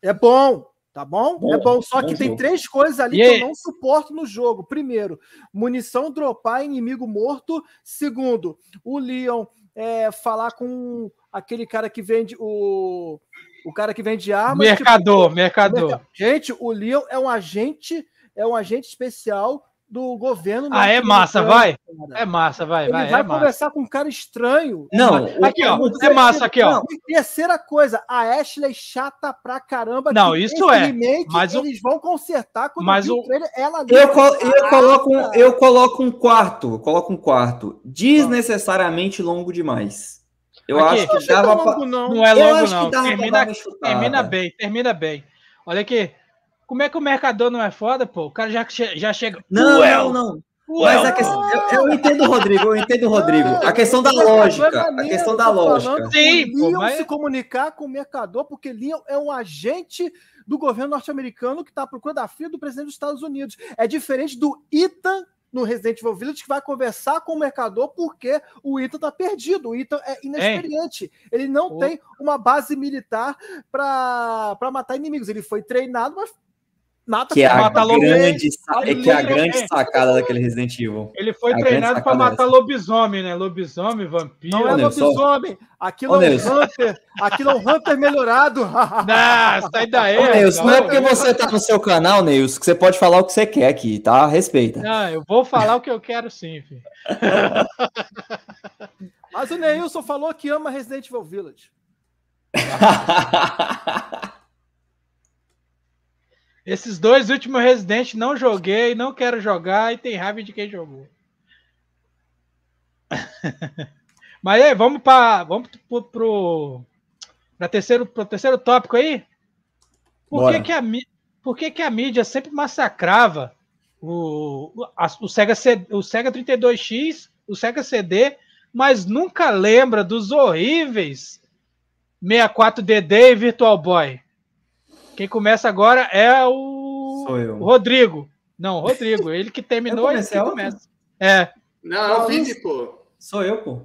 É bom, Tá bom? bom? é bom, só bom que jogo. tem três coisas ali e que aí? eu não suporto no jogo. Primeiro, munição dropar inimigo morto. Segundo, o Leon é, falar com aquele cara que vende o. O cara que vende armas. Mercador, tipo, mercador. Gente, o Leon é um agente, é um agente especial do governo. Ah, é massa, vai. Cara. É massa, vai. Ele vai, é conversar massa. com um cara estranho. Não, mas, aqui, ó. É massa aqui, ó. E terceira coisa, a Ashley é chata pra caramba. Não, isso é. Remake, mas eles o... vão consertar quando mas o... trailer, ela eu, col tá eu, coloco um, eu coloco um quarto, coloco um quarto. Desnecessariamente longo demais. Eu aqui, acho que dava pra... não. não é longo, não. Termina, termina bem, termina bem. Olha aqui. Como é que o mercador não é foda, pô? O cara já, já chega. Não, Uel! não, não. Uel! Mas a questão. Eu, eu entendo, Rodrigo, eu entendo, Rodrigo. A questão da lógica. A é questão da lógica. Sim, pô, mas... se comunicar com o mercador, porque Leon é um agente do governo norte-americano que está à procura da filha do presidente dos Estados Unidos. É diferente do Ethan no Resident Evil Village que vai conversar com o mercador porque o Ethan tá perdido, o Ethan é inexperiente, é. ele não oh. tem uma base militar para matar inimigos, ele foi treinado, mas que é a grande, é que é a grande sacada daquele Resident Evil. Ele foi a treinado para matar essa. lobisomem, né? Lobisomem, vampiro. Não é Deus, lobisomem. Aquilo é um Hunter. Aquilo é um Hunter melhorado. [laughs] não, sai daí. Oh, não é porque é. você tá no seu canal, Neils, que você pode falar o que você quer aqui, tá? Respeita. Não, eu vou falar o que eu quero sim, filho. Mas o Neilson falou que ama Resident Evil Village. [laughs] Esses dois últimos Resident não joguei, não quero jogar e tem raiva de quem jogou. [laughs] Mas aí, vamos para vamos pro, pro, terceiro, pro terceiro tópico aí? Por que, que a por que, que a mídia sempre massacrava o, a, o, Sega, o Sega 32X, o Sega CD, mas nunca lembra dos horríveis 64DD e Virtual Boy? Quem começa agora é o, Sou eu. o Rodrigo. Não, Rodrigo. Ele que terminou e é que começa. É. Não, é o Vini, pô. Sou eu, pô.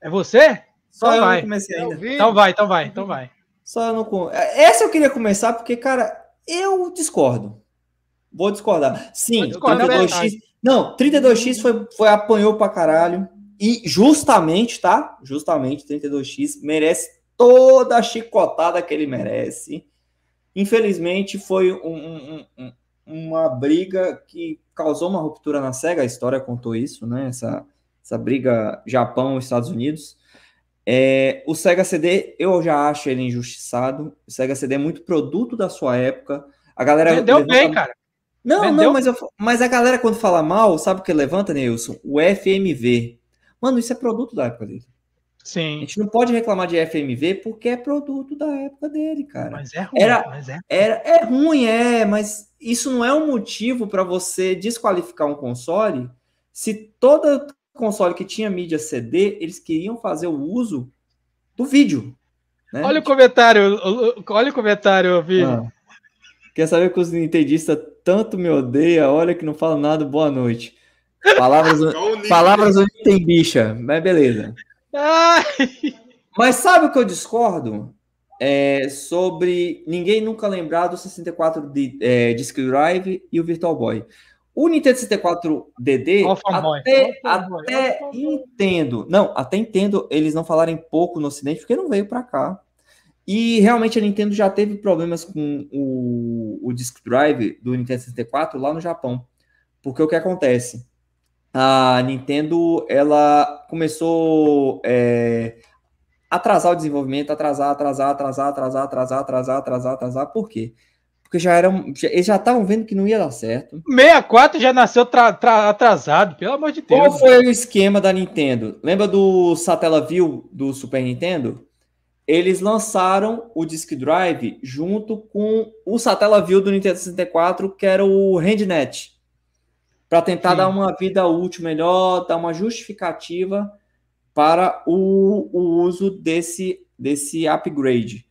É você? Só então eu vai. não comecei é ainda. então vai, então vai, então vai. Só eu não. É, essa eu queria começar porque, cara, eu discordo. Vou discordar. Sim, discordar 32x. Não, 32x foi, foi apanhou pra caralho. E justamente, tá? Justamente, 32x merece toda a chicotada que ele merece. Infelizmente, foi um, um, um, uma briga que causou uma ruptura na SEGA, a história contou isso, né? Essa, essa briga Japão-Estados Unidos. É, o Sega CD, eu já acho ele injustiçado. O Sega CD é muito produto da sua época. A galera. Vendeu levanta... bem, cara. Não, Vendeu? não, mas, eu... mas a galera, quando fala mal, sabe o que levanta, Nilson? O FMV. Mano, isso é produto da época dele. Sim. A gente não pode reclamar de FMV porque é produto da época dele, cara. Mas é ruim. Era, mas é... Era, é ruim, é, mas isso não é um motivo para você desqualificar um console se todo console que tinha mídia CD, eles queriam fazer o uso do vídeo. Né? Olha o comentário, olha o comentário, Vi. Ah, quer saber que os nintendistas tanto me odeia, olha que não falo nada, boa noite. Palavras, [laughs] palavras do Nintendo bicha, mas beleza. Mas sabe o que eu discordo? É sobre ninguém nunca lembrar do 64 de, é, Disk Drive e o Virtual Boy. O Nintendo 64 DD até, até entendo. Não, até entendo eles não falarem pouco no ocidente porque não veio para cá. E realmente a Nintendo já teve problemas com o, o Disk Drive do Nintendo 64 lá no Japão. Porque o que acontece? a Nintendo ela começou é, atrasar o desenvolvimento, atrasar, atrasar, atrasar, atrasar, atrasar, atrasar, atrasar, atrasar. Por quê? Porque já eram, já, eles já estavam vendo que não ia dar certo. 64 já nasceu atrasado, pelo amor de Deus. Qual foi o esquema da Nintendo? Lembra do View do Super Nintendo? Eles lançaram o Disk Drive junto com o View do Nintendo 64, que era o HandNet para tentar Sim. dar uma vida útil melhor, dar uma justificativa para o, o uso desse, desse upgrade.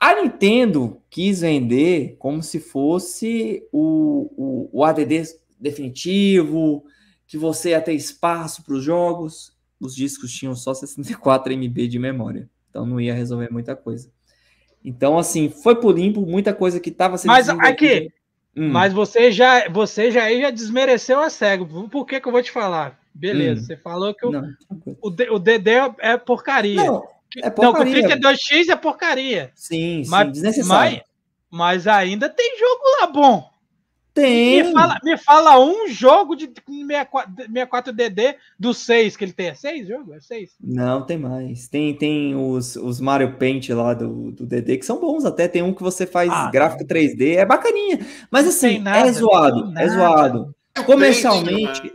A Nintendo quis vender como se fosse o, o, o ADD definitivo, que você ia ter espaço para os jogos. Os discos tinham só 64 MB de memória, então não ia resolver muita coisa. Então, assim, foi por limpo, muita coisa que estava sendo. Mas aqui, Hum. Mas você já, você já, já desmereceu a cego. Por que, que eu vou te falar? Beleza, hum. você falou que o, o, o Dedé é porcaria. Não, é porcaria. Não, o 32X é porcaria. Sim, sim, mas, desnecessário. Mas, mas ainda tem jogo lá bom. Tem. Me fala, me fala um jogo de 64DD do seis que ele tem. É seis jogo? É Não, tem mais. Tem, tem os, os Mario Paint lá do, do DD que são bons até. Tem um que você faz ah, gráfico 3D, é bacaninha. Mas assim, nada, é zoado. É zoado. É comercialmente. Né?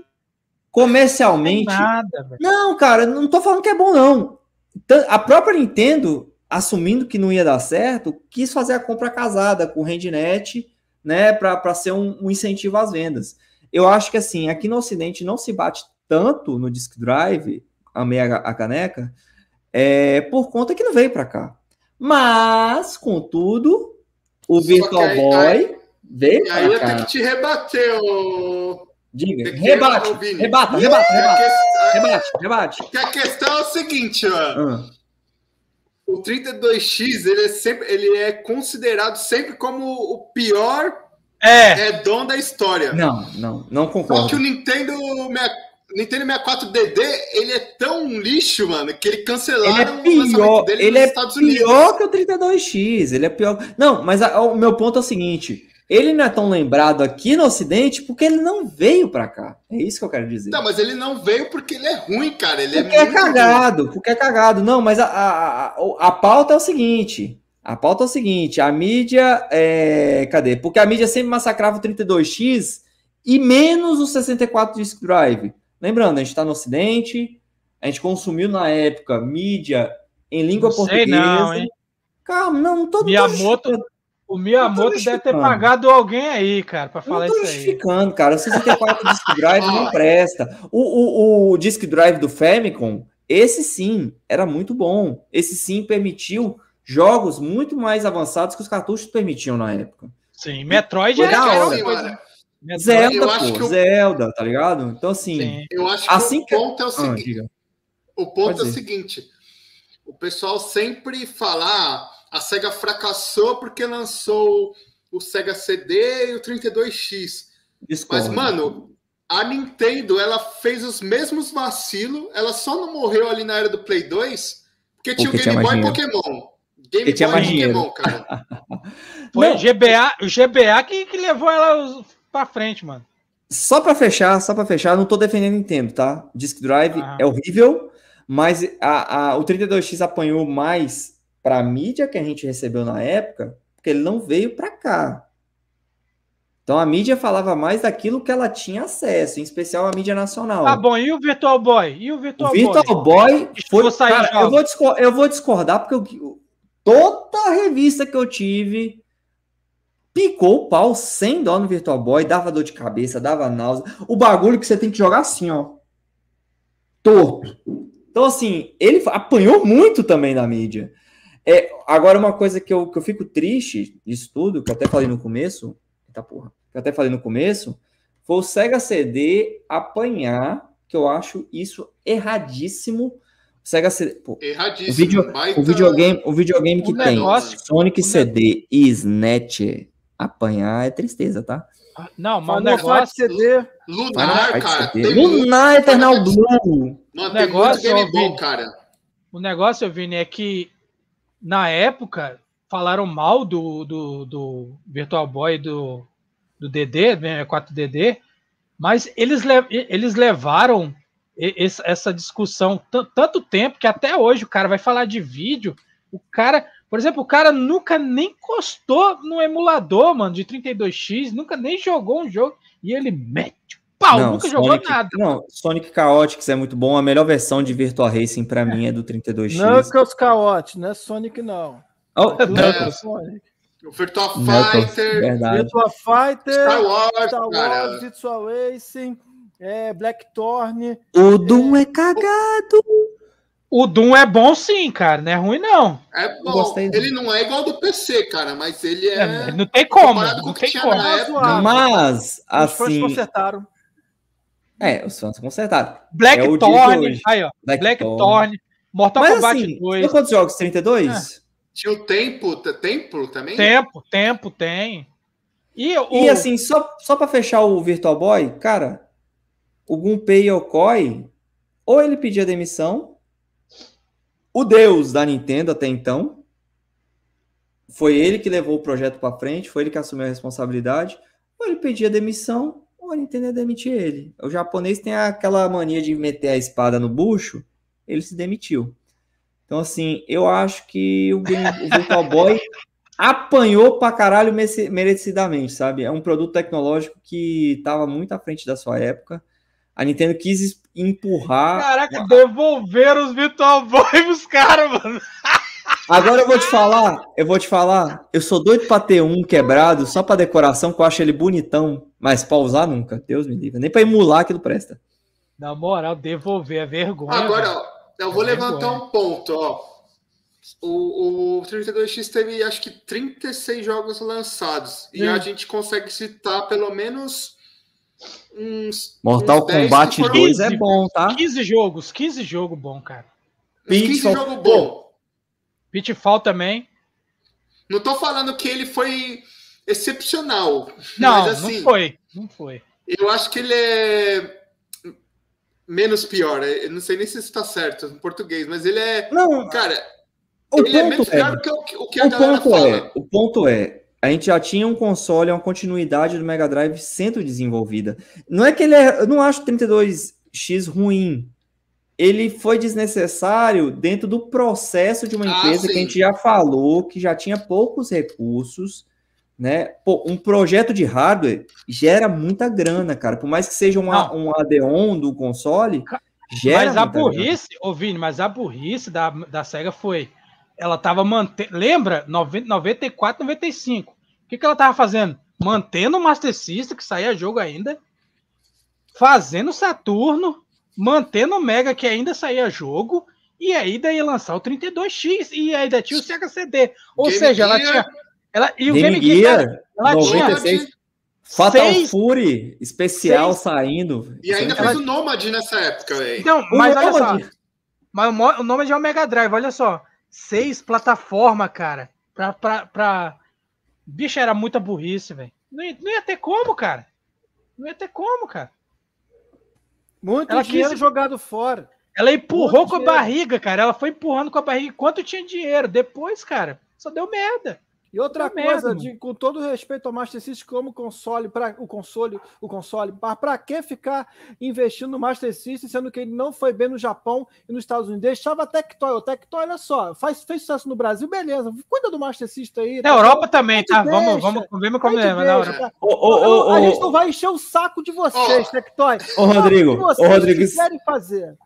Comercialmente. Não, nada, não, cara, não tô falando que é bom, não. A própria Nintendo, assumindo que não ia dar certo, quis fazer a compra casada com o Rendinet né, para ser um, um, incentivo às vendas. Eu acho que assim, aqui no Ocidente não se bate tanto no disk drive, amei a, a caneca, é, por conta que não veio para cá. Mas, contudo, o Só Virtual aí, Boy aí, veio para cá. Aí eu tenho que te rebater, ô... Diga, rebate, rebata, rebata, é rebate rebate, rebate. a questão é o seguinte, ó. Hum o 32X, ele é, sempre, ele é considerado sempre como o pior é. é da história. Não, não, não concordo. Só que o Nintendo, Nintendo 64DD, ele é tão lixo, mano, que ele cancelaram ele é pior, o dele ele é Estados pior Unidos. que o 32X, ele é pior. Não, mas a, o meu ponto é o seguinte, ele não é tão lembrado aqui no Ocidente porque ele não veio para cá. É isso que eu quero dizer. Não, mas ele não veio porque ele é ruim, cara. Ele é porque é, é cagado, ruim. porque é cagado. Não, mas a, a, a, a pauta é o seguinte: a pauta é o seguinte, a mídia é. Cadê? Porque a mídia sempre massacrava o 32X e menos o 64 disk drive. Lembrando, a gente está no Ocidente, a gente consumiu na época mídia em língua não portuguesa. Sei não, hein? Calma, não, todo mundo. Miyamoto, o Miyamoto deve ter pagado alguém aí, cara, para falar isso aí. Eu tô justificando, cara. O 64 Disk Drive não presta. O, o, o Disk Drive do Famicom, esse sim, era muito bom. Esse sim permitiu jogos muito mais avançados que os cartuchos permitiam na época. Sim, Metroid era, Zelda, pô, o... Zelda, tá ligado? Então, assim, Sim. eu acho que assim o ponto que... é o ah, seguinte. Ah, o ponto Pode é o seguinte: o pessoal sempre falar ah, a SEGA fracassou porque lançou o Sega CD e o 32X. Mas, mano, a Nintendo, ela fez os mesmos vacilos, ela só não morreu ali na era do Play 2, porque tinha porque o Game tinha Boy dinheiro. Pokémon. Game Boy tinha Pokémon, cara. [laughs] Foi não. o GBA, o GBA que, que levou ela pra frente, mano. Só pra fechar, só pra fechar, não tô defendendo Nintendo, tá? Disk Drive ah. é horrível, mas a, a, o 32X apanhou mais para a mídia que a gente recebeu na época, porque ele não veio para cá. Então a mídia falava mais daquilo que ela tinha acesso, em especial a mídia nacional. Ah, bom, e o Virtual Boy? E o Virtual, o Virtual Boy? Boy foi, cara, eu, vou discordar, eu vou discordar, porque eu, toda revista que eu tive picou o pau sem dó no Virtual Boy, dava dor de cabeça, dava náusea. O bagulho que você tem que jogar assim, ó. Torto. Então, assim, ele apanhou muito também da mídia. É, agora, uma coisa que eu, que eu fico triste disso tudo, que eu até falei no começo, eita porra, que eu até falei no começo, foi o Sega CD apanhar, que eu acho isso erradíssimo. Sega CD. Pô, erradíssimo. O, video, baita... o videogame, o videogame que tem Sonic CD e Snatch apanhar é tristeza, tá? Ah, não, mas o negócio CD. Lunar, cara. CD. Lunar Eternal Blue. Mano, o negócio, muito game bom, cara. O negócio, Vini, é que na época, falaram mal do, do, do Virtual Boy do, do DD, 64DD, né, é mas eles, eles levaram essa discussão tanto tempo que até hoje o cara vai falar de vídeo, o cara, por exemplo, o cara nunca nem encostou no emulador, mano, de 32x, nunca nem jogou um jogo e ele mete pau, não, nunca Sonic, jogou nada. Não, Sonic Chaotix é muito bom. A melhor versão de Virtua Racing pra mim é do 32X. Knuckles Chaotix, não é Sonic, não. Oh, é, Knuckles. Sonic. O Virtua é Fighter, verdade. Virtua Fighter, Star Wars, Star Wars Virtua Racing, é, Blackthorn. O Doom é, é cagado. O Doom é bom sim, cara, não é ruim não. É bom. Ele não é igual do PC, cara, mas ele é. é não tem como. Com não tem como. mas, assim. Os consertaram. É, os fãs consertaram. Blackthorn, é aí, ó. Blackthorn, Mortal Mas, Kombat assim, 2. quantos jogos? 32? É. Tinha o tempo, tempo também? Tempo, tempo tem. E, o... e assim, só, só para fechar o Virtual Boy, cara, o Gunpei Yokoi, ou ele pedia demissão, o deus da Nintendo até então, foi ele que levou o projeto para frente, foi ele que assumiu a responsabilidade, ou ele pedia demissão, a Nintendo ia demitir ele. O japonês tem aquela mania de meter a espada no bucho, ele se demitiu. Então, assim, eu acho que o, Game, o Virtual Boy apanhou pra caralho merecidamente, sabe? É um produto tecnológico que estava muito à frente da sua época. A Nintendo quis empurrar. Caraca, uma... devolver os Virtual Boy pros caras, mano. [laughs] Agora eu vou te falar, eu vou te falar, eu sou doido pra ter um quebrado só pra decoração, que eu acho ele bonitão, mas pra usar nunca, Deus me livre. Nem pra emular aquilo presta. Na moral, devolver é vergonha. Agora, ó, eu vou é levantar vergonha. um ponto, ó. O, o 32X teve acho que 36 jogos lançados. Sim. E a hum. gente consegue citar pelo menos uns. Mortal uns Kombat 2 é bom, tá? 15 jogos, 15 jogo bom, cara. 15 jogo bom. Pitfall também. Não tô falando que ele foi excepcional. Não, mas, assim, não foi. Não foi. Eu acho que ele é menos pior. É, eu não sei nem se está certo em português, mas ele é. Não, cara, o ele é menos é, pior do que o que a o galera ponto é, fala. É, o ponto é. A gente já tinha um console, uma continuidade do Mega Drive sendo desenvolvida. Não é que ele é. Eu não acho 32X ruim ele foi desnecessário dentro do processo de uma ah, empresa ah, que a gente já falou, que já tinha poucos recursos, né? Pô, um projeto de hardware gera muita grana, cara. Por mais que seja um um ADON do console, gera Mas a burrice, grana. ô Vini, mas a burrice da, da SEGA foi... Ela tava mantendo... Lembra? 90, 94, 95. O que, que ela tava fazendo? Mantendo o Master System, que saía jogo ainda, fazendo Saturno mantendo o Mega que ainda saía jogo, e ainda ia lançar o 32X, e ainda tinha o Sega CD. Ou Game seja, Gear, ela tinha. Ela, e o Game, Game Gear, Gear ela, ela 96, tinha. Fatal seis, Fury especial seis, saindo. E ainda faz é fez o Nomad nessa época, velho. Então, mas o olha só. Mas o Nomad é o Mega Drive, olha só. Seis plataformas, cara. Pra, pra, pra... Bicho, era muita burrice, velho. Não, não ia ter como, cara. Não ia ter como, cara. Muito ela dinheiro quis... jogado fora. Ela empurrou Muito com dinheiro. a barriga, cara. Ela foi empurrando com a barriga enquanto tinha dinheiro. Depois, cara, só deu merda. E outra é coisa, de, com todo respeito ao Master System como console, para o console, o console, para que ficar investindo no Master System, sendo que ele não foi bem no Japão e nos Estados Unidos? Deixava a Tectoy, o Tectoy, olha só, faz, fez sucesso no Brasil, beleza, cuida do Master System aí. Na tá Europa bom. também, tá? vamos, vamos, vamos com problema, Oh, oh, oh, a gente não vai encher o saco de vocês, Tectoy. Ô, Rodrigo, o Rodrigo. Vocês querem fazer.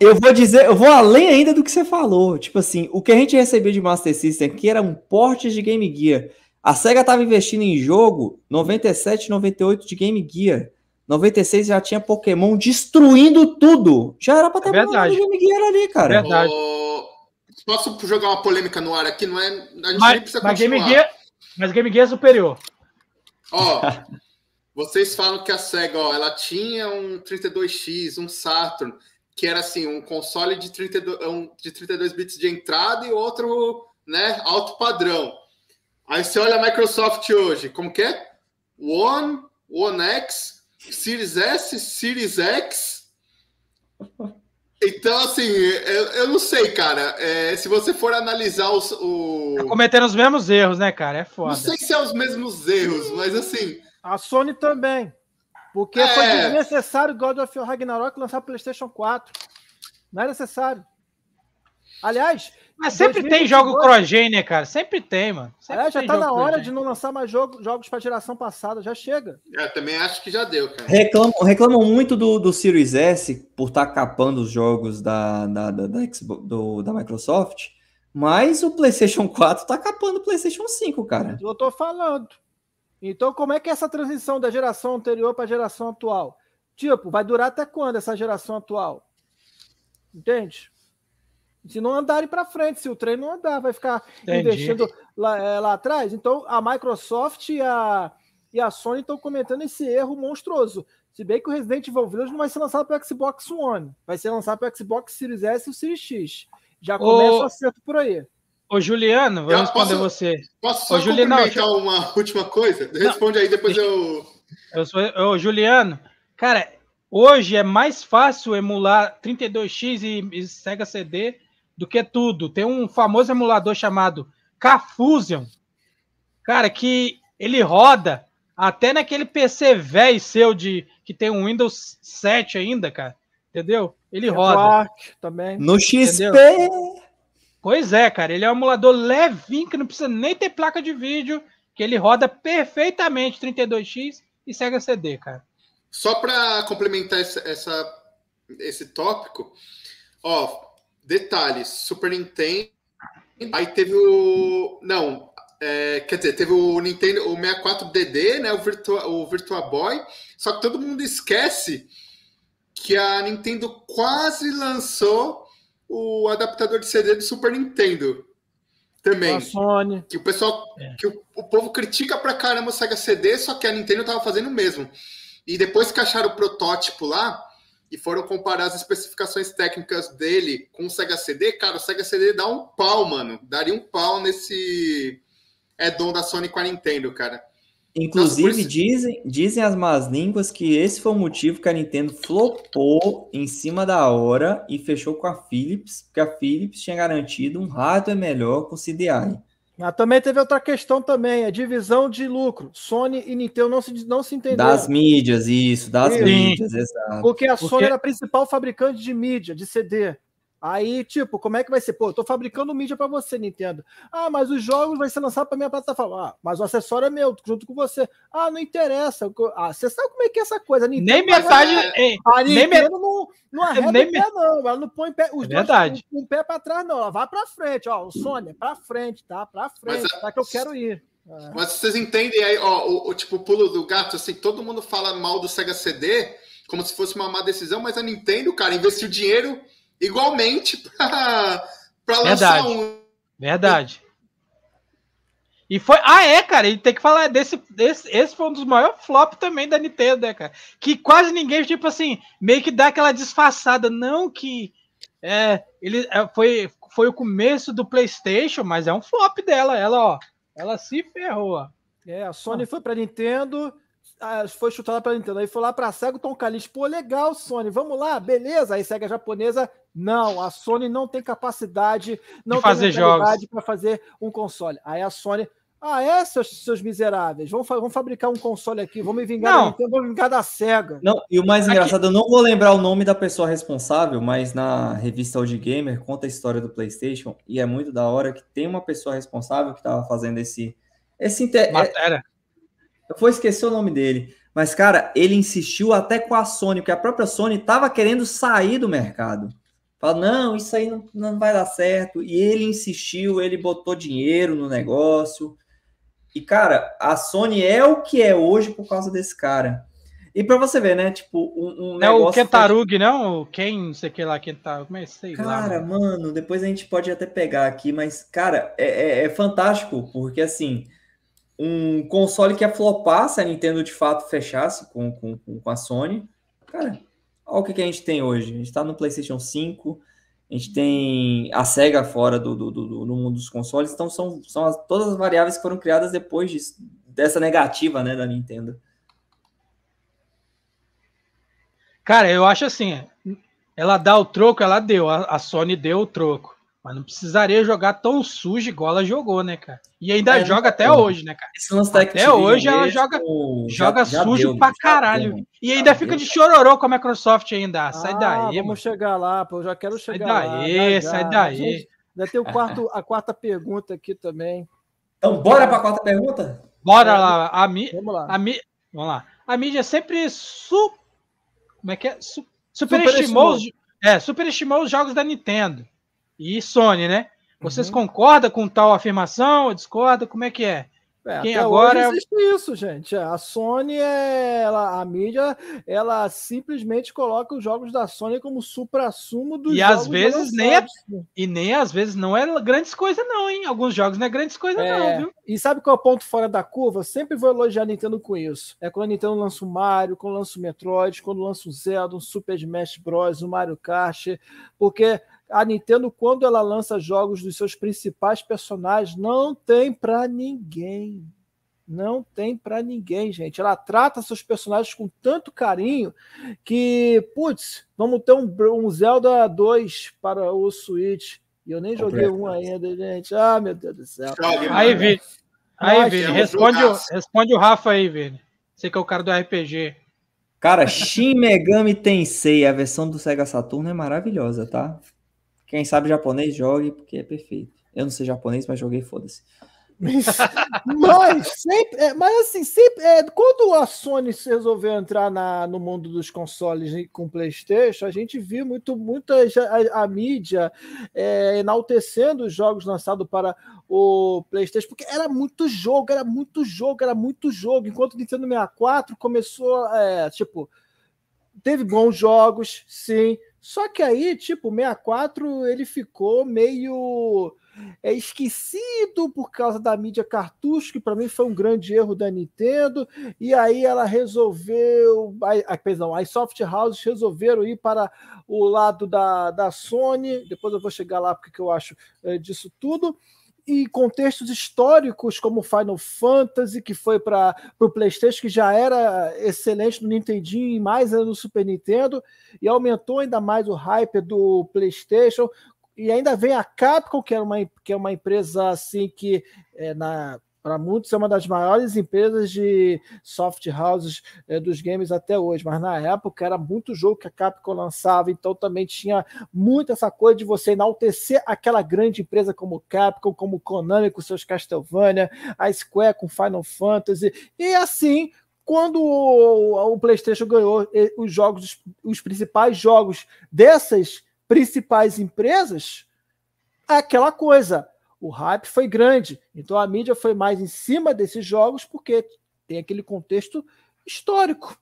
Eu vou dizer, eu vou além ainda do que você falou. Tipo assim, o que a gente recebeu de Master System aqui era um porte de Game Gear. A SEGA tava investindo em jogo 97, 98 de Game Gear. 96 já tinha Pokémon destruindo tudo. Já era pra é ter é verdade. Game Gear ali, cara. É verdade. Oh, posso jogar uma polêmica no ar aqui? Não é, a gente mas, nem precisa mas Game Gear, mas Game Gear é superior. Ó, oh, vocês falam que a SEGA, ó, ela tinha um 32X, um Saturn que era assim, um console de 32, um, de 32 bits de entrada e outro, né, alto padrão. Aí você olha a Microsoft hoje, como que é? One, One X, Series S, Series X. Então, assim, eu, eu não sei, cara. É, se você for analisar os. O... Tá cometendo os mesmos erros, né, cara? É foda. Não sei se é os mesmos erros, mas assim. A Sony também. Porque é... foi desnecessário God of War Ragnarok lançar o PlayStation 4. Não é necessário. Aliás. Mas sempre tem jogo crogênia, né, cara. Sempre tem, mano. É, sempre aliás, tem já tá na hora de não lançar mais jogo, jogos pra geração passada. Já chega. Eu é, também acho que já deu, cara. Reclamam, reclamam muito do, do Series S por estar tá capando os jogos da, da, da, da, do, da Microsoft. Mas o PlayStation 4 tá capando o PlayStation 5, cara. Eu tô falando. Então, como é que é essa transição da geração anterior para a geração atual? Tipo, vai durar até quando essa geração atual? Entende? Se não andarem para frente, se o trem não andar, vai ficar Entendi. investindo lá, é, lá, atrás. Então, a Microsoft e a, e a Sony estão cometendo esse erro monstruoso. Se bem que o Resident Evil Village não vai ser lançado para o Xbox One, vai ser lançado para o Xbox Series S e o Series X. Já começa o acerto por aí. Ô, Juliano, vou responder posso, você. Posso só Ô, não, uma última coisa? Responde não, aí, depois eu... Eu sou... Ô, Juliano, cara, hoje é mais fácil emular 32X e, e Sega CD do que tudo. Tem um famoso emulador chamado Cafusion, cara, que ele roda até naquele PC velho seu de que tem um Windows 7 ainda, cara. Entendeu? Ele roda. também. No XP. Entendeu? Pois é, cara, ele é um emulador levinho que não precisa nem ter placa de vídeo, que ele roda perfeitamente 32x e Sega CD, cara. Só para complementar essa, essa, esse tópico, ó, detalhes, Super Nintendo, aí teve o, não, é, quer dizer, teve o Nintendo, o 64DD, né, o Virtua, o Virtua Boy, só que todo mundo esquece que a Nintendo quase lançou o adaptador de CD do Super Nintendo também. Que o pessoal, é. que o, o, povo critica pra caramba o Sega CD, só que a Nintendo tava fazendo o mesmo. E depois que acharam o protótipo lá e foram comparar as especificações técnicas dele com o Sega CD, cara, o Sega CD dá um pau, mano. Daria um pau nesse é dom da Sony com a Nintendo, cara. Inclusive, Nossa, dizem, dizem as más línguas que esse foi o motivo que a Nintendo flopou em cima da hora e fechou com a Philips, porque a Philips tinha garantido um hardware melhor com o CDI. Ah, também teve outra questão também, a é divisão de lucro. Sony e Nintendo não se, não se entenderam. Das mídias, isso, das Sim. mídias, exato. Porque a Sony era a principal fabricante de mídia, de CD. Aí, tipo, como é que vai ser? Pô, eu tô fabricando mídia para você, Nintendo. Ah, mas os jogos vai ser lançado para minha plataforma. Ah, mas o acessório é meu, junto com você. Ah, não interessa. Ah, você sabe como é que é essa coisa? Nintendo nem mensagem. nem a Nintendo nem é, não, não arreda nem o pé, não. Ela não põe pé, os é dois, verdade. um, um pé para trás, não. Ela vai para frente, ó. O Sony é para frente, tá? Para é- frente, mas, tá? Que eu quero ir. Mas vocês entendem aí, ó, o, o tipo, o pulo do gato, assim, todo mundo fala mal do Sega CD como se fosse uma má decisão, mas a Nintendo, cara, investiu dinheiro igualmente para lançar um. Verdade. E foi. Ah, é, cara. E tem que falar desse. Esse, esse foi um dos maiores flop também da Nintendo, né, cara? Que quase ninguém, tipo assim, meio que dá aquela disfarçada. Não que. É, ele é, foi, foi o começo do PlayStation, mas é um flop dela. Ela, ó. Ela se ferrou. É, a Sony foi pra Nintendo foi chutada pela Nintendo. Aí foi lá pra SEGA, o Tom Calixto, pô, legal, Sony, vamos lá, beleza. Aí SEGA japonesa, não, a Sony não tem capacidade, não de fazer tem capacidade para fazer um console. Aí a Sony, ah, é, seus, seus miseráveis, vamos, vamos fabricar um console aqui, vamos me vingar não. da Nintendo, vamos me vingar da SEGA. Não, e o mais aqui... engraçado, eu não vou lembrar o nome da pessoa responsável, mas na revista Old Gamer conta a história do PlayStation e é muito da hora que tem uma pessoa responsável que tava fazendo esse esse inter... matéria. Eu vou esquecer o nome dele. Mas, cara, ele insistiu até com a Sony, porque a própria Sony estava querendo sair do mercado. Fala, não, isso aí não, não vai dar certo. E ele insistiu, ele botou dinheiro no negócio. E, cara, a Sony é o que é hoje por causa desse cara. E pra você ver, né? Tipo, um, um é negócio. É o Kentarug, foi... não? Quem, não sei o que lá, Kentarug, tá é sei cara, lá. Cara, né? mano. mano, depois a gente pode até pegar aqui, mas, cara, é, é, é fantástico, porque assim um console que ia flopar se a Nintendo de fato fechasse com, com, com a Sony. Cara, olha o que, que a gente tem hoje. A gente está no PlayStation 5, a gente tem a SEGA fora do, do, do, do mundo dos consoles, então são, são as, todas as variáveis que foram criadas depois disso, dessa negativa né, da Nintendo. Cara, eu acho assim, ela dá o troco, ela deu, a, a Sony deu o troco. Mas não precisaria jogar tão sujo igual ela jogou, né, cara? E ainda é, joga tá até hoje, né, cara? até hoje ela joga, joga já, sujo deu, pra caralho. Né? e ainda fica de chororô com a Microsoft ainda. Ah, sai ah, daí. Vamos mano. chegar lá, pô. Eu já quero chegar sai daí, lá. Sai daí, sai daí. Ainda tem o quarto, a quarta pergunta aqui também. Então, bora pra quarta pergunta? Bora lá. A mi... Vamos lá. A mi... Vamos lá. A mídia é sempre su... Como é que é? Su... Superestimou, superestimou. Os... É, superestimou os jogos da Nintendo e Sony, né? Vocês uhum. concordam com tal afirmação ou discordam? Como é que é? É, Quem agora é existe isso, gente. A Sony, é, ela, a mídia, ela simplesmente coloca os jogos da Sony como supra-sumo dos e jogos às vezes nem é, e nem às vezes não é grandes coisas não, hein? Alguns jogos não é grandes coisas é, não, viu? E sabe qual é o ponto fora da curva? Eu sempre vou elogiar a Nintendo com isso. É quando a Nintendo lança o Mario, quando lança o Metroid, quando lança o Zelda, o Super Smash Bros, o Mario Kart, porque a Nintendo, quando ela lança jogos dos seus principais personagens, não tem para ninguém. Não tem para ninguém, gente. Ela trata seus personagens com tanto carinho que, putz, vamos ter um, um Zelda 2 para o Switch. E eu nem joguei um ainda, gente. Ah, meu Deus do céu. Aí, Vini. Aí, Vini, responde, responde o Rafa aí, Vini. Você que é o cara do RPG. Cara, Shin Megami Tensei, a versão do Sega Saturno é maravilhosa, tá? Quem sabe japonês jogue, porque é perfeito. Eu não sei japonês, mas joguei, foda-se. [laughs] mas, sempre, é, mas assim, sempre, é, quando a Sony resolveu entrar na, no mundo dos consoles com PlayStation, a gente viu muito, muita a, a mídia é, enaltecendo os jogos lançados para o PlayStation, porque era muito jogo, era muito jogo, era muito jogo. Enquanto o Nintendo 64 começou, é, tipo, teve bons jogos, sim só que aí, tipo, 64 ele ficou meio é esquecido por causa da mídia cartucho, que para mim foi um grande erro da Nintendo. E aí ela resolveu, a, perdão, as soft houses resolveram ir para o lado da, da Sony. Depois eu vou chegar lá porque eu acho é, disso tudo e contextos históricos como Final Fantasy, que foi para o PlayStation, que já era excelente no Nintendinho e mais no Super Nintendo, e aumentou ainda mais o hype do PlayStation. E ainda vem a Capcom, que, é uma, que é uma empresa assim que é, na para muitos é uma das maiores empresas de soft houses é, dos games até hoje, mas na época era muito jogo que a Capcom lançava, então também tinha muito essa coisa de você enaltecer aquela grande empresa como Capcom, como Konami com seus Castlevania, a Square com Final Fantasy, e assim quando o, PlayStation ganhou eh, os jogos, os principais jogos dessas principais empresas, é aquela coisa o hype foi grande. Então a mídia foi mais em cima desses jogos porque tem aquele contexto histórico.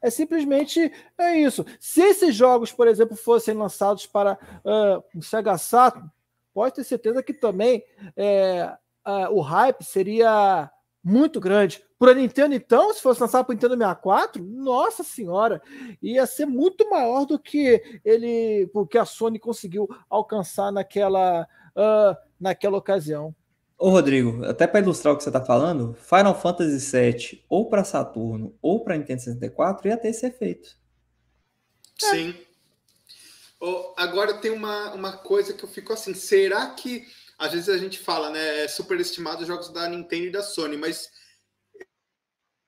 É simplesmente é isso. Se esses jogos, por exemplo, fossem lançados para uh, ah, um Sega Saturn, pode ter certeza que também é, uh, o hype seria muito grande. Para Nintendo, então, se fosse lançado para Nintendo 64, nossa senhora, ia ser muito maior do que ele, porque a Sony conseguiu alcançar naquela uh, naquela ocasião. Ô Rodrigo, até para ilustrar o que você está falando, Final Fantasy VII ou para Saturno ou para Nintendo 64 ia ter esse efeito. É. Sim. É. Oh, agora tem uma, uma coisa que eu fico assim, será que às vezes a gente fala, né, é superestimado os jogos da Nintendo e da Sony, mas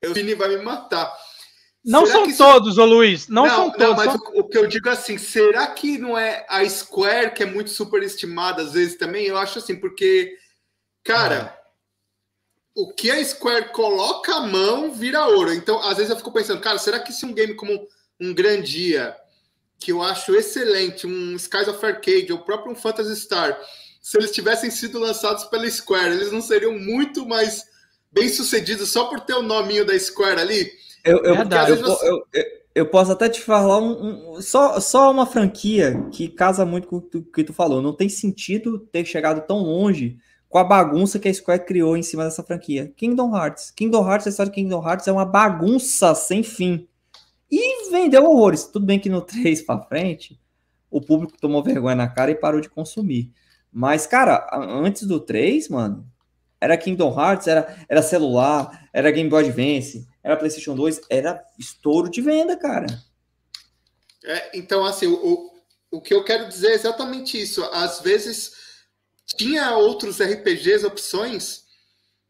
o Vini vai me matar. Não será são todos, ô Luiz, não, não são todos. mas são... o que eu digo é assim, será que não é a Square que é muito superestimada às vezes também? Eu acho assim, porque, cara, ah. o que a Square coloca a mão vira ouro. Então, às vezes eu fico pensando, cara, será que se um game como um Grandia, que eu acho excelente, um Skies of Arcade, ou próprio um Phantasy Star, se eles tivessem sido lançados pela Square, eles não seriam muito mais bem sucedidos só por ter o nominho da Square ali? Eu, eu, é Verdade, eu, eu, eu, eu, posso até te falar um, um, só, só uma franquia que casa muito com o que tu, falou. Não tem sentido ter chegado tão longe com a bagunça que a Square criou em cima dessa franquia. Kingdom Hearts. Kingdom Hearts, a história de Kingdom Hearts é uma bagunça sem fim. E vendeu horrores. Tudo bem que no 3 [laughs] para frente, o público tomou vergonha na cara e parou de consumir. Mas, cara, antes do 3, mano, era Kingdom Hearts, era, era celular, era Game Boy Advance, era PlayStation 2, era estouro de venda, cara. É, então, assim, o, o que eu quero dizer é exatamente isso. Às vezes tinha outros RPGs, opções,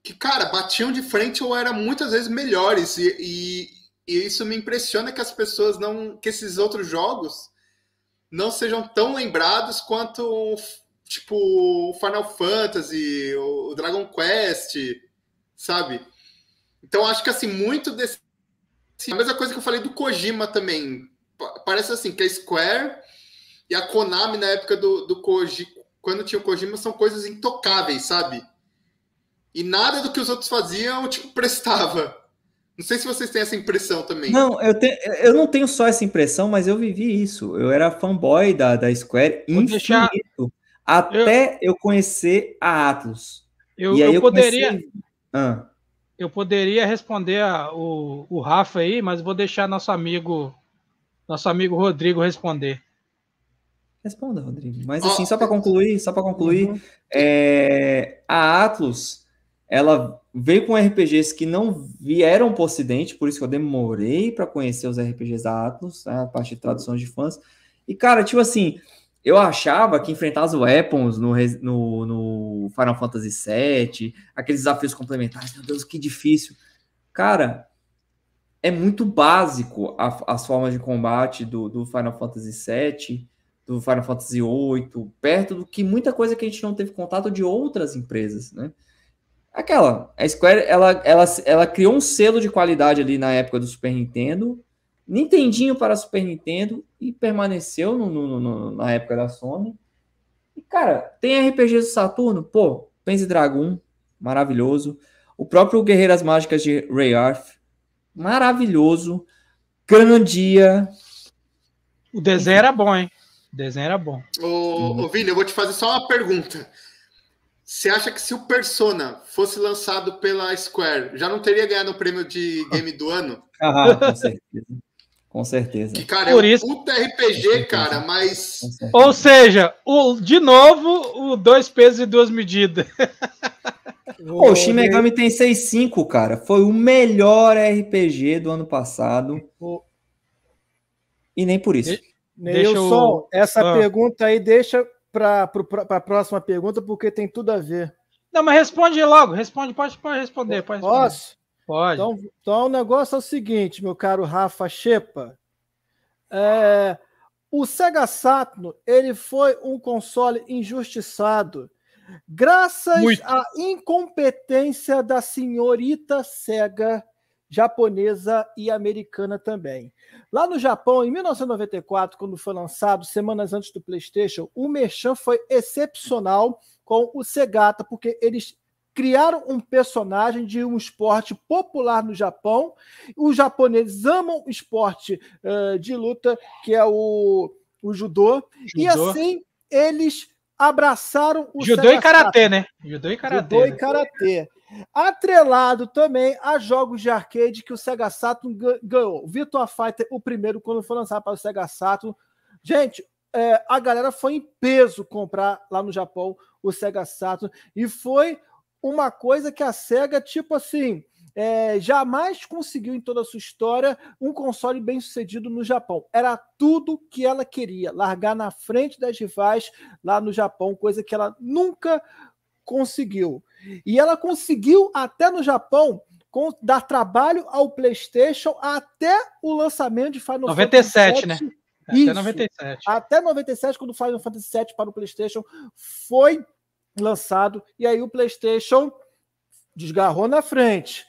que, cara, batiam de frente ou eram muitas vezes melhores. E, e, e isso me impressiona que as pessoas não. que esses outros jogos não sejam tão lembrados quanto tipo o Final Fantasy, o Dragon Quest, sabe? Então, acho que assim, muito desse. A mesma coisa que eu falei do Kojima também. Parece assim, que a Square e a Konami na época do, do Koji, quando tinha o Kojima, são coisas intocáveis, sabe? E nada do que os outros faziam, tipo, [laughs] prestava. Não sei se vocês têm essa impressão também. Não, eu, te, eu não tenho só essa impressão, mas eu vivi isso. Eu era fanboy da, da Square infinito. Deixar... Até eu... eu... conhecer a Atlas. Eu, e aí eu, eu poderia. Comecei... Ah eu poderia responder a, o, o Rafa aí, mas vou deixar nosso amigo nosso amigo Rodrigo responder. Responda, Rodrigo. Mas assim, só para concluir, só para concluir, uhum. é, a Atlas ela veio com RPGs que não vieram para o Ocidente, por isso que eu demorei para conhecer os RPGs da Atlas, né, a parte de traduções de fãs. E cara, tipo assim, eu achava que enfrentar as weapons no, no, no, Final Fantasy VII, aqueles desafios complementares, meu Deus, que difícil. Cara, é muito básico a, as formas de combate do, do, Final Fantasy VII, do Final Fantasy VIII, perto do que muita coisa que a gente não teve contato de outras empresas, né? Aquela, a Square, ela, ela, ela criou um selo de qualidade ali na época do Super Nintendo, Nintendinho para Super Nintendo e permaneceu no, no, no, na época da Sony. E, cara, tem RPG do Saturno? Pô, Penze Dragon, maravilhoso. O próprio Guerreiras Mágicas de Ray Arth, maravilhoso. Grandia. O desenho era bom, hein? O desenho era bom. Ô, ô Vini, eu vou te fazer só uma pergunta. Você acha que se o Persona fosse lançado pela Square, já não teria ganhado o prêmio de game do ano? Ah, com certeza. Com certeza. Que, cara, é Por é um isso... puta RPG, cara, mas. Ou seja, o, de novo, o dois pesos e duas medidas. [laughs] Pô, o Shin Megami tem 6.5, cara. Foi o melhor RPG do ano passado. E nem por isso. deixa eu... essa ah. pergunta aí deixa para a próxima pergunta, porque tem tudo a ver. Não, mas responde logo. Responde, pode, pode responder. Pode responder. Posso? Pode. Então, então o negócio é o seguinte, meu caro Rafa Shepa. É, o Sega Saturn ele foi um console injustiçado graças Muito. à incompetência da senhorita Sega japonesa e americana também. Lá no Japão, em 1994, quando foi lançado, semanas antes do PlayStation, o Merchan foi excepcional com o Segata, porque eles criaram um personagem de um esporte popular no Japão. Os japoneses amam o esporte uh, de luta, que é o, o judô, judô. E assim eles abraçaram o judô e karatê, né? Judô e karatê. Judô né? e karatê. Atrelado também a jogos de arcade que o Sega Saturn ganhou. Virtua Fighter, o primeiro, quando foi lançado para o Sega Saturn. Gente, é, a galera foi em peso comprar lá no Japão o Sega Saturn e foi uma coisa que a SEGA, tipo assim, é, jamais conseguiu em toda a sua história um console bem sucedido no Japão. Era tudo que ela queria, largar na frente das rivais lá no Japão, coisa que ela nunca conseguiu. E ela conseguiu até no Japão com, dar trabalho ao PlayStation até o lançamento de Final 97, Fantasy 97, né? Isso, até 97. Até 97, quando o Final Fantasy VII para o PlayStation foi lançado. E aí o PlayStation desgarrou na frente.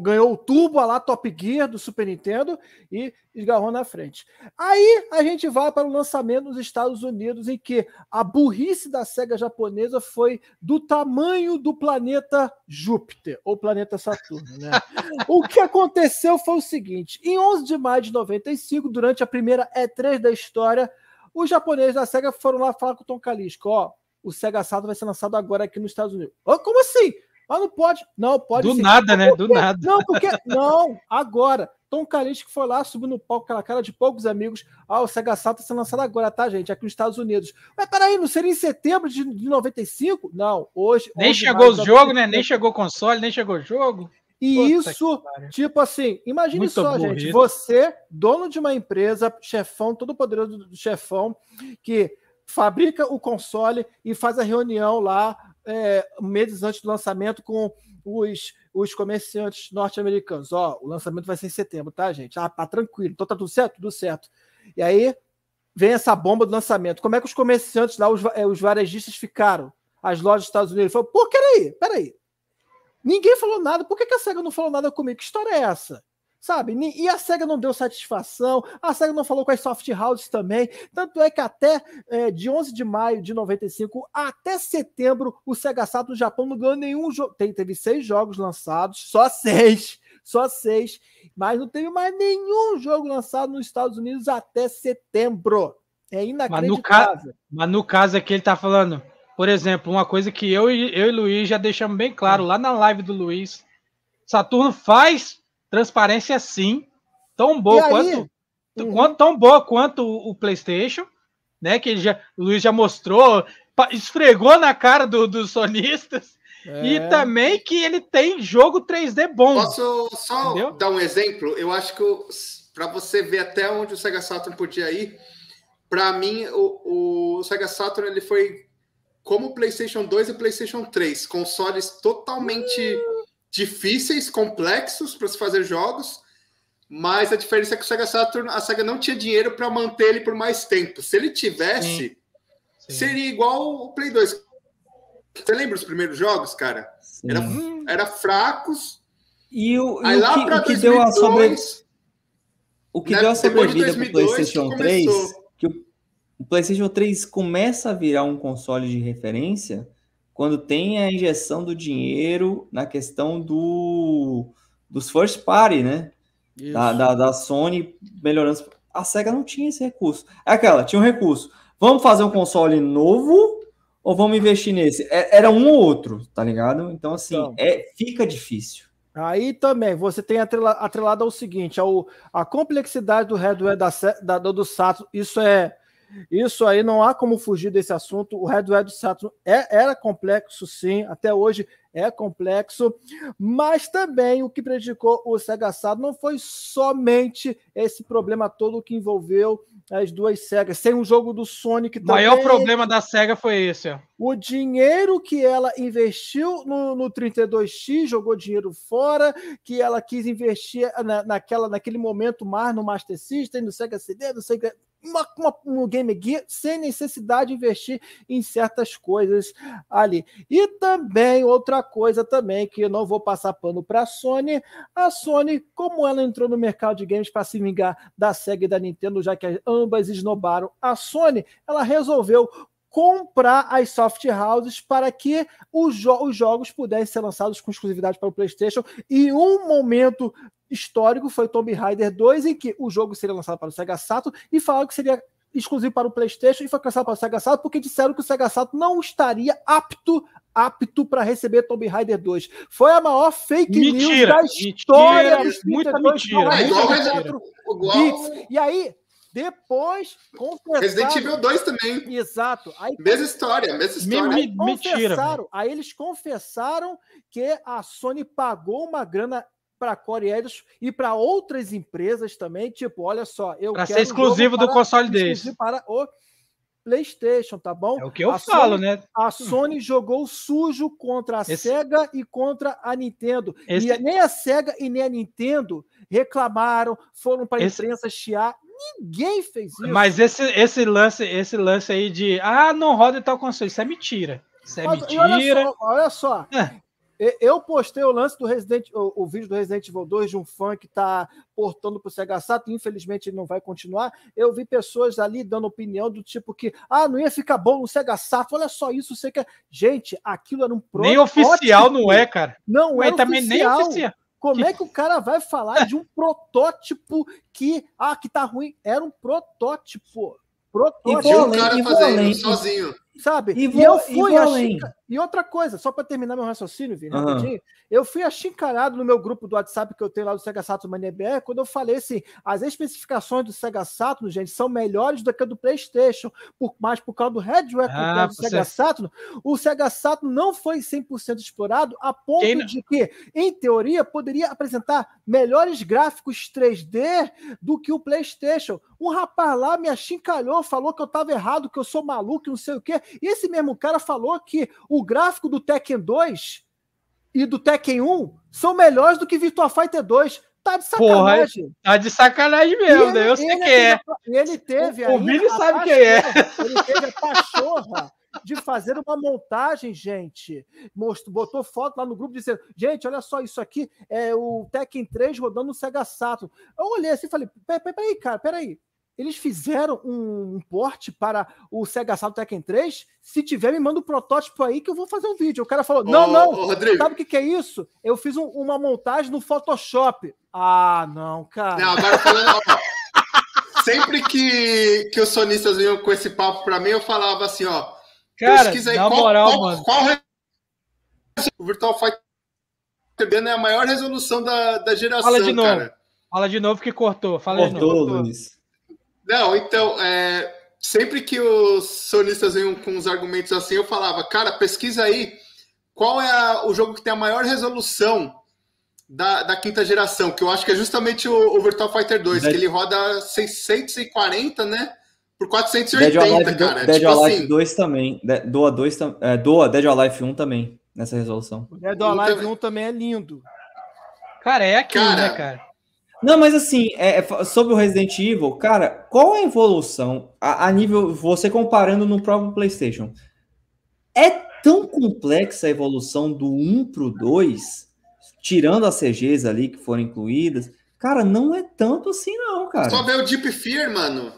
Ganhou o tubo lá Top Gear do Super Nintendo e desgarrou na frente. Aí a gente vai para o lançamento nos Estados Unidos, em que a burrice da SEGA japonesa foi do tamanho do planeta Júpiter, ou planeta Saturno, né? [laughs] o que aconteceu foi o seguinte: em 11 de maio de 95, durante a primeira E3 da história, os japoneses da SEGA foram lá falar com o Tom Kalisco, ó, o Sega Saturn vai ser lançado agora aqui nos Estados Unidos. Oh, como assim? Mas ah, não pode. Não, pode Do nada, né? Do nada. Não, porque. [laughs] Não, agora. Tom Kalinske foi lá, subiu no palco, aquela cara de poucos amigos. Ah, o Sega Saturn está sendo lançado agora, tá, gente? Aqui nos Estados Unidos. Mas peraí, não seria em setembro de, 95? Não, hoje. Nem chegou o jogo, né? Nem chegou o console, nem chegou o jogo. E Puta isso, tipo assim, imagine Muito só, aburrido. gente. Você, dono de uma empresa, chefão, todo poderoso do chefão, que fabrica o console e faz a reunião lá é, meses antes do lançamento com os, os comerciantes norte-americanos. Ó, o lançamento vai ser em setembro, tá, gente? Ah, tá tranquilo. Então tá tudo certo? Tudo certo. E aí vem essa bomba do lançamento. Como é que os comerciantes lá, os, é, os varejistas ficaram? As lojas dos Estados Unidos falaram, pô, peraí, peraí. Ninguém falou nada. Por que, que a SEGA não falou nada comigo? Que história é essa? Sabe? E a SEGA não deu satisfação, a SEGA não falou com as soft houses também. Tanto é que até é, de 11 de maio de 95 até setembro, o SEGA Saturn no Japão não ganhou nenhum jogo. Teve seis jogos lançados, só seis, só seis. Mas não teve mais nenhum jogo lançado nos Estados Unidos até setembro. É inacreditável. Mas no, ca... Mas no caso aqui ele tá falando, por exemplo, uma coisa que eu eu e Luiz já deixamos bem claro lá na live do Luiz. Saturno faz Transparência sim, tão boa quanto, uhum. quanto, tão boa quanto o PlayStation, né? Que já, o Luiz já mostrou, esfregou na cara do, dos sonistas. É. E também que ele tem jogo 3D bom. Posso só entendeu? dar um exemplo? Eu acho que para você ver até onde o Sega Saturn podia ir, para mim o, o Sega Saturn ele foi como o PlayStation 2 e PlayStation 3, consoles totalmente uh difíceis, complexos para se fazer jogos, mas a diferença é que o Sega Saturn, a Sega não tinha dinheiro para manter ele por mais tempo. Se ele tivesse, Sim. Sim. seria igual o Play 2. Você lembra os primeiros jogos, cara? Era, era fracos. E o, e Aí, lá o que, o que 2002, deu a sobre... O que né, deu a sobrevida de para o PlayStation que 3, que o PlayStation 3 começa a virar um console de referência, quando tem a injeção do dinheiro na questão do dos first party, né? Da, da, da, Sony melhorando. A SEGA não tinha esse recurso. É aquela, tinha um recurso. Vamos fazer um console novo ou vamos investir nesse? É, era um ou outro, tá ligado? Então, assim, então, é, fica difícil. Aí também, você tem atrelado ao seguinte, ao, a complexidade do hardware da, da, do Saturn, isso é isso aí não há como fugir desse assunto. O Red Red Saturn é, era complexo, sim, até hoje é complexo, mas também o que prejudicou o Sega Saturn não foi somente esse problema todo que envolveu as duas Segas, sem um jogo do Sonic também. O maior problema da Sega foi esse. O dinheiro que ela investiu no, no 32X, jogou dinheiro fora, que ela quis investir na, naquela, naquele momento mais no Master System, no Sega CD, no Sega uma, uma, um Game Gear sem necessidade de investir em certas coisas ali. E também outra coisa também que eu não vou passar pano para a Sony, a Sony, como ela entrou no mercado de games para se vingar da Sega e da Nintendo, já que ambas esnobaram a Sony, ela resolveu comprar as soft houses para que os, jo os jogos pudessem ser lançados com exclusividade para o PlayStation e um momento histórico foi Tomb Raider 2, em que o jogo seria lançado para o Sega Saturn e falaram que seria exclusivo para o PlayStation e foi cancelado para o Sega Saturn porque disseram que o Sega Saturn não estaria apto apto para receber Tomb Raider 2. Foi a maior fake mentira, news da história mentira, dos muita mentira, E aí, depois confessaram... Resident Evil 2 também. Exato. Aí, mesma história, mesma história. Me, me, aí, confessaram, mentira, aí eles confessaram que a Sony pagou uma grana para Core Edison e para outras empresas também, tipo, olha só, eu pra quero ser exclusivo um para, do console desse. Para o PlayStation, tá bom? É o que eu a falo, Sony, né? A Sony jogou sujo contra a Esse... Sega e contra a Nintendo. Esse... E nem a Sega e nem a Nintendo reclamaram, foram para a Esse... imprensa chiar. Ninguém fez isso. Mas esse, esse lance, esse lance aí de ah, não roda tal console, isso é mentira. Isso é Mas, mentira. Olha só, olha só. É. Eu postei o lance do Resident o, o, vídeo do Resident Evil 2 de um fã que está portando pro Sega Saturn, infelizmente ele não vai continuar. Eu vi pessoas ali dando opinião do tipo que, ah, não ia ficar bom no Sega Saturn, olha só isso, você quer. Gente, aquilo era um protótipo. Nem oficial não é, cara. Não é também nem oficial. Como é que o cara vai falar de um [laughs] protótipo que, ah, que tá ruim? Era um protótipo. Protótipo. E, o cara fazer sozinho. Sabe? E, vou, e eu fui, e e outra coisa, só para terminar meu raciocínio, Vini, uhum. rapidinho, eu fui achincarado no meu grupo do WhatsApp que eu tenho lá do Sega Saturn Mania BR, quando eu falei assim, as especificações do Sega Saturn, gente, são melhores do que a do PlayStation, por, mas por causa do hardware ah, do você... Sega Saturn, o Sega Saturn não foi 100% explorado a ponto Quem... de que, em teoria, poderia apresentar melhores gráficos 3D do que o PlayStation. Um rapaz lá me achincalhou, falou que eu estava errado, que eu sou maluco, não sei o quê, e esse mesmo cara falou que o gráfico do Tekken 2 e do Tekken 1 são melhores do que Virtua Fighter 2. Tá, tá de sacanagem. Porra, tá de sacanagem mesmo, ele, eu sei quem é. Ele teve o, o Billy sabe quem é. Ele teve a pachorra de fazer uma montagem, gente. Mostro, botou foto lá no grupo dizendo: gente, olha só, isso aqui é o Tekken 3 rodando no Sega Saturn. Eu olhei assim e falei: peraí, cara, peraí. Eles fizeram um, um porte para o Sega Saturn Tekken 3. Se tiver, me manda um protótipo aí que eu vou fazer um vídeo. O cara falou: Não, ô, não, ô, Rodrigo. sabe o que, que é isso? Eu fiz um, uma montagem no Photoshop. Ah, não, cara. Não, agora falando. sempre que, que os sonistas vinham com esse papo para mim, eu falava assim: Ó, cara, pesquisa aí na qual, moral, qual, mano. Qual, O Virtual Fighter é a maior resolução da, da geração. Fala de novo. Cara. Fala de novo que cortou. Fala cortou, de novo. Luiz. Não, então, é, sempre que os sonistas vinham com uns argumentos assim, eu falava, cara, pesquisa aí qual é a, o jogo que tem a maior resolução da, da, quinta geração, que eu acho que é justamente o, o Virtual Fighter 2, Dead... que ele roda 640, né? Por 480, Dead Alive, cara. Dead tipo Alive assim... 2 também. De, Doa, 2, é, Doa Dead Alive 1 também, nessa resolução. O Dead então, Alive 1 também é lindo. Cara, é aquilo, cara, né, cara? Não, mas assim, é, é sobre o Resident Evil, cara, qual a evolução a, a, nível. Você comparando no próprio PlayStation. É tão complexa a evolução do 1 pro 2, tirando as CGs ali que foram incluídas. Cara, não é tanto assim, não, cara. Só ver o Deep Fear, mano.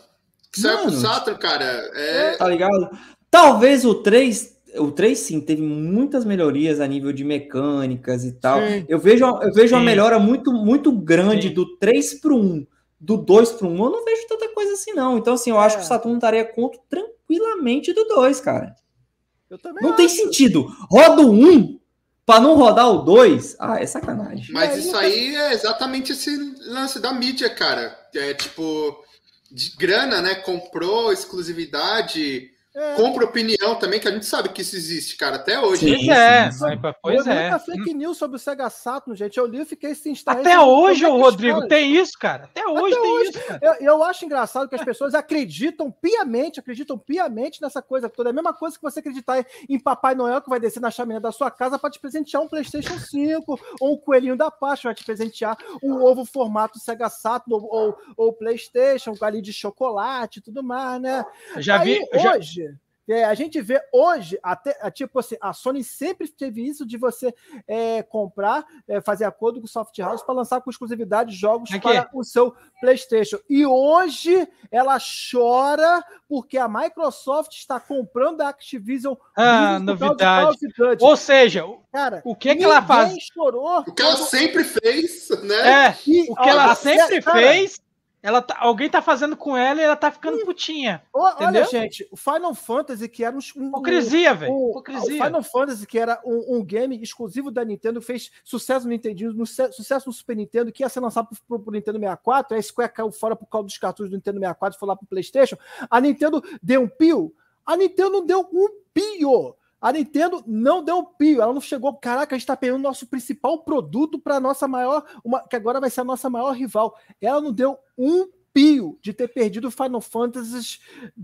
Que saiu pro Saturn, cara. É... Tá ligado? Talvez o 3 o 3 sim teve muitas melhorias a nível de mecânicas e tal. Sim. Eu vejo, eu vejo uma melhora muito muito grande sim. do 3 para o 1, do 2 para o 1. Eu não vejo tanta coisa assim, não. Então, assim, eu é. acho que o Saturno estaria contra tranquilamente do 2, cara. Eu também não acho. tem sentido. Roda o 1 para não rodar o 2. Ah, é sacanagem. Mas é, isso aí é exatamente esse lance da mídia, cara. É tipo, de grana, né? Comprou exclusividade é. Compra opinião também, que a gente sabe que isso existe, cara, até hoje. Sim, é, sim, é. Muita é. fake news sobre o Sega Saturn, gente. Eu li e fiquei sem estar. Até hoje, o é Rodrigo, história. tem isso, cara. Até hoje até tem hoje. isso. Eu, eu, acho engraçado que as pessoas acreditam piamente, acreditam piamente nessa coisa toda. É a mesma coisa que você acreditar em Papai Noel que vai descer na chaminé da sua casa para te presentear um PlayStation 5 ou um coelhinho da Páscoa vai te presentear um ovo formato Sega Saturn ou, ou, ou PlayStation, um ali de chocolate e tudo mais, né? já Aí, vi. Hoje. Já é, a gente vê hoje, até é, tipo assim, a Sony sempre teve isso de você é, comprar, é, fazer acordo com o soft house para lançar com exclusividade jogos Aqui. para o seu PlayStation. E hoje ela chora porque a Microsoft está comprando a Activision. Ah, novidade. Ou seja, cara, o que, é que ela faz? Chorou, o que ela sempre fez, né? É, e, o que ó, ela sempre fez. Cara, ela tá, alguém tá fazendo com ela e ela tá ficando putinha. O, olha, gente, o Final Fantasy, que era um. um Hipocrisia, velho. O Final Fantasy, que era um, um, game exclusivo da Nintendo, fez sucesso no Nintendo, no, sucesso no Super Nintendo, que ia ser lançado pro, pro, pro Nintendo 64. A Square caiu fora por causa dos cartuchos do Nintendo 64 e foi lá pro PlayStation. A Nintendo deu um pio. A Nintendo deu um pio a Nintendo não deu um pio, ela não chegou. Caraca, a gente está perdendo nosso principal produto para nossa maior, uma, que agora vai ser a nossa maior rival. Ela não deu um pio de ter perdido Final Fantasy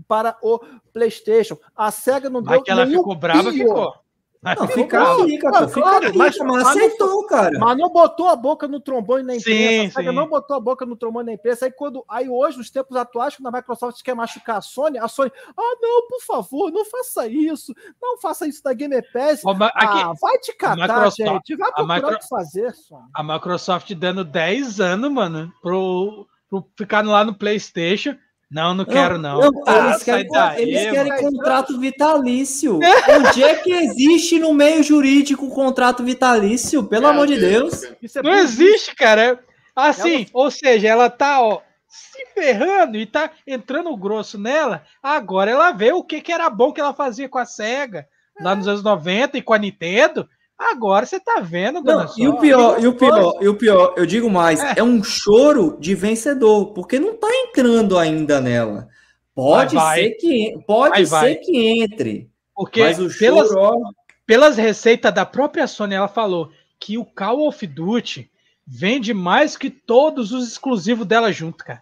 para o PlayStation. A Sega não Mas deu que ela nenhum ficou brava, pio. ficou. Mas não, fica, fica, fica, cara, fica claro, mas, mas, aceitou, mas, cara. Mas não botou a boca no trombone na imprensa. Sim, sim. Não botou a boca no trombone na imprensa. Aí, quando, aí hoje, nos tempos atuais, quando a Microsoft quer machucar a Sony, a Sony, ah, não, por favor, não faça isso. Não faça isso da Game Pass. Ô, aqui, ah, vai te catar, gente. Vai procurar micro, o que fazer, Sony. A Microsoft dando 10 anos, mano, pro, pro ficar lá no PlayStation não, não quero, não. não ah, eles querem, daí, eles querem contrato vitalício. [laughs] Onde é que existe no meio jurídico contrato vitalício? Pelo é, amor de Deus. Deus. É não existe, cara. Assim, ou seja, ela tá, ó, se ferrando e tá entrando grosso nela. Agora ela vê o que, que era bom que ela fazia com a SEGA lá nos anos 90 e com a Nintendo. Agora você tá vendo, Não, e o pior, e o pior, e o pior, eu digo mais, é. é. um choro de vencedor, porque não tá entrando ainda nela. Pode vai, ser vai. que pode vai, ser que entre. Porque mas o pelas, choro... pelas receitas da própria Sony, ela falou que o Call of Duty vende mais que todos os exclusivos dela junto, cara.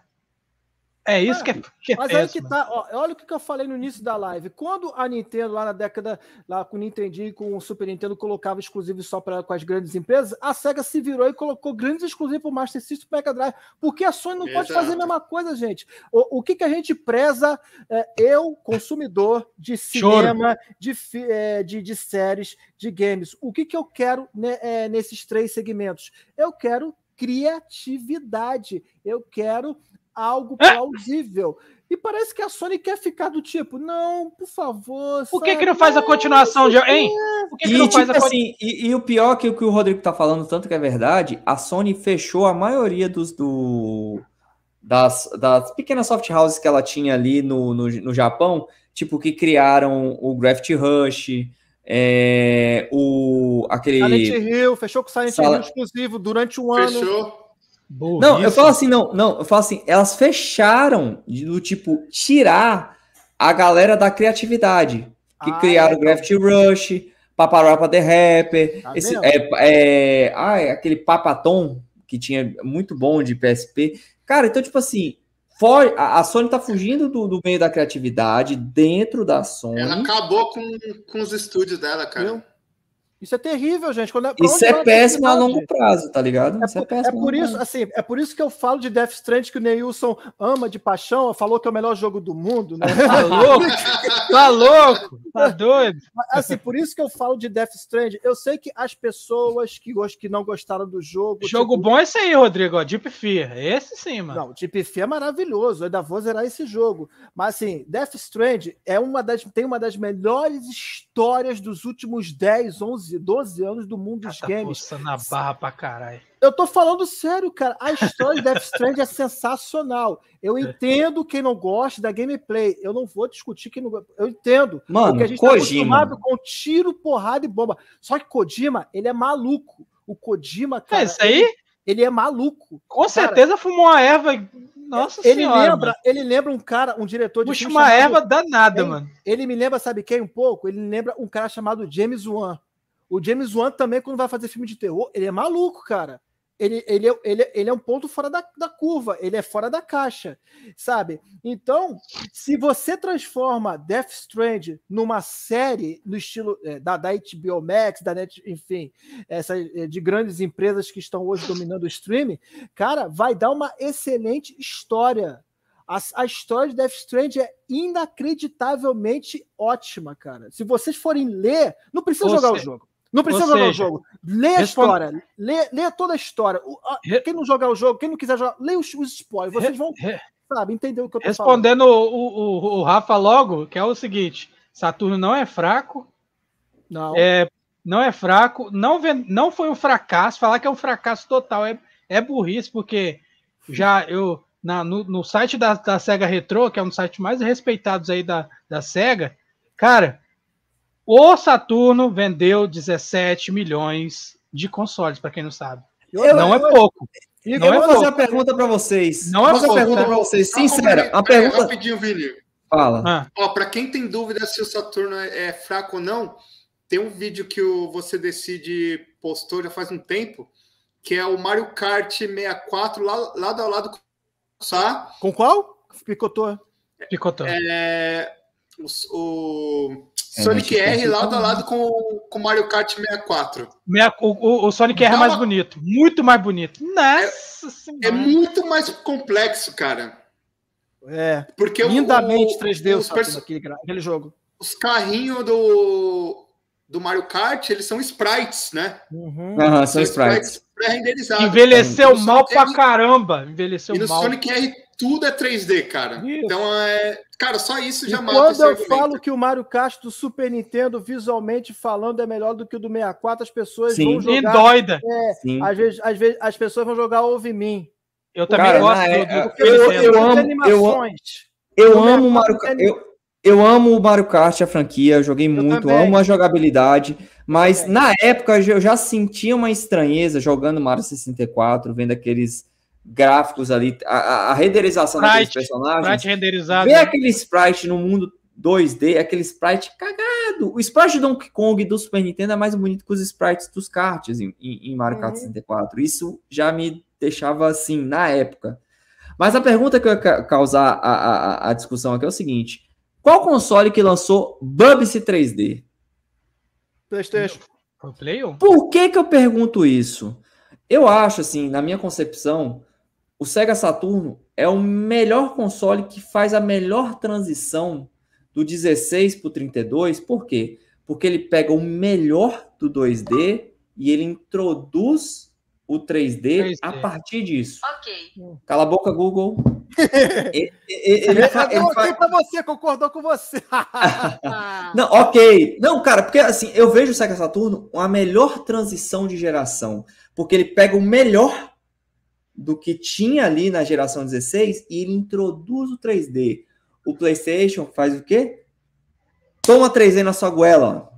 É isso é que é. mas aí que tá. Ó, olha o que eu falei no início da live. Quando a Nintendo, lá na década, lá com o Nintendo e com o Super Nintendo, colocava exclusivos só para com as grandes empresas, a SEGA se virou e colocou grandes exclusivos para o Master System e Mega Drive. Porque a Sony não Exato. pode fazer a mesma coisa, gente. O, o que, que a gente preza, é, eu, consumidor de cinema, de, é, de, de, séries, de games, o que, que eu quero né, nesses três segmentos? Eu quero criatividade. Eu quero algo é. plausível. E parece que a Sony quer ficar do tipo, não, por favor. Por que, que não faz a continuação de. É hein? Por é. que, que e, não faz tipo a assim, e, e, o pior que o que o Rodrigo tá falando, tanto que é verdade, a Sony fechou a maioria dos do, das, das pequenas soft houses que ela tinha ali no, no, no Japão, tipo, que criaram o Graft Rush. É, o aquele Silent Hill fechou com Silent Sala... Hill exclusivo durante um fechou. ano. Fechou. Burrice. Não, eu falo assim, não, não, eu falo assim, elas fecharam do tipo tirar a galera da criatividade, que ah, criaram é, o Gravity então. Rush, Paparapa The Rapper, tá esse, é, é, ai, aquele Papatom que tinha muito bom de PSP. Cara, então, tipo assim, for, a, a Sony tá fugindo do, do, meio da criatividade, dentro da Sony. Ela acabou com, com os estúdios dela, cara. Eu? Isso é terrível, gente. Quando, é, isso é péssimo a longo prazo, tá ligado? É, isso é, é péssimo é por isso, assim, é por isso que eu falo de Death Stranding que o Neilson ama de paixão, falou que é o melhor jogo do mundo, né? [laughs] tá louco? tá louco? Tá doido? Assim, por isso que eu falo de Death Stranding. Eu sei que as pessoas que, que não gostaram do jogo. Jogo tipo... bom é esse aí, Rodrigo. Deep Fear. Esse sim, mano. Não, Deep Fear é maravilhoso. Eu ainda vou zerar esse jogo. Mas assim, Death Stranding é uma das, tem uma das melhores histórias dos últimos 10, 11 11, 12 anos do mundo dos tá games. games. na barra pra caralho. Eu tô falando sério, cara. A história de Death Strand é sensacional. Eu entendo quem não gosta da gameplay. Eu não vou discutir quem não gosta. Eu entendo. Mano, porque a gente tá Kojima. tá acostumado com tiro, porrada e bomba. Só que Kojima, ele é maluco. O Kojima, é cara. É isso aí? Ele, ele é maluco. Com cara, certeza fumou uma erva nossa ele senhora, Lembra, ele lembra um cara, um diretor de Puxa filme. uma chamado, erva danada, ele, mano. Ele me lembra, sabe quem um pouco? Ele lembra um cara chamado James Wan. O James Wan também, quando vai fazer filme de terror, ele é maluco, cara. Ele, ele, é, ele, ele é um ponto fora da, da curva, ele é fora da caixa, sabe? Então, se você transforma Death Strand numa série no estilo é, da, da HBO Max, da Net, enfim, essa, é, de grandes empresas que estão hoje dominando o streaming, cara, vai dar uma excelente história, a, a, história de Death Strand é inacreditavelmente ótima, cara. Se vocês forem ler, não precisa Você... jogar o jogo. Não precisa seja, jogar o jogo. Lê a história. leia Lê, lê, toda a história. O, a, Re... Quem não jogar o jogo, quem não quiser jogar, lê os, os spoilers. Vocês vão, Re... sabe, entender o que eu tô Respondendo falando. Respondendo o, o, o, Rafa logo, que é o seguinte: Saturno não é fraco. Não. É, não é fraco. Não, vem, não foi um fracasso. Falar que é um fracasso total é, é burrice, porque já eu. Na, no, no, site da, da SEGA Retro, que é um dos sites mais respeitados aí da, da SEGA, cara, o Saturno vendeu 17 milhões de consoles, para quem não sabe. Eu, não eu, é pouco. É eu, não eu é vou pouco. fazer uma pergunta para vocês. Não é uma pergunta tá? para vocês, sincera. a é, pergunta... rapidinho, Vini. Fala. Ah. Ó, para quem tem dúvida se o Saturno é, é fraco ou não, tem um vídeo que o Você Decide postou já faz um tempo, que é o Mario Kart 64 lá, lado a lado com o Sá. Com qual? Picotou. Picotou. É, o, o, é, Sonic R lado a lado com o Mario Kart 64. O, o, o Sonic R é mais uma... bonito. Muito mais bonito. Nossa é, é, muito mais complexo, cara. É. Porque Lindamente o, 3D os perso... aquele jogo. Os carrinhos do, do Mario Kart, eles são sprites, né? Uhum. Uhum, são, são sprites. sprites pré-renderizado. Envelheceu então, mal pra R... caramba. Envelheceu e no mal. Sonic R tudo é 3D, cara. Isso. Então é. Cara, só isso já e mata. Quando eu falo que o Mario Kart do Super Nintendo, visualmente falando, é melhor do que o do 64, as pessoas Sim. vão jogar. E doida. É, Sim. Às, vezes, às vezes as pessoas vão jogar Ouve Mim. Eu também cara, gosto é, do, eu, eu, eu, amo, animações. Eu, eu amo o Mario Kart. Eu, eu amo o Mario Kart, a franquia, eu joguei muito, eu amo a jogabilidade. Mas é. na época eu já sentia uma estranheza jogando Mario 64, vendo aqueles gráficos ali, a, a renderização sprite, daqueles personagens. renderizado. Ver né? aquele sprite no mundo 2D, aquele sprite cagado. O sprite do Donkey Kong do Super Nintendo é mais bonito que os sprites dos karts em, em Mario Kart é. 64. Isso já me deixava assim na época. Mas a pergunta que eu ia causar a, a, a discussão aqui é o seguinte: qual console que lançou Bubsy 3D? PlayStation. Foi Play Por que que eu pergunto isso? Eu acho, assim, na minha concepção, o Sega Saturno é o melhor console que faz a melhor transição do 16 para o 32. Por quê? Porque ele pega o melhor do 2D e ele introduz o 3D, 3D. a partir disso. Ok. Cala a boca, Google. [laughs] ele, ele, ele, fa, pra você, concordou com você. [laughs] Ah. não, ok. Não, cara, porque assim, eu vejo o Sega Saturno a melhor transição de geração, porque ele pega o melhor do que tinha ali na geração 16 e ele introduz o 3D. O PlayStation faz o quê? Toma 3D na sua goela.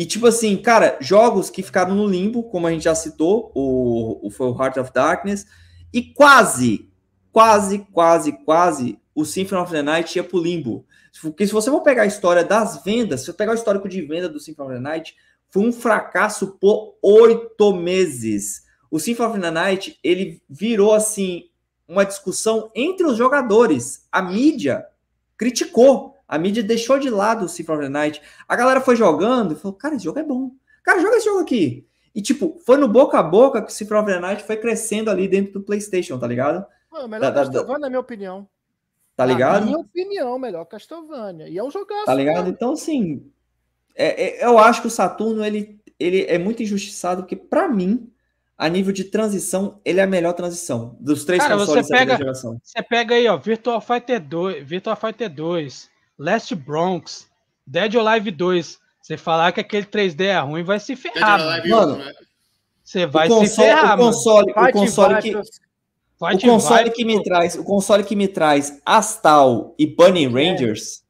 E, tipo assim, cara, jogos que ficaram no limbo, como a gente já citou, o, o foi o Heart of Darkness, e quase, quase, quase, quase, o Symphony of the Night ia pro limbo. Porque se você for pegar a história das vendas, se você pegar o histórico de venda do Symphony of the Night, foi um fracasso por oito meses. O Symphony of the Night, ele virou, assim, uma discussão entre os jogadores. A mídia criticou. A mídia deixou de lado o Symphony of the Night. A galera foi jogando e falou: cara, esse jogo é bom. Cara, joga esse jogo aqui. E, tipo, foi no boca a boca que o Symphony of the Night foi crescendo ali dentro do PlayStation, tá ligado? Mano, é melhor da, Castlevania, da, na minha opinião. Tá ligado? Na minha opinião, melhor Castlevania. E é um jogaço. Tá ligado? Então, assim, é, é, eu acho que o Saturno, ele, ele é muito injustiçado, porque, para mim, a nível de transição, ele é a melhor transição dos três Cara, consoles você da geração. Você pega aí, ó, Virtual Fighter 2, Virtual Fighter 2, Last Bronx, Dead or Alive 2. Você falar que aquele 3D é ruim, vai se ferrar. Mano, mano. Né? Você vai console, se ferrar, o console, mano. O console, que. o console vai, que me pô. traz, o console que me traz Astal e Bunny é. Rangers.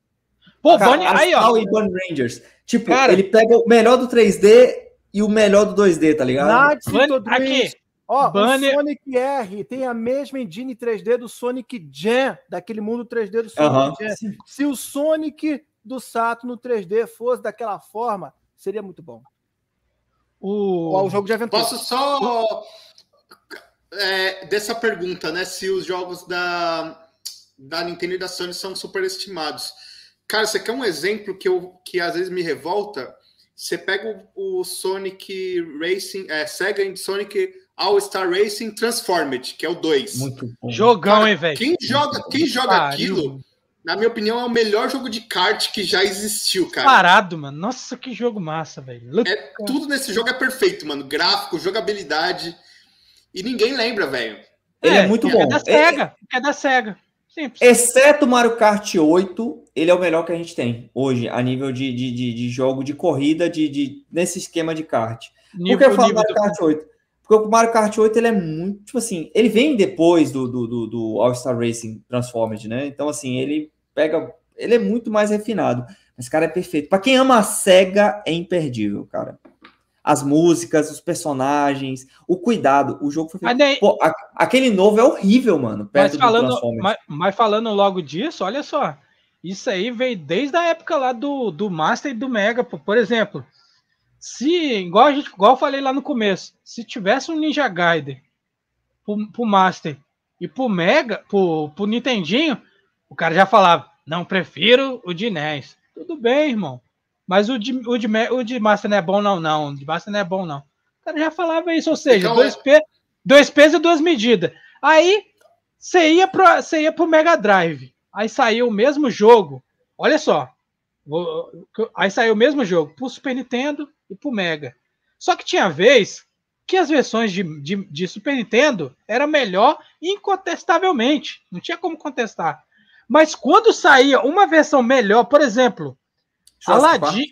Pô, cara, Bunny, Astal aí, ó. e Bunny Rangers. Tipo, cara, ele pega o melhor do 3D e o melhor do 2D, tá ligado? Nada, Bunny, aqui, Ó, Banner... o Sonic R tem a mesma engine 3D do Sonic Jam, daquele mundo 3D do Sonic uhum. Jam. Se o Sonic do no 3D fosse daquela forma, seria muito bom. O, Ó, o jogo de aventura. Posso só... É, dessa pergunta, né? Se os jogos da, da Nintendo e da Sony são superestimados. Cara, você quer um exemplo que, eu, que às vezes me revolta? Você pega o, o Sonic Racing, é, Sega e Sonic All Star Racing Transformed, que é o 2. Jogão, hein, velho? Quem joga, quem joga aquilo na minha opinião, é o melhor jogo de kart que já existiu, cara. Parado, mano. Nossa, que jogo massa, velho. É, tudo nesse jogo é perfeito, mano. Gráfico, jogabilidade. E ninguém lembra, velho. Ele é, é muito é bom. É da SEGA. É, é da SEGA. Simples. Exceto Mario Kart 8, ele é o melhor que a gente tem hoje, a nível de, de, de, de jogo de corrida, de, de, nesse esquema de kart. Nível, Por que eu falo Mario Kart 8? Porque o Mario Kart 8 ele é muito, tipo assim, ele vem depois do, do, do, do All-Star Racing Transformed, né? Então, assim, ele pega. Ele é muito mais refinado. Mas, cara, é perfeito. Para quem ama a SEGA, é imperdível, cara. As músicas, os personagens, o cuidado. O jogo foi feito. Daí... Pô, a, aquele novo é horrível, mano. Perto mas falando, do Mas, mas falando logo disso, olha só. Isso aí veio desde a época lá do, do Master e do Mega. Por exemplo, se, igual, a gente, igual eu falei lá no começo, se tivesse um Ninja Gaiden pro, pro Master e pro Mega, pro, pro Nintendinho, o cara já falava, não, prefiro o de NES. Tudo bem, irmão. Mas o de, o de, o de Master não é bom, não, não. O de Master não é bom, não. O cara já falava isso, ou seja, então, dois, é... pe, dois pesos e duas medidas. Aí você ia, você ia pro Mega Drive. Aí saiu o mesmo jogo. Olha só. Aí saiu o mesmo jogo pro Super Nintendo, e pro Mega. Só que tinha vez que as versões de, de, de Super Nintendo era melhor incontestavelmente. Não tinha como contestar. Mas quando saía uma versão melhor, por exemplo, Aladdin.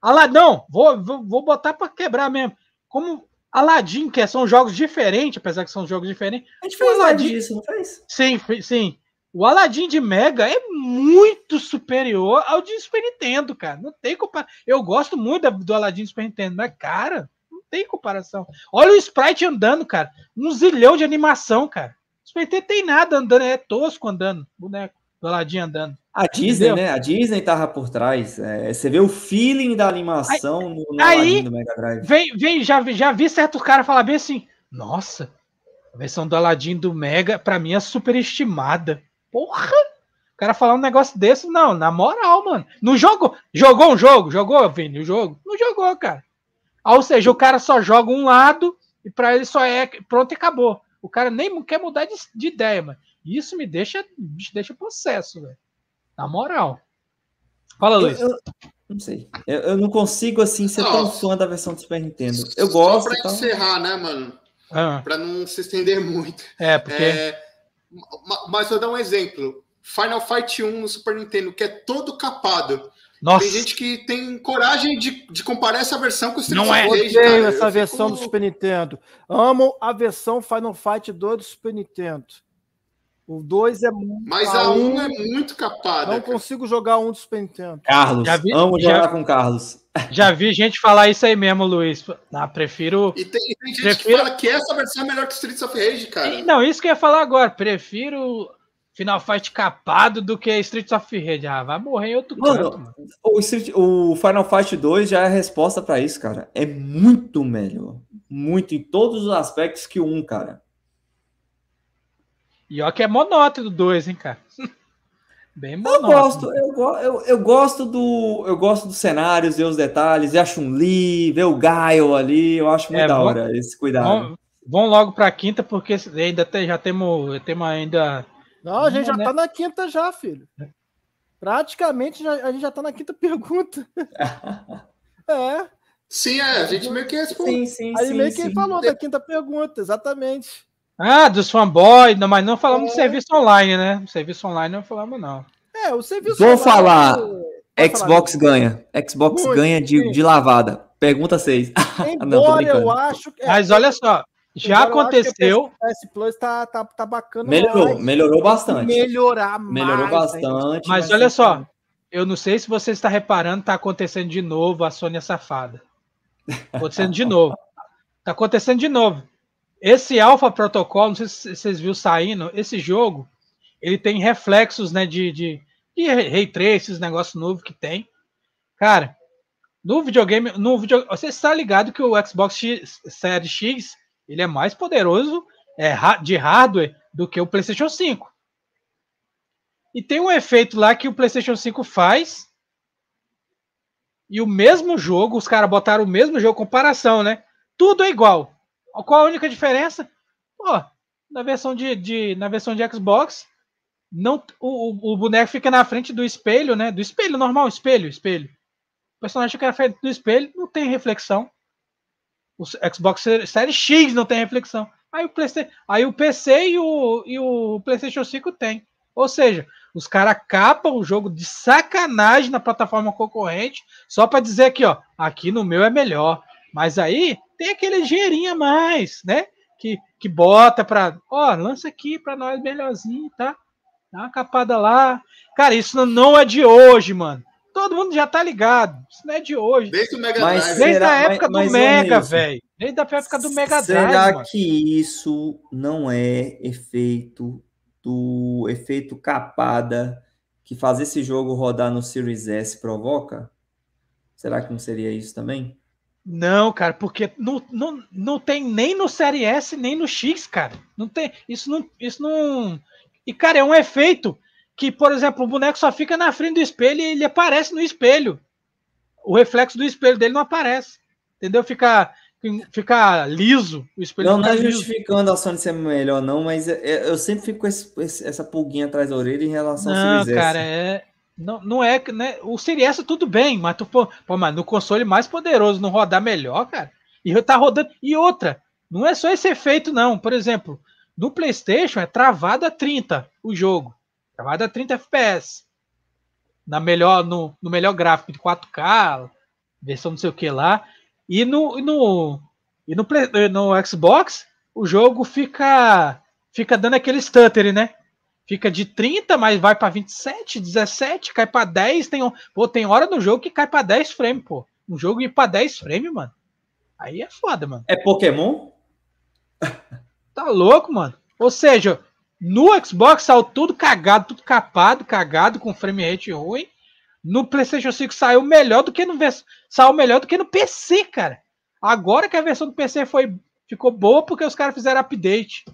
Aladão, vou, vou, vou botar para quebrar mesmo. Como Aladdin, que são jogos diferentes, apesar que são jogos diferentes. A gente fez Aladdin, isso não fez? Sim, sim. O Aladdin de Mega é muito superior ao de Super Nintendo, cara. Não tem comparação. Eu gosto muito do Aladdin de Super Nintendo, mas, cara, não tem comparação. Olha o Sprite andando, cara. Um zilhão de animação, cara. Super Nintendo tem nada andando, é tosco andando, boneco. Do Aladdin andando. A Disney, Entendeu? né? A Disney tava por trás. É, você vê o feeling da animação aí, no, no aí, do Mega Drive. Vem, vem, já, já vi certos caras falar bem assim: nossa, a versão do Aladdin do Mega, pra mim, é superestimada. Porra! O cara falar um negócio desse, não, na moral, mano. no jogo Jogou um jogo? Jogou, Vini, o jogo? Não jogou, cara. Ah, ou seja, o cara só joga um lado e para ele só é. Pronto, acabou. O cara nem quer mudar de, de ideia, mano. Isso me deixa, me deixa processo, velho. Na moral. Fala, Luiz. Eu, eu, não sei. Eu, eu, não consigo, assim, ser não, tão fã da versão do Super Nintendo. Eu gosto. Só pra encerrar, né, mano? Ah. Pra não se estender muito. É, porque. É, mas vou dar um exemplo. Final Fight 1 no Super Nintendo, que é todo capado. Nossa. Tem gente que tem coragem de, de comparar essa versão com o Street Não é. Rage, cara. essa eu versão fico... do Super Nintendo. Amo a versão Final Fight 2 do Super Nintendo. O 2 é muito. Mas a 1 um, é muito capada. Não cara. consigo jogar um dos Super Carlos, já vi, amo já, jogar com Carlos. [laughs] Já vi gente falar isso aí mesmo, Luiz. Ah, prefiro. E tem, tem gente prefiro... que fala que essa versão é melhor que Streets of Rage, cara. E, não, isso que eu ia falar agora. Prefiro Final Fight capado do que Streets of Rage. Ah, vai morrer em outro mano, canto, mano. O, Street, o Final Fight 2 já é a resposta para isso, cara. É muito melhor. Muito em todos os aspectos que o um, 1, cara. E ó que é monótono do 2, hein, cara? [laughs] Bem monótono. Eu gosto, eu, eu, eu, gosto do, eu gosto dos cenários, ver os detalhes, ver a Chun-Li, ver o Gaio ali, eu acho muito é, da hora esse cuidado. Vão, logo pra quinta, porque ainda tem, já temos, temos ainda... Não, a gente já né? tá na quinta já, filho. Praticamente já, a gente já tá na quinta pergunta. [laughs] é. Sim, é, a gente meio que respondeu. Sim, sim, sim, meio sim. que falou da quinta pergunta, exatamente. Ah, dos fanboys, mas não falamos é. de serviço online, né? Serviço online não falamos, não. É, o serviço Vou online. falar. Vou é Xbox falar ganha. Xbox Muito ganha de, de, lavada. Pergunta 6. [laughs] Embora não, eu acho que. É, mas olha só, já Agora, aconteceu. O PS Plus tá, tá, tá bacana. Melhorou, mais. melhorou bastante. Melhorar mais. Melhorou bastante. Mas, mas olha só, eu não sei se você está reparando, tá acontecendo de novo a Sônia Safada. Tá acontecendo de [laughs] novo. Tá acontecendo de novo. Esse Alpha Protocol, não sei se vocês viram saindo, esse jogo, ele tem reflexos, né, de, de, de ray trace, esse negócio novo que tem. Cara, no videogame, no video, você está ligado que o Xbox X, Series X, ele é mais poderoso é, de hardware do que o PlayStation 5. E tem um efeito lá que o PlayStation 5 faz. E o mesmo jogo, os caras botaram o mesmo jogo, comparação, né? Tudo é igual. Qual a única diferença? Pô, na versão de, de na versão de Xbox, não o, o, boneco fica na frente do espelho, né? Do espelho normal, espelho, espelho. O personagem fica na frente do espelho, não tem reflexão. O Xbox Series X não tem reflexão. Aí o, PlayStation, aí o PC e o, e o PlayStation 5 tem. Ou seja, os caras capam o jogo de sacanagem na plataforma concorrente só para dizer que, ó, aqui no meu é melhor, mas aí tem aquele dinheirinho a mais, né? Que, que bota para, ó, lança aqui para nós melhorzinho, tá? Dá uma capada lá. Cara, isso não é de hoje, mano. Todo mundo já tá ligado. Isso não é de hoje. Desde o Mega Drive. Desde a época mas, do mas é Mega, velho. Desde a época do Mega será Drive. Será que isso não é efeito do efeito capada que fazer esse jogo rodar no Series S provoca? Será que não seria isso também? Não, cara, porque não, não, não tem nem no Série S, nem no X, cara. Não tem. Isso não. Isso não. E, cara, é um efeito que, por exemplo, o boneco só fica na frente do espelho e ele aparece no espelho. O reflexo do espelho dele não aparece. Entendeu? Fica, fica liso. O espelho não, não é liso. justificando a Sony ser melhor, não, mas é, é, eu sempre fico com esse, essa pulguinha atrás da orelha em relação não, ao Series cara, S. Cara, é, não, não é que, né? O Series tudo bem, mas tu pô, pô, mas no console mais poderoso não rodar melhor, cara. E tá rodando. E outra, não é só esse efeito, não. Por exemplo, no PlayStation é travado a 30 o jogo, travado a 30 FPS. Na melhor, no, no melhor gráfico de 4K, versão não sei o que lá. E no, no, e no, no Xbox, o jogo fica fica dando aquele stutter, né? fica de 30, mas vai para 27, 17, cai para 10. Tem, um... pô, tem hora no jogo que cai para 10 frame, pô. Um jogo ir para 10 frame, mano. Aí é foda, mano. É Pokémon? [laughs] Tá louco, mano. Ou seja, no Xbox saiu tudo cagado, tudo capado, cagado, com frame rate ruim. No PlayStation 5 saiu melhor do que no saiu melhor do que no PC, cara. Agora que a versão do PC foi ficou boa porque os caras fizeram update.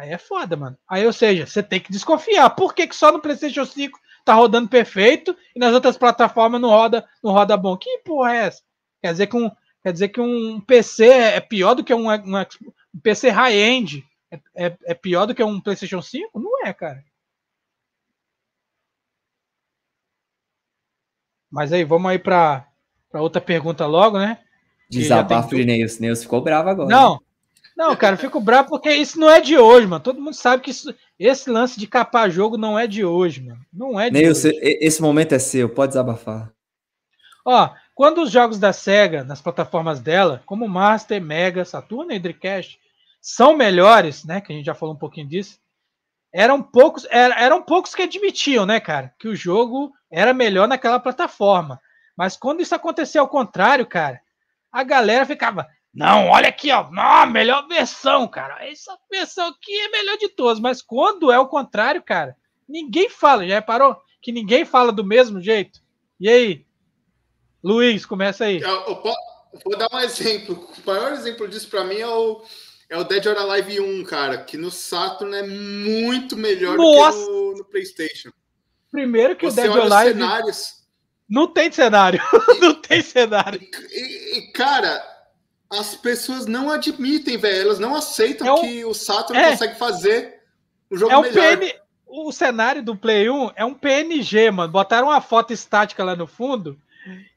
Aí é foda, mano. Aí, ou seja, você tem que desconfiar. Por que, que só no PlayStation 5 tá rodando perfeito e nas outras plataformas não roda, não roda bom? Que porra é essa? Quer dizer que um, quer dizer que um PC é pior do que um, um, um PC high-end? É, é, é pior do que um PlayStation 5? Não é, cara. Mas aí, vamos aí para outra pergunta logo, né? Desabafo de Neus. Neus ficou bravo agora. Não, né? Não, cara, eu fico bravo porque isso não é de hoje, mano. Todo mundo sabe que isso, esse lance de capar jogo não é de hoje, mano. Não é de hoje. Esse momento é seu, pode desabafar. Ó, quando os jogos da SEGA, nas plataformas dela, como Master, Mega, Saturn e Dreamcast, são melhores, né? Que a gente já falou um pouquinho disso. Eram poucos, era, eram poucos que admitiam, né, cara, que o jogo era melhor naquela plataforma. Mas quando isso acontecia ao contrário, cara, a galera ficava, não, olha aqui, ó. Ah, melhor versão, cara. Essa versão aqui é melhor de todas, mas quando é o contrário, cara, ninguém fala. Já reparou? Que ninguém fala do mesmo jeito. E aí? Luiz, começa aí. Eu, eu, vou dar um exemplo. O maior exemplo disso para mim é o, é o Dead or Alive 1, cara, que no Saturn é muito melhor Nossa. do que no, no PlayStation. Primeiro que Você o Dead or Alive. Cenários... Não tem cenário. [laughs] E, não tem cenário. E, e, cara, as pessoas não admitem, velho. Elas não aceitam é o... que o Saturn é. consegue fazer o jogo é o melhor. O cenário do Play 1 é um PNG, mano. Botaram uma foto estática lá no fundo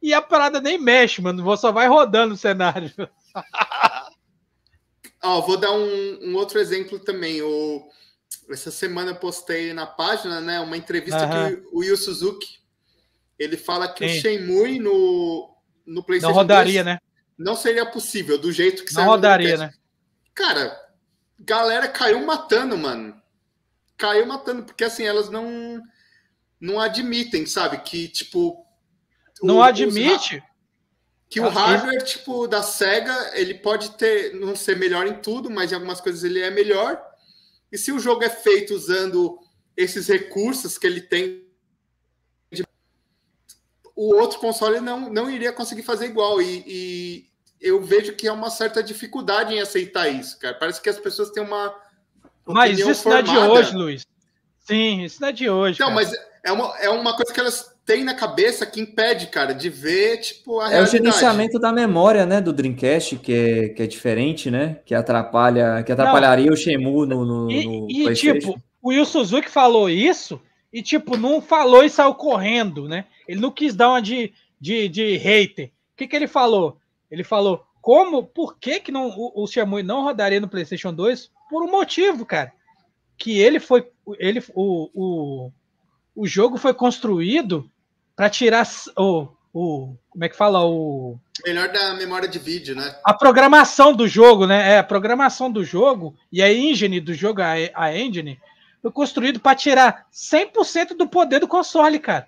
e a parada nem mexe, mano. Você só vai rodando o cenário. [laughs] Ó, vou dar um, um, outro exemplo também. O, essa semana eu postei na página, né, uma entrevista uhum. que o, o Yu Suzuki ele fala que Sim. o Shenmue no no PlayStation não rodaria, 2, né? Não seria possível, do jeito que Não rodaria, né? Cara, galera caiu matando, mano. Caiu matando, porque assim, elas não não admitem, sabe? Que, tipo. Não o, admite? que o hardware, tipo, da SEGA, ele pode ter, não ser melhor em tudo, mas em algumas coisas ele é melhor. E se o jogo é feito usando esses recursos que ele tem, o outro console não, não iria conseguir fazer igual. E, e eu vejo que é uma certa dificuldade em aceitar isso, cara. Parece que as pessoas têm uma. Mas isso formada. não é de hoje, Luiz. Sim, isso não é de hoje. Não, cara. mas é uma, é uma coisa que elas têm na cabeça que impede, cara, de ver, tipo, a realidade. É o gerenciamento da memória, né, do Dreamcast, que é, que é diferente, né? Que atrapalha, que atrapalharia não, o Shemu no, no, e, no e tipo, o Yu Suzuki falou isso e, tipo, não falou e saiu correndo, né? Ele não quis dar uma de, de, de hater. O que, que ele falou? Ele falou como, por que, que não, o, Xiaomi não rodaria no PlayStation 2? Por um motivo, cara. Que ele foi. Ele, o, o, o jogo foi construído para tirar. O, o, como é que fala? O. Melhor da memória de vídeo, né? A programação do jogo, né? É, a programação do jogo e a engine do jogo, a, a engine, foi construído para tirar 100% do poder do console, cara.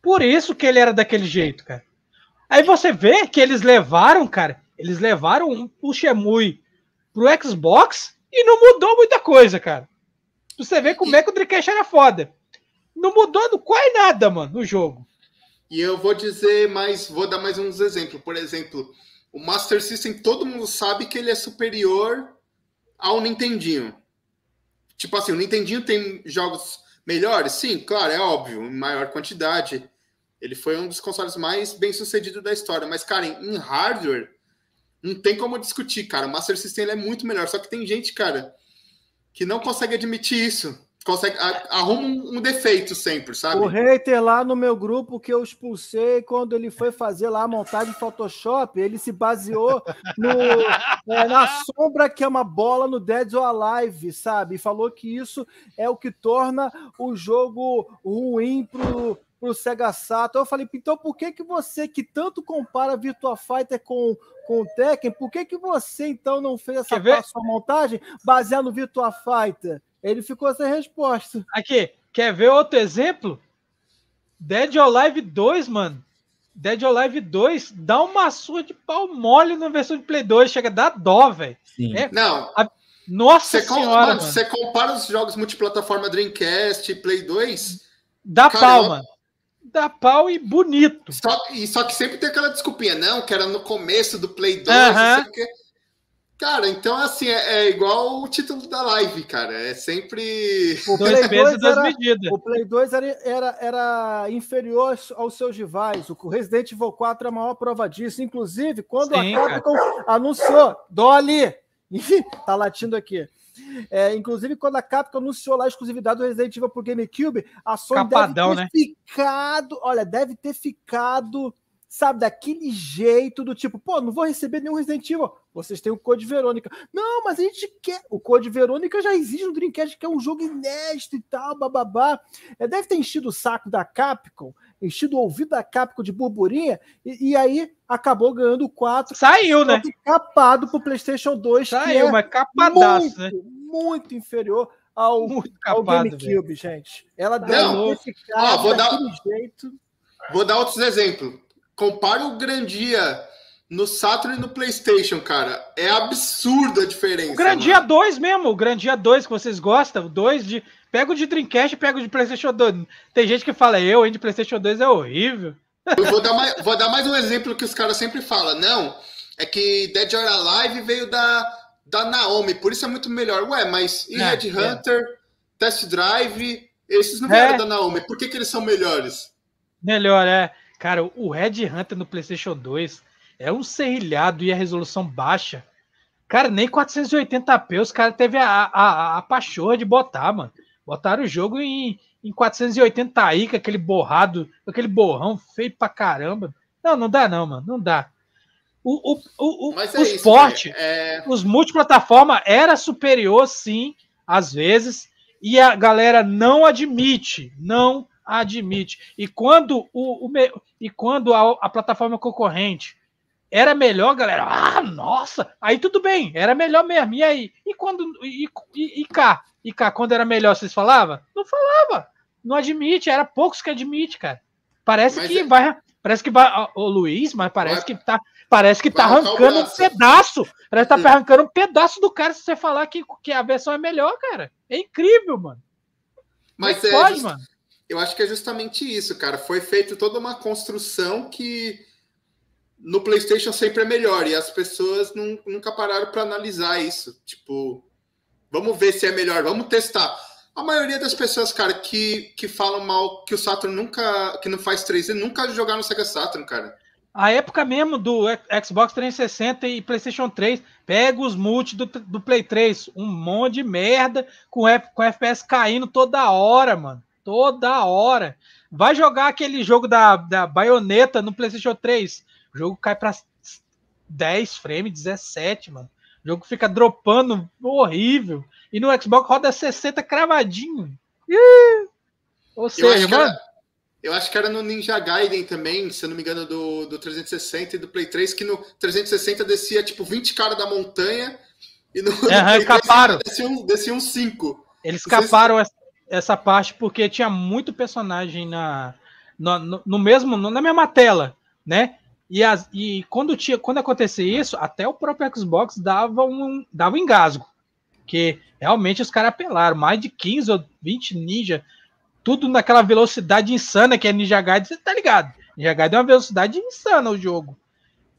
Por isso que ele era daquele jeito, cara. Aí você vê que eles levaram, cara, eles levaram o Shemui pro Xbox e não mudou muita coisa, cara. Você vê como é que o Dreamcast era foda. Não mudou quase nada, mano, no jogo. E eu vou dizer mais, vou dar mais uns exemplos. Por exemplo, o Master System, todo mundo sabe que ele é superior ao Nintendinho. Tipo assim, o Nintendinho tem jogos melhores? Sim, claro, é óbvio, em maior quantidade. Ele foi um dos consoles mais bem sucedidos da história. Mas, cara, em, hardware, não tem como discutir, cara. O Master System é muito melhor. Só que tem gente, cara, que não consegue admitir isso. Consegue, arruma um, um defeito sempre, sabe? O hater lá no meu grupo que eu expulsei quando ele foi fazer lá a montagem Photoshop, ele se baseou no, é, na sombra que é uma bola no Dead or Alive, sabe? E falou que isso é o que torna o jogo ruim pro, pro Sega Saturn. Eu falei, então por que que você que tanto compara Virtua Fighter com com o Tekken, por que que você então não fez essa sua montagem baseada no Virtua Fighter? Ele ficou sem resposta. Aqui, quer ver outro exemplo? Dead or Alive 2, mano. Dead or Alive 2 dá uma surra de pau mole na versão de Play 2, chega a dar dó, velho. É, não. A... Nossa cê senhora, Você compara os jogos multiplataforma Dreamcast e Play 2... Dá cara, palma dá pau e bonito. Só, e só que sempre tem aquela desculpinha, não, que era no começo do Play 2, uh -huh. que... Cara, então assim, é, é, igual o título da live, cara. É sempre. O [laughs] Play 2 era, medidas. O Play 2 era, era, era, inferior aos seus rivais. O Resident Evil 4 é a maior prova disso. Inclusive, quando Sim, a Capcom anunciou, Dolly! [laughs] tá latindo aqui. É, inclusive, quando a Capcom anunciou lá a exclusividade do Resident Evil pro GameCube, a Sony Capadão, deve ter né? ficado, olha, deve ter ficado, sabe, daquele jeito do tipo, pô, não vou receber nenhum Resident Evil. Vocês têm o Code Verônica. Não, mas a gente quer. O Code Verônica já existe no Dreamcast, que é um jogo inédito e tal, bababá. É, deve ter enchido o saco da Capcom enchido o ouvido da Capcom de burburinha, e, e aí acabou ganhando quatro. Saiu, né? Capado pro PlayStation 2. Saiu, é mas capadaço, muito, né? Muito inferior ao, muito capado, ao GameCube, velho. gente. Ela deu esse cara vou dar, jeito. Vou dar outros exemplos. Compare o Grandia no Saturn e no PlayStation, cara. É absurda a diferença. O Grandia mano. 2 mesmo, o Grandia 2 que vocês gostam, 2 de. Pega o de Dreamcast e pega o de PlayStation 2. Tem gente que fala, eu, hein, de PlayStation 2 é horrível. Eu vou dar mais, vou dar mais um exemplo que os caras sempre falam. Não, é que Dead or Alive veio da, da Naomi, por isso é muito melhor. Ué, mas e é, Red é, Hunter, Test Drive, esses não vieram é. da Naomi. Por que, que eles são melhores? Melhor, é. Cara, o Red Hunter no PlayStation 2 é um serrilhado e a resolução baixa. Cara, nem 480p os caras teve a, a, a pachorra de botar, mano. Botaram o jogo em, em 480i, com aquele borrado, aquele borrão feio pra caramba. Não, não dá não, mano, não dá. O, o, o, o, é o esporte, é... os multiplataforma era superior, sim, às vezes, e a galera não admite, não admite. E quando, o, o e quando a, a plataforma concorrente era melhor, galera. Ah, nossa! Aí tudo bem, era melhor mesmo. E aí? E quando. E, e, e cá? E cá, quando era melhor, vocês falavam? Não falava. Não admite, era poucos que admite, cara. Parece mas que é... vai. Parece que vai. O Luiz, mas parece vai, que tá. Parece que tá arrancando um pedaço. Parece que tá arrancando um pedaço do cara se você falar que, que a versão é melhor, cara. É incrível, mano. Mas é, pode, just... mano. Eu acho que é justamente isso, cara. Foi feita toda uma construção que no PlayStation sempre é melhor e as pessoas não, nunca pararam para analisar isso. Tipo, vamos ver se é melhor, vamos testar. A maioria das pessoas, cara, que, que falam mal que o Saturn nunca, que não faz 3D, nunca jogaram no Sega Saturn, cara. A época mesmo do Xbox 360 e PlayStation 3, pega os multi do, do Play 3, um monte de merda com, F, com FPS caindo toda hora, mano. Toda hora. Vai jogar aquele jogo da, da baioneta no PlayStation 3, o jogo cai para 10 frames, 17, mano. O jogo fica dropando horrível. E no Xbox roda 60 cravadinho. Ih! Ou seja, eu mano. Era, eu acho que era no Ninja Gaiden também, se eu não me engano, do, do 360 e do Play 3, que no 360 descia tipo 20 caras da montanha e no, uhum, [laughs] escaparam. descia desciam 5. Eles escaparam se... essa, essa parte porque tinha muito personagem na, no no, no mesmo, na mesma tela, né? E, as, e quando, tinha, quando acontecia isso, até o próprio Xbox dava um, dava um engasgo. Porque realmente os caras apelaram. Mais de 15 ou 20 ninja, tudo naquela velocidade insana que é Ninja Gaiden, você tá ligado? Ninja Gaiden é uma velocidade insana o jogo.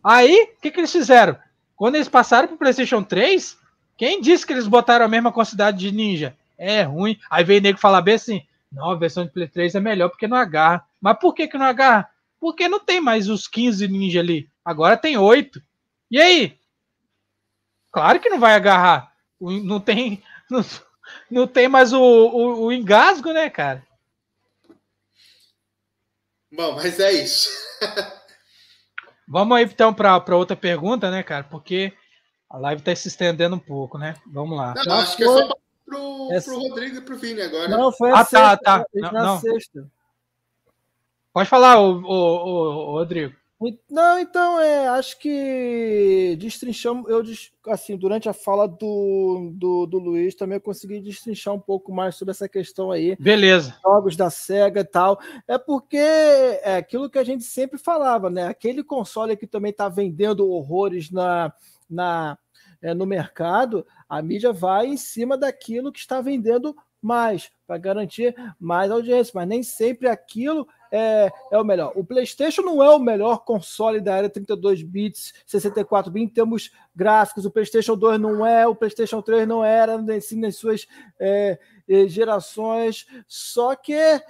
Aí, o que, que eles fizeram? Quando eles passaram pro PlayStation 3, quem disse que eles botaram a mesma quantidade de ninja? É ruim. Aí veio o nego falar bem assim: não, a versão de Play 3 é melhor porque não agarra. Mas por que, que não agarra? Porque não tem mais os 15 ninja ali. Agora tem oito. E aí? Claro que não vai agarrar. Não tem, [laughs] não, não tem mais o, o, o engasgo, né, cara? Bom, mas é isso. [laughs] Vamos aí então para outra pergunta, né, cara? Porque a live está se estendendo um pouco, né? Vamos lá. Não, acho que é só para o Rodrigo e para o Vini agora. Não, foi a ah, tá, sexta. Tá, tá. Não, na não. sexta. Pode falar, Rodrigo. Não, então, é, acho que destrinchamos, eu, assim, durante a fala do, do, do Luiz, também eu consegui destrinchar um pouco mais sobre essa questão aí. Beleza. Jogos da SEGA e tal. É porque é aquilo que a gente sempre falava, né? Aquele console que também está vendendo horrores na, na, é, no mercado, a mídia vai em cima daquilo que está vendendo mais, para garantir mais audiência, mas nem sempre aquilo é, é o melhor. O PlayStation não é o melhor console da era 32 bits, 64 bits em termos gráficos. O PlayStation 2 não é, o PlayStation 3 não era, nem assim, nas suas é, é, gerações. Só que é,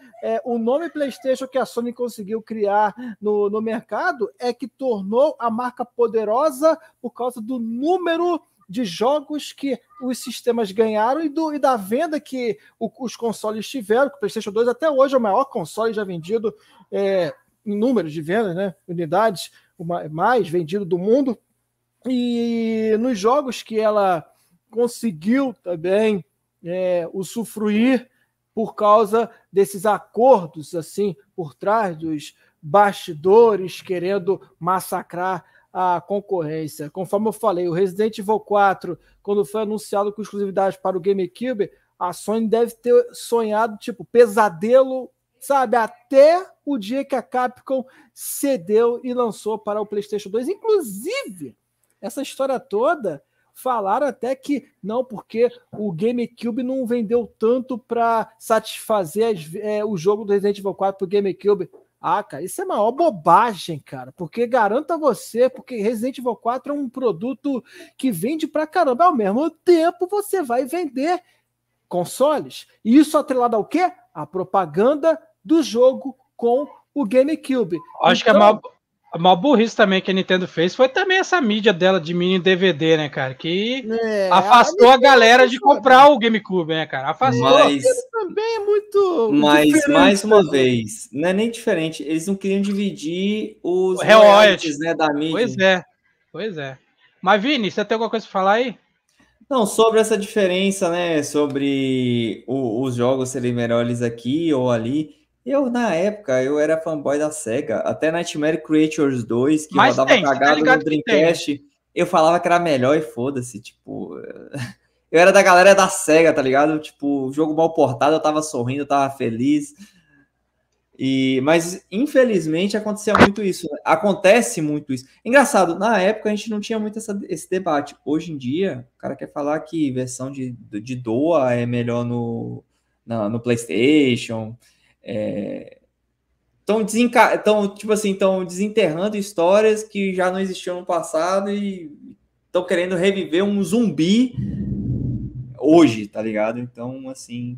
o nome PlayStation que a Sony conseguiu criar no, no mercado é que tornou a marca poderosa por causa do número de jogos que os sistemas ganharam e, do, e da venda que o, os consoles tiveram, que o PlayStation 2 até hoje é o maior console já vendido é, em número de vendas, né? Unidades mais vendido do mundo. E nos jogos que ela conseguiu também é, usufruir por causa desses acordos assim por trás dos bastidores querendo massacrar a concorrência. Conforme eu falei, o Resident Evil 4, quando foi anunciado com exclusividade para o GameCube, a Sony deve ter sonhado, tipo, pesadelo, sabe, até o dia que a Capcom cedeu e lançou para o PlayStation 2. Inclusive, essa história toda falaram até que não, porque o GameCube não vendeu tanto para satisfazer as, é, o jogo do Resident Evil 4 para o GameCube. Ah, cara, isso é maior bobagem, cara, porque garanta você, porque Resident Evil 4 é um produto que vende pra caramba. Ao mesmo tempo, você vai vender consoles. E isso atrelado ao quê? A propaganda do jogo com o GameCube. Acho então, que é maior, a maior burrice também que a Nintendo fez foi também essa mídia dela de mini DVD, né, cara? Que é, afastou a, a galera de comprar o GameCube, né, cara? Afastou. Mas também é muito. Mas, mais né? uma vez, não é nem diferente. Eles não queriam dividir os royalties, né, da mídia. Pois é, pois é. Mas, Vini, você tem alguma coisa pra falar aí? Não, sobre essa diferença, né? Sobre o, os jogos serem melhores aqui ou ali. Eu, na época, eu era fanboy da SEGA. Até Nightmare Creatures 2, que Mas rodava tem, tá cagado tá no Dreamcast, eu falava que era melhor e foda-se, tipo... [laughs] Eu era da galera da SEGA, tá ligado? Tipo, jogo mal portado, eu tava sorrindo, eu tava feliz. E, mas infelizmente acontecia muito isso. Né? Acontece muito isso. Engraçado, na época a gente não tinha muito essa, esse debate. Hoje em dia, o cara quer falar que versão de, de, Doa é melhor no, na, no PlayStation. Estão é, desenca... Tão, tipo assim, tão desenterrando histórias que já não existiam no passado e estão querendo reviver um zumbi hoje, tá ligado? Então, assim,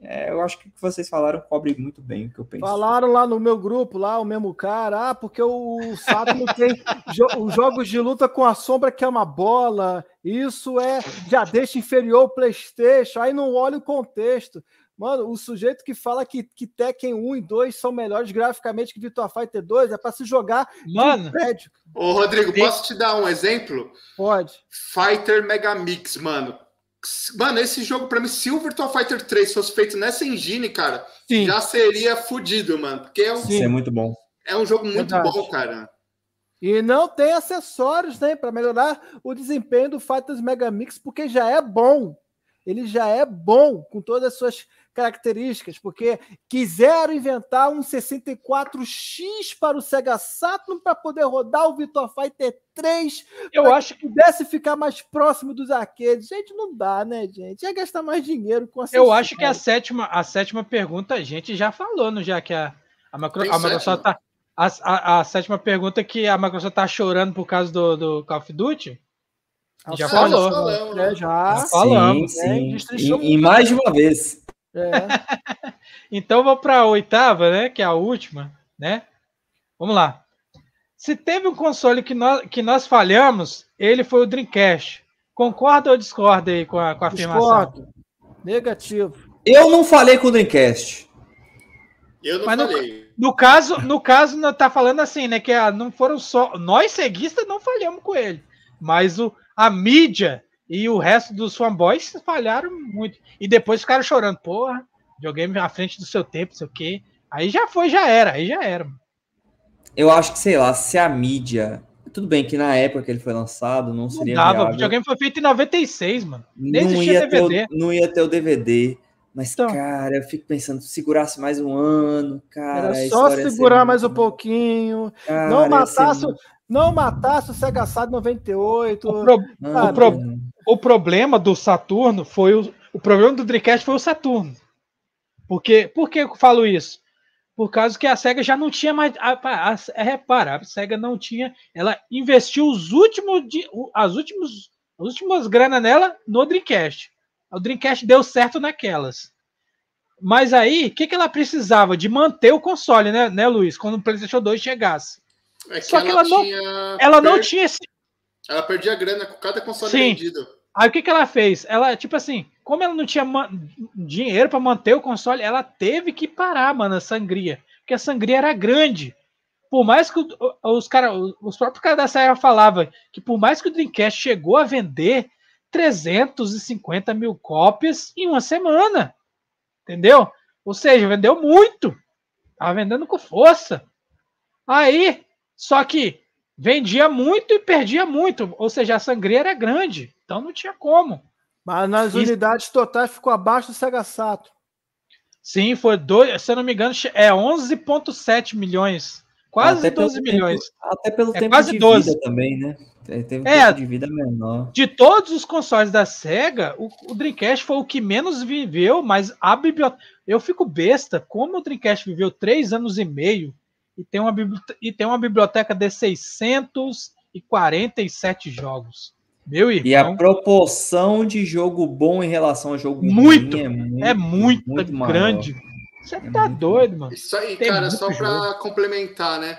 é, eu acho que o que vocês falaram cobre muito bem o que eu penso. Falaram lá no meu grupo, lá o mesmo cara, ah, porque o, o tem jo os jogos de luta com a sombra que é uma bola, isso é, já deixa inferior o Playstation, aí não olha o contexto. Mano, o sujeito que fala que, que Tekken 1 e 2 são melhores graficamente que Virtua Fighter 2 é para se jogar Mano. no prédio. Ô, Rodrigo, posso te dar um exemplo? Pode. Fighter Megamix, mano. Mano, esse jogo, para mim, se o Virtua Fighter 3 fosse feito nessa engine, cara, Sim. já seria fodido, mano. Porque é um, Sim, é muito bom. É um jogo muito Verdade. bom, cara. E não tem acessórios, né, para melhorar o desempenho do Fighters Megamix, porque já é bom. Ele já é bom com todas as suas características, porque quiseram inventar um 64X para o Sega Saturn para poder rodar o Virtua Fighter 3. Eu acho que pudesse ficar mais próximo dos arcades. Gente, não dá, né, gente? Ia gastar mais dinheiro com essa. Eu acho que a sétima, a sétima pergunta a gente já falou, não já que a, a, macro, a Microsoft tá, a, a, a, sétima pergunta que a Microsoft tá chorando por causa do, do Call of Duty. Já, falou. Falamos, né? é, Já, falamos. Sim, né? E, e mais de uma vez. É. [laughs] então vou para a oitava, né? Que é a última, né? Vamos lá. Se teve um console que nós, que nós falhamos, ele foi o Dreamcast. Concorda ou discorda aí com a, com a Discordo. Negativo. Eu não falei com o Dreamcast. Eu não Mas falei. No, no, caso, no caso, tá falando assim, né? Que ah, não foram só. Nós ceguistas não falhamos com ele. Mas o, a mídia e o resto dos fanboys falharam muito. E depois ficaram chorando, porra, videogame à frente do seu tempo, sei o quê. Aí já foi, já era, aí já era. Eu acho que, sei lá, se a mídia. Tudo bem que na época que ele foi lançado, não, seria. Não dava, o videogame foi feito em 96, mano. Nem não ia DVD. Ter o, não ia ter o DVD. Mas, então, cara, eu fico pensando, segurasse mais um ano, cara. Era só segurar mais um pouquinho. Cara, não matasse. Não matasse o Sega Sado 98. O, pro... Não, o, pro o problema do Saturno foi o, o problema do Dreamcast foi o Saturno. Porque, por que eu falo isso? Por causa que a SEGA já não tinha mais. A, a, a, é, repara, a SEGA não tinha. Ela investiu os últimos. As últimas, as últimas grana nela no Dreamcast. O Dreamcast deu certo naquelas. Mas aí, o que, que ela precisava? De manter o console, né, né Luiz? Quando o PlayStation 2 chegasse. É Só que ela, ela não, tinha ela per... não tinha esse ela perdia grana com cada console Sim. vendido. Aí o que, que ela fez? Ela, tipo assim, como ela não tinha dinheiro para manter o console, ela teve que parar, mano, a sangria. Porque a sangria era grande. Por mais que os, cara, os próprios caras da Sierra falavam que por mais que o Dreamcast chegou a vender 350 mil cópias em uma semana. Entendeu? Ou seja, vendeu muito. Tava vendendo com força. Aí, só que vendia muito e perdia muito, ou seja, a sangria era grande, então não tinha como. Mas nas unidades totais ficou abaixo do Sega Sato. Sim, foi dois, se eu não me engano, é 11,7 milhões. Quase até 12 milhões. Tempo, até pelo é tempo quase de 12. vida também, né? É, teve é, tempo de vida menor. De todos os consoles da SEGA, o, o Dreamcast foi o que menos viveu, mas a biblioteca. Eu fico besta, como o Dreamcast viveu três anos e meio e tem uma, e tem uma biblioteca de 647 jogos. Meu irmão. E a proporção de jogo bom em relação a jogo muito, ruim é muito, é muito, muito grande. Você é tá doido, mano. Isso aí, tem cara, só para complementar, né?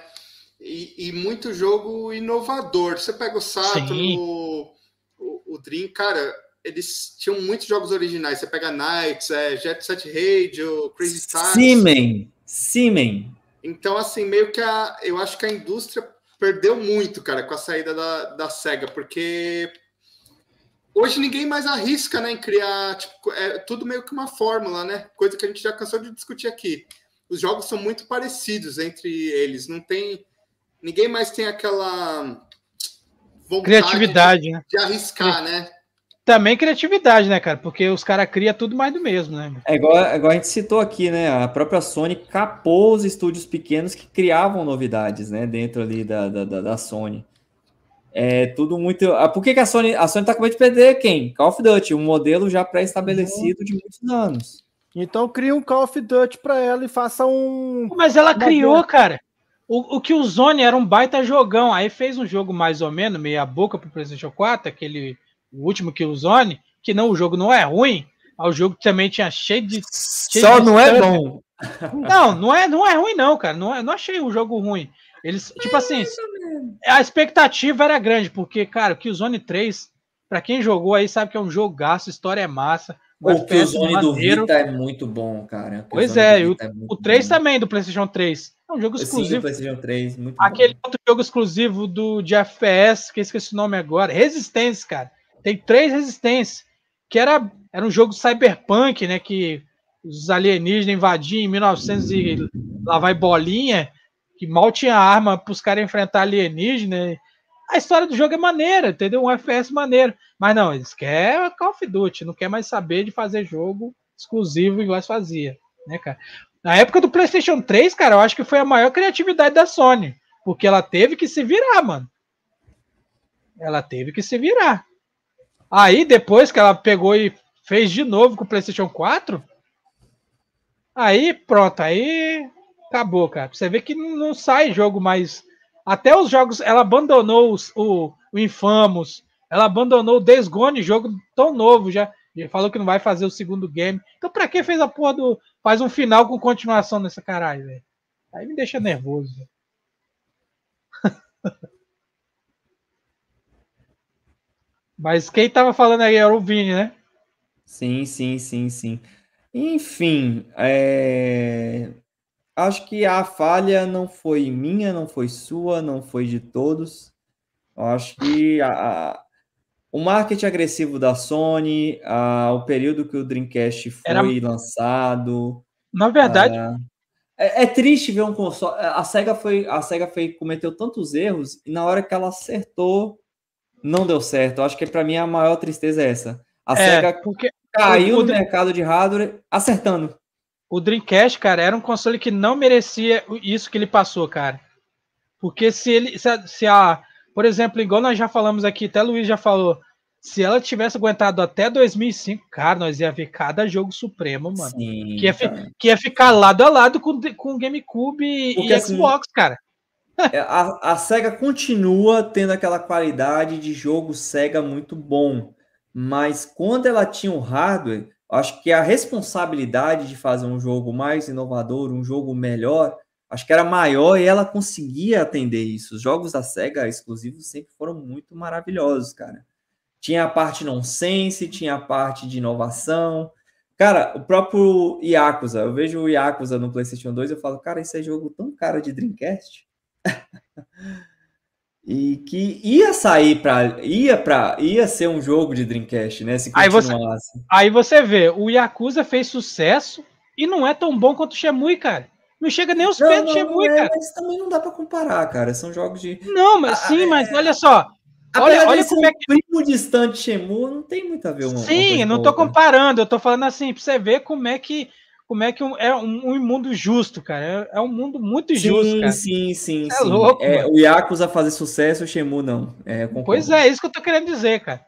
E, e, muito jogo inovador. Você pega o Saturn, o, o, o, Dream, cara, eles tinham muitos jogos originais. Você pega Knights, é, Jet Set Radio, Crazy Taxi. Simen, Simen. Então, assim, meio que a, eu acho que a indústria perdeu muito, cara, com a saída da, da SEGA, porque hoje ninguém mais arrisca, né, em criar, tipo, é tudo meio que uma fórmula, né? Coisa que a gente já cansou de discutir aqui. Os jogos são muito parecidos entre eles, não tem ninguém mais tem aquela vontade criatividade, de, né? de arriscar, né? Também criatividade, né, cara? Porque os caras criam tudo mais do mesmo, né? É igual, é igual a gente citou aqui, né? A própria Sony capou os estúdios pequenos que criavam novidades, né? Dentro ali da, da, da Sony. É tudo muito. Ah, por que, que a Sony a Sony tá com medo de perder quem? Call of Duty, um modelo já pré-estabelecido de muitos anos. Então cria um Call of Duty para ela e faça um. Mas ela criou, cara. O, o que o Zone era um baita jogão. Aí fez um jogo mais ou menos, meia boca pro PlayStation 4, aquele o último Killzone, que não, o jogo não é ruim, o jogo também tinha cheio de. Cheio Só de não é bom. Não, não é, não é ruim, não, cara. Não, é, não achei o jogo ruim. Eles, é tipo assim, a expectativa era grande, porque, cara, o Killzone 3, pra quem jogou aí, sabe que é um jogaço, história é massa. O, o Killzone do Vita é muito bom, cara. Pois é, o, é o 3 bom. também, do PlayStation 3. É um jogo exclusivo. Sim, 3, Aquele bom. outro jogo exclusivo do, de FPS, que eu esqueci o nome agora, Resistência, cara tem três resistências, que era, era um jogo cyberpunk, né? Que os alienígenas invadiam em 1900 e lá vai bolinha, que mal tinha arma para os caras enfrentar alienígena. A história do jogo é maneira, entendeu? Um FPS maneiro. Mas não, eles querem Call of Duty, não quer mais saber de fazer jogo exclusivo igual eles fazia, né, cara? Na época do PlayStation 3, cara, eu acho que foi a maior criatividade da Sony, porque ela teve que se virar, mano. Ela teve que se virar. Aí depois que ela pegou e fez de novo com o PlayStation 4, aí pronto, aí acabou, cara. Você vê que não, sai jogo mais. Até os jogos, ela abandonou os, o, o Infamous, ela abandonou o Desgone, jogo tão novo já. Ele falou que não vai fazer o segundo game. Então pra que fez a porra do. Faz um final com continuação nessa caralho, velho? Aí me deixa nervoso. [laughs] Mas quem estava falando aí era o Vini, né? Sim, sim, sim, sim. Enfim, é... acho que a falha não foi minha, não foi sua, não foi de todos. Eu acho que a... o marketing agressivo da Sony, a... o período que o Dreamcast foi era... lançado. Na verdade. A... É, é, triste ver um console. A Sega foi, a Sega foi cometeu tantos erros e na hora que ela acertou não deu certo. Eu acho que para mim a maior tristeza é essa. A é, SEGA caiu o, no mercado de hardware acertando. O Dreamcast, cara, era um console que não merecia isso que ele passou, cara. Porque se ele. Se a, se a por exemplo, igual nós já falamos aqui, até Luiz já falou. Se ela tivesse aguentado até 2005, cara, nós ia ver cada jogo supremo, mano. Sim, que, ia fi, que, ia ficar lado a lado com, o GameCube e e assim, Xbox, cara. É, a, a SEGA continua tendo aquela qualidade de jogo SEGA muito bom, mas quando ela tinha o hardware, acho que a responsabilidade de fazer um jogo mais inovador, um jogo melhor, acho que era maior e ela conseguia atender isso. Os jogos da SEGA exclusivos sempre foram muito maravilhosos, cara. Tinha a parte nonsense, tinha a parte de inovação, Cara, o próprio Yakuza, eu vejo o Yakuza no PlayStation 2 eu falo, cara, esse é jogo tão cara de Dreamcast e que ia sair para ia para ia ser um jogo de Dreamcast, né? Se aí você, aí você vê, o Yakuza fez sucesso e não é tão bom quanto o Shemui, cara. Não chega nem os pés do Shemui, é, cara. Mas também não dá para comparar, cara. São jogos de Não, mas ah, sim, é... mas é. olha só. Apesar olha, olha como é que primo distante Shemu não tem muito a ver uma, Sim, uma não tô comparando, eu tô falando assim, para você ver como é que como é que um, é um, um mundo justo, cara. É, é um mundo muito justo, sim, cara. Sim, sim, é sim. Louco, é, o Yakuza fazer sucesso, o Shemu não. É, pois é, é, isso que eu tô querendo dizer, cara.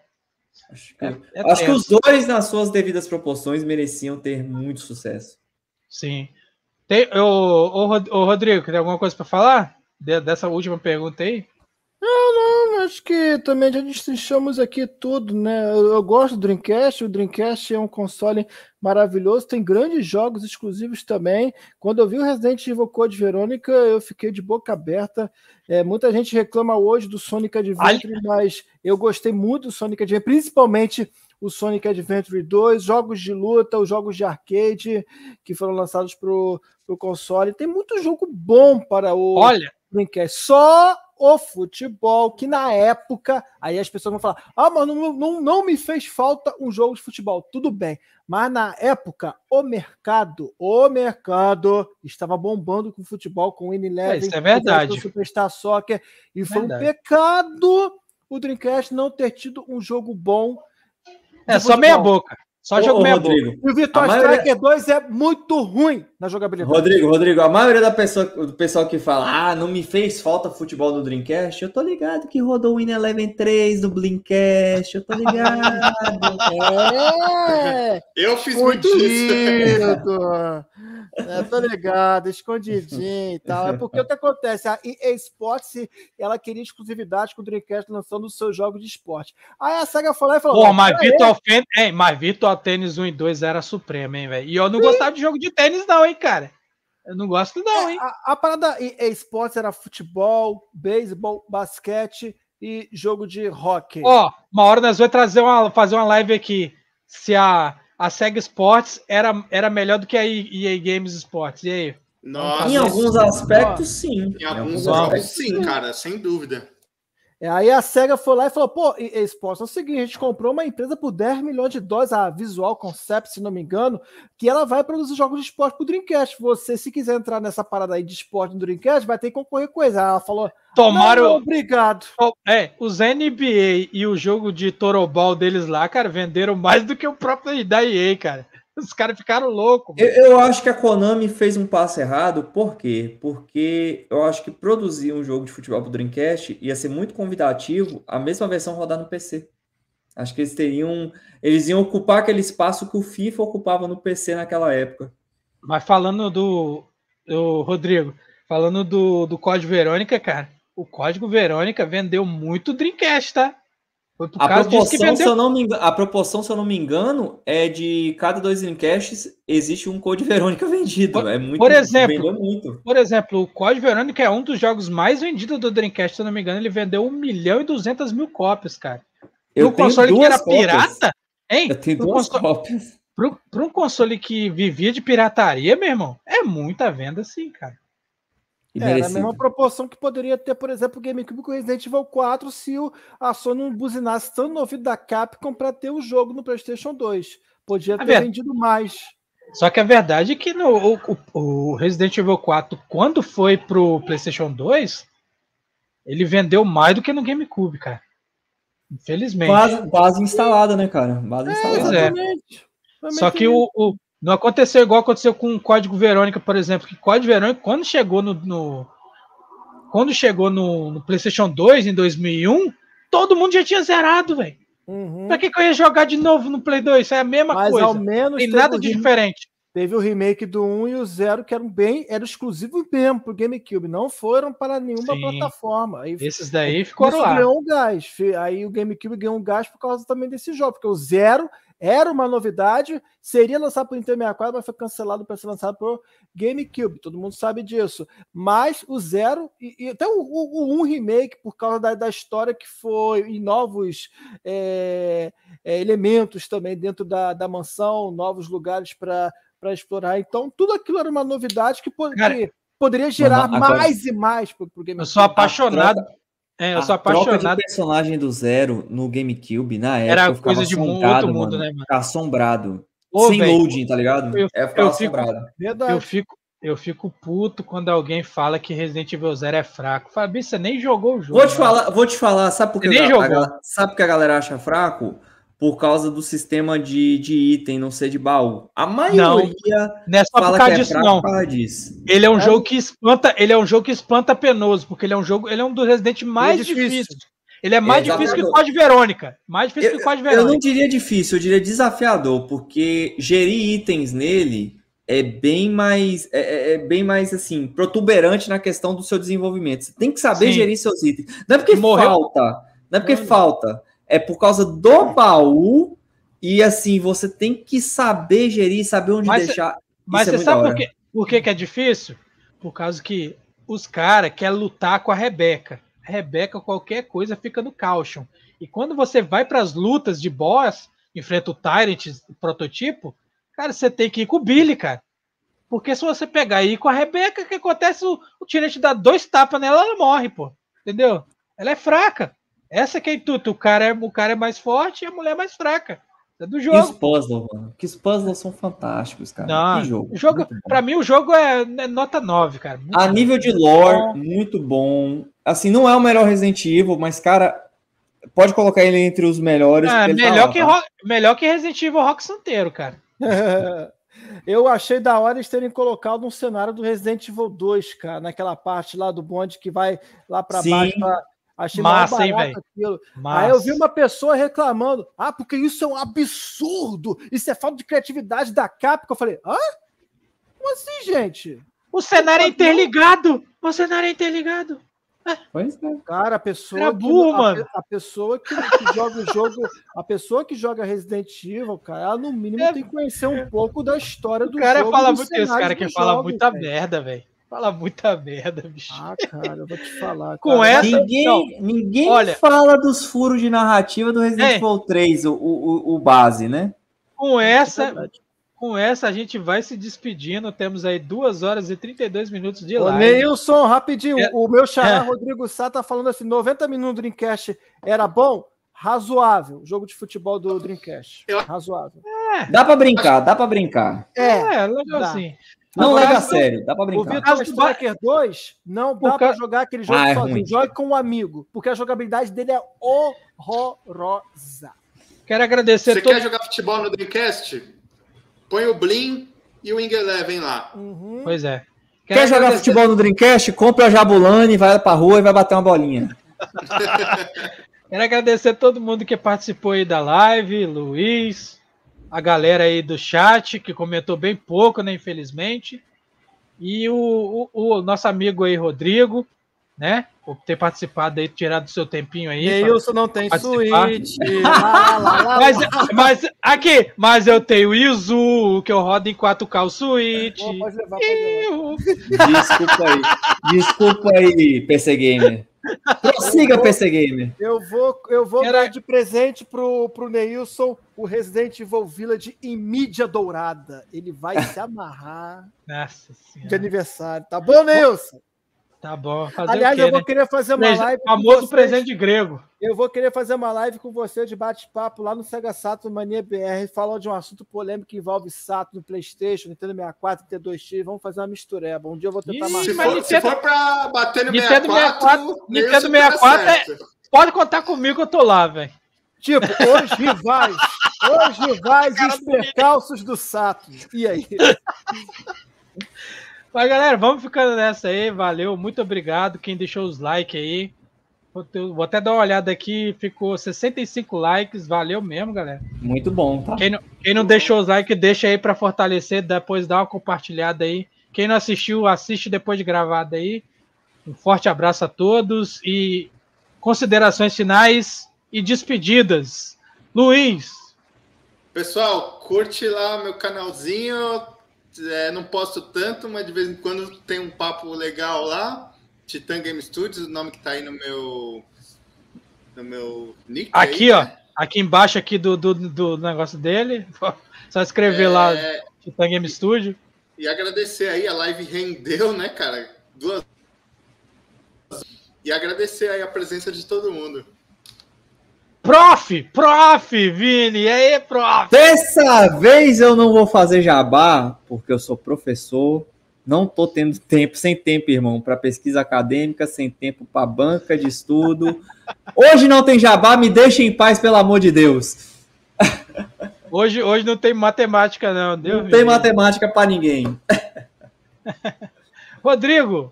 Acho que, é, é acho que os dois, nas suas devidas proporções, mereciam ter muito sucesso. Sim. Tem, ô, ô, ô Rodrigo, tem alguma coisa para falar? dessa última pergunta aí? Não, não, acho que também já destrinchamos aqui tudo, né? Eu, eu, gosto do Dreamcast, o Dreamcast é um console maravilhoso, tem grandes jogos exclusivos também. Quando eu vi o Resident Evil Code Verônica, eu fiquei de boca aberta. É, muita gente reclama hoje do Sonic Adventure, Ai. mas eu gostei muito do Sonic Adventure, principalmente o Sonic Adventure 2, jogos de luta, os jogos de arcade que foram lançados para o console. Tem muito jogo bom para o Olha. Dreamcast. Só o futebol, que na época, aí as pessoas vão falar: ah, mas não, não, não me fez falta um jogo de futebol. Tudo bem. Mas na época, o mercado, o mercado estava bombando com futebol, com o é, isso é verdade. Superstar Soccer, e foi verdade. um pecado o Dreamcast não ter tido um jogo bom. É, só meia boca. Só jogo meia boca. E o Vitória maioria... 2 é muito ruim na jogabilidade. Rodrigo, Rodrigo, a maioria da pessoa, do pessoal que fala, ah, não me fez falta futebol no Dreamcast, eu tô ligado que rodou o Win Eleven 3 no Blinkcast, eu tô ligado. [laughs] é. Eu fiz muito isso. É, [laughs] tô ligado, escondidinho e tal. É porque o que acontece? A EA Sports, ela queria exclusividade com o Dreamcast lançando o seu jogo de esporte. Aí a SEGA falou e falou... Pô, mas Virtual, Fen... mas Virtual Tênis 1 e 2 era supremo, hein, velho? E eu não Sim. gostava de jogo de tênis não, hein? hein, cara? Eu não gosto, não, é, hein? a, a, parada e é, é esportes era futebol, beisebol, basquete e jogo de hockey. Ó, uma hora nós vamos trazer uma, fazer uma live aqui. Se a, a SEG Esportes era, era melhor do que a EA Games esportes E aí? Nossa, em alguns aspectos, sim. Em alguns, alguns aspectos, sim, cara, sem dúvida. É, aí a SEGA foi lá e falou: pô, Esports, é o seguinte, a gente comprou uma empresa por 10 milhões de dólares, a Visual Concept, se não me engano, que ela vai produzir jogos de esporte pro Dreamcast. Você, se quiser entrar nessa parada aí de esporte no Dreamcast, vai ter que concorrer com eles. Aí ela falou: Tomaram. Não, obrigado. É, os NBA e o jogo de Torobal deles lá, cara, venderam mais do que o próprio da EA, cara. [laughs] Os caras ficaram loucos. Eu, eu, acho que a Konami fez um passo errado, por quê? Porque eu acho que produzir um jogo de futebol para o Dreamcast ia ser muito convidativo a mesma versão rodar no PC. Acho que eles teriam. Eles iam ocupar aquele espaço que o FIFA ocupava no PC naquela época. Mas falando do. do Rodrigo, falando do, do código Verônica, cara, o código Verônica vendeu muito Dreamcast, tá? a proporção, vendeu... se eu não me engano, a proporção, se eu não me engano, é de cada dois encaixes existe um Code Verônica [laughs] vendido. Por, é muito, por exemplo, muito. Por exemplo, o Code Verônica é um dos jogos mais vendidos do Dreamcast, se eu não me engano. Ele vendeu 1 milhão e 200 mil cópias, cara. Eu tenho console duas que era cópias. pirata? Hein? Eu tenho pro duas console... cópias. Para um console que vivia de pirataria, meu irmão, é muita venda sim, cara. E é, merecido. na mesma proporção que poderia ter, por exemplo, o GameCube com Resident Evil 4 se o, a Sony não buzinasse tanto no ouvido da Capcom para ter o jogo no PlayStation 2. Podia é ter vendido mais. Só que a verdade é que no, o, o, Resident Evil 4, quando foi pro PlayStation 2, ele vendeu mais do que no GameCube, cara. Infelizmente. Base, base instalada, né, cara? Base é, instalada. É. Exatamente. Só que o, o, não aconteceu igual aconteceu com o Código Verônica, por exemplo. Que Código Verônica, quando chegou no, no quando chegou no, no, PlayStation 2 em 2001, todo mundo já tinha zerado, velho. Uhum. Pra que, que, eu ia jogar de novo no Play 2? Isso é a mesma Mas coisa. Ao menos Tem nada de diferente. Teve o remake do 1 e o 0, que eram bem, era exclusivo mesmo pro GameCube, não foram para nenhuma Sim. plataforma. Aí, Esses daí ficaram lá. Ganhou um gás. Aí o GameCube ganhou um gás por causa também desse jogo, porque o 0 era uma novidade, seria lançado para o Nintendo 64, mas foi cancelado para ser lançado para o GameCube. Todo mundo sabe disso. Mas o Zero e, e até o, o, o, Remake, por causa da, da história que foi, e novos é, é, elementos também dentro da, da mansão, novos lugares para explorar. Então, tudo aquilo era uma novidade que, que poderia gerar Agora, mais e mais para o GameCube. Eu sou apaixonado. É, eu a sou apaixonado. Troca de personagem do zero no GameCube, na época, Era eu ficava coisa de assombrado, mundo, mano. Né, mano? assombrado. Ô, Sem véio, loading, tá ligado? Eu, é, eu, assombrado. fico, eu fico, eu fico puto quando alguém fala que Resident Evil Zero é fraco. Fabrício, você nem jogou o jogo. Vou te, falar, vou te falar, sabe por que, a, a, sabe que a galera acha fraco? por causa do sistema de, de item não ser de baú. A maioria não, não é só fala por causa que é disso, é não. Disso. Ele é um é. jogo que espanta, ele é um jogo que espanta penoso, porque ele é um jogo, ele é um dos Resident mais é difícil. difíceis. Ele é mais difícil que o Código Verônica. Mais difícil eu, que o Código Verônica. Eu não diria difícil, eu diria desafiador, porque gerir itens nele é bem mais é, é, é, bem mais assim protuberante na questão do seu desenvolvimento. Você tem que saber Sim. gerir seus itens. Não é porque Morreu. falta, não é porque falta é por causa do baú e assim você tem que saber gerir, saber onde mas deixar. É cê, mas você é sabe por, que, por que, que é difícil? Por causa que os caras querem lutar com a Rebeca. A Rebeca, qualquer coisa, fica no caucho. E quando você vai para as lutas de boss, enfrenta o Tyrant, o prototipo, cara, você tem que ir com o Billy, cara. Porque se você pegar aí com a Rebeca, o que acontece? O, o Tyrant dá dois tapas nela, ela morre, pô. Entendeu? Ela é fraca. Essa é quem tuta. O cara é, o cara é mais forte e a mulher é mais fraca. É do jogo. Que puzzles, mano. Que os puzzles são fantásticos, cara. Não, que jogo. jogo pra mim, o jogo é, é nota 9, cara. Muito a bom. nível de lore, muito bom. Assim, não é o melhor Resident Evil, mas, cara, pode colocar ele entre os melhores. Ah, tá melhor, tá lá, que tá? melhor que Resident Evil Rock Santeiro, cara. [laughs] Eu achei da hora eles terem colocado um cenário do Resident Evil 2, cara, naquela parte lá do bonde que vai lá para baixo. Pra Achei Massa, hein, velho? Aí eu vi uma pessoa reclamando: ah, porque isso é um absurdo, isso é falta de criatividade da Capcom. Eu falei: hã? Como assim, gente? O cenário é interligado! O cenário é interligado! É. Pois é. Cara, a pessoa. Era burro, que, mano. A, a pessoa que, que joga o jogo. A pessoa que joga Resident Evil, cara, ela no mínimo é, tem que conhecer um pouco da história do o cara jogo. Fala muito, esse cara que fala jogos, muita véio. merda, velho. Fala muita merda, bicho. Ah, cara, eu vou te falar. [laughs] Com cara. essa. Ninguém, não, ninguém olha, fala dos furos de narrativa do Resident é, Evil 3, o, o, o base, né? Com é essa. É com essa a gente vai se despedindo. Temos aí 2 horas e 32 minutos de live. Neilson, rapidinho. É, o meu xará é. Rodrigo Sá tá falando assim: 90 minutos do Dreamcast era bom? Razoável. Jogo de futebol do Dreamcast. Razoável. É. Dá para brincar, dá para brincar. É, é legal dá. assim. Não Agora, leva a sério, dá pra brincar. O Vitor Striker 2 não dá cara... pra jogar aquele jogo ah, é sozinho. É Jogue com um amigo, porque a jogabilidade dele é horrorosa. Quero agradecer. Você todo... quer jogar futebol no Dreamcast? Põe o Bling e o Wing Eleven lá. Uhum. Pois é. Quero quer jogar futebol no Dreamcast? Compra a Jabulani, vai pra rua e vai bater uma bolinha. [laughs] Quero agradecer todo mundo que participou aí da live, Luiz, a galera aí do chat, que comentou bem pouco, né, infelizmente. E o, o, o nosso amigo aí, Rodrigo, né? Por ter participado aí, tirado do seu tempinho aí. E Wilson não tem participar. [laughs] lá, lá, lá, mas, mas, aqui, mas eu tenho o Izu, que eu rodo em 4K o suíte. pode levar, pode levar. Desculpa aí. Desculpa aí, PC Gamer. Prossiga, PC Gamer. Eu vou, eu vou Era... dar de presente pro, pro Neilson o Resident Evil Village em mídia dourada. Ele vai se [laughs] amarrar Nossa de aniversário. Tá bom, Neilson? Tá bom. Fazer Aliás, quê, eu vou né? querer fazer uma live. Famoso presente de grego. Eu vou querer fazer uma live com você de bate-papo lá no Sega Saturn Mania BR, Falando de um assunto polêmico que envolve Saturn, PlayStation, Nintendo 64, T2X. Vamos fazer uma mistureba. Um dia eu vou tentar mais. Se, for, se for pra bater no Nintendo 64, 64 Nintendo 64 é... pode contar comigo eu tô lá, velho. Tipo, os rivais. os rivais e os percalços do Saturn. E aí? [laughs] Mas galera, vamos ficando nessa aí. Valeu, muito obrigado quem deixou os likes aí. Vou até dar uma olhada aqui, ficou 65 likes, valeu mesmo, galera. Muito bom, tá? Quem não, quem não deixou os likes, deixa aí para fortalecer, depois dá uma compartilhada aí. Quem não assistiu, assiste depois de gravado aí. Um forte abraço a todos e considerações finais e despedidas. Luiz. Pessoal, curte lá meu canalzinho, é, não posto tanto, mas de vez em quando tem um papo legal lá. Titan Game Studios, o nome que tá aí no meu. No meu nick. Aqui, aí, ó. Né? Aqui embaixo aqui do, do, do negócio dele. [laughs] Só escrever é... lá Titan Game Studio. E agradecer aí, a live rendeu, né, cara? Duas. E agradecer aí a presença de todo mundo. Prof, prof, Vini, e aí, prof? Dessa vez eu não vou fazer jabá, porque eu sou professor, não tô tendo tempo, sem tempo, irmão, para pesquisa acadêmica, sem tempo para banca de estudo. Hoje não tem jabá, me deixem em paz, pelo amor de Deus. Hoje, hoje não tem matemática, não. Deus não tem matemática para ninguém. [laughs] Rodrigo,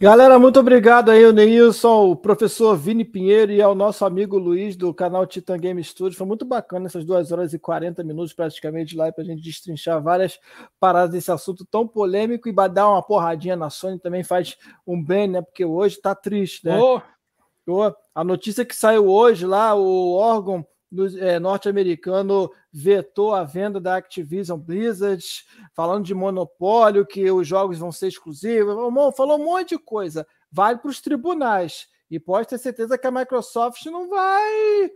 Galera, muito obrigado aí, o Neilson, o professor Vini Pinheiro e ao nosso amigo Luiz do canal Titan Game Studios. Foi muito bacana essas duas horas e 40 minutos praticamente lá para a gente destrinchar várias paradas desse assunto tão polêmico e dar uma porradinha na Sony também faz um bem, né? Porque hoje tá triste, né? Oh. Oh, a notícia que saiu hoje lá, o órgão é, norte-americano vetou a venda da Activision Blizzard, falando de monopólio, que os jogos vão ser exclusivos, falou um monte de coisa. vai para os tribunais. E pode ter certeza que a Microsoft não vai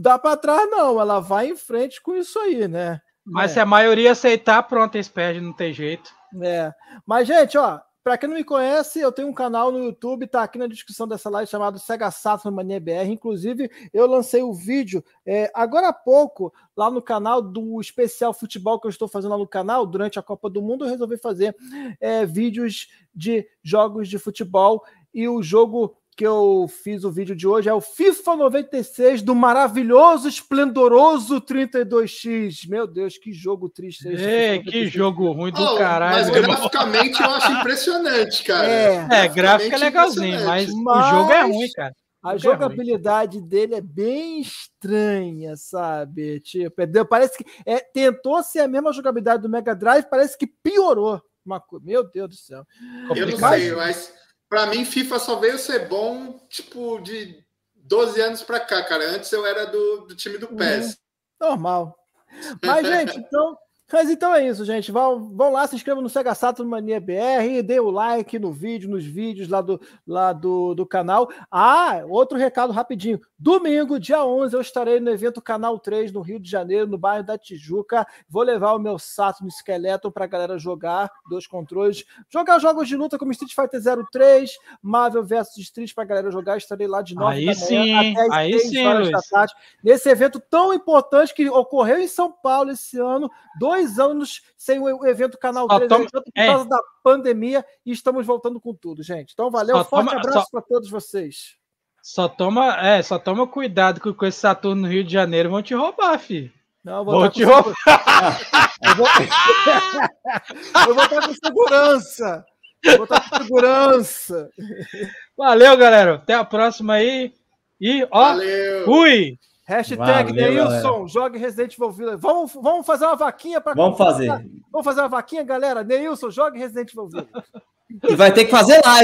dar para trás, não. Ela vai em frente com isso aí, né? Mas é. se a maioria aceitar, pronto, eles perdem, não tem jeito. É. Mas, gente, ó, para quem não me conhece, eu tenho um canal no YouTube, tá aqui na descrição dessa live chamado Sega Saturn Mania BR. Inclusive, eu lancei o um vídeo é, agora há pouco lá no canal do especial futebol que eu estou fazendo lá no canal durante a Copa do Mundo. Eu resolvi fazer é, vídeos de jogos de futebol e o jogo que eu fiz o vídeo de hoje é o FIFA 96 do maravilhoso, esplendoroso 32X. Meu Deus, que jogo triste. É, é que jogo ruim do oh, caralho. Mas né? graficamente eu acho impressionante, cara. É, é gráfico é legalzinho, mas, mas, o jogo é ruim, cara. A é jogabilidade é dele é bem estranha, sabe? Tipo, é, parece que é, tentou ser a mesma jogabilidade do Mega Drive, parece que piorou. Meu Deus do céu. Complicado. Eu não sei, mas para mim, FIFA só veio ser bom, tipo, de 12 anos para cá, cara. Antes eu era do, do time do uhum. PES. Normal. Mas, gente, então, mas então é isso, gente. Vão, vão lá, se inscrevam no Sega Saturn Mania BR, dê o like no vídeo, nos vídeos lá do, lá do, do canal. Ah, outro recado rapidinho. Domingo, dia 11, eu estarei no evento Canal 3, no Rio de Janeiro, no bairro da Tijuca. Vou levar o meu Saturn Skeleton para a galera jogar, dois controles. Jogar jogos de luta como Street Fighter 03, Marvel vs Street para a galera jogar. Estarei lá de novo aí sim, até aí sim, horas da tarde. Nesse evento tão importante que ocorreu em São Paulo esse ano, dois dois anos sem o evento Canal 3 toma... por é. causa é. da pandemia e estamos voltando com tudo, gente. Então, valeu, só forte toma... abraço só... para todos vocês. Só toma, é, só toma cuidado com, com esse Saturno no Rio de Janeiro, vão te roubar, filho. Não, vou, vou te roubar. eu, vou... [laughs] eu vou estar com segurança. Eu vou estar com segurança. Valeu, galera. Até a próxima aí. E ó, Valeu. fui! Hashtag Neilson, jogue Resident Evil Village. Vamos, vamos fazer uma vaquinha para. Vamos fazer. Vamos fazer uma vaquinha, galera. Neilson, jogue Resident Evil Village. e vai ter que fazer live.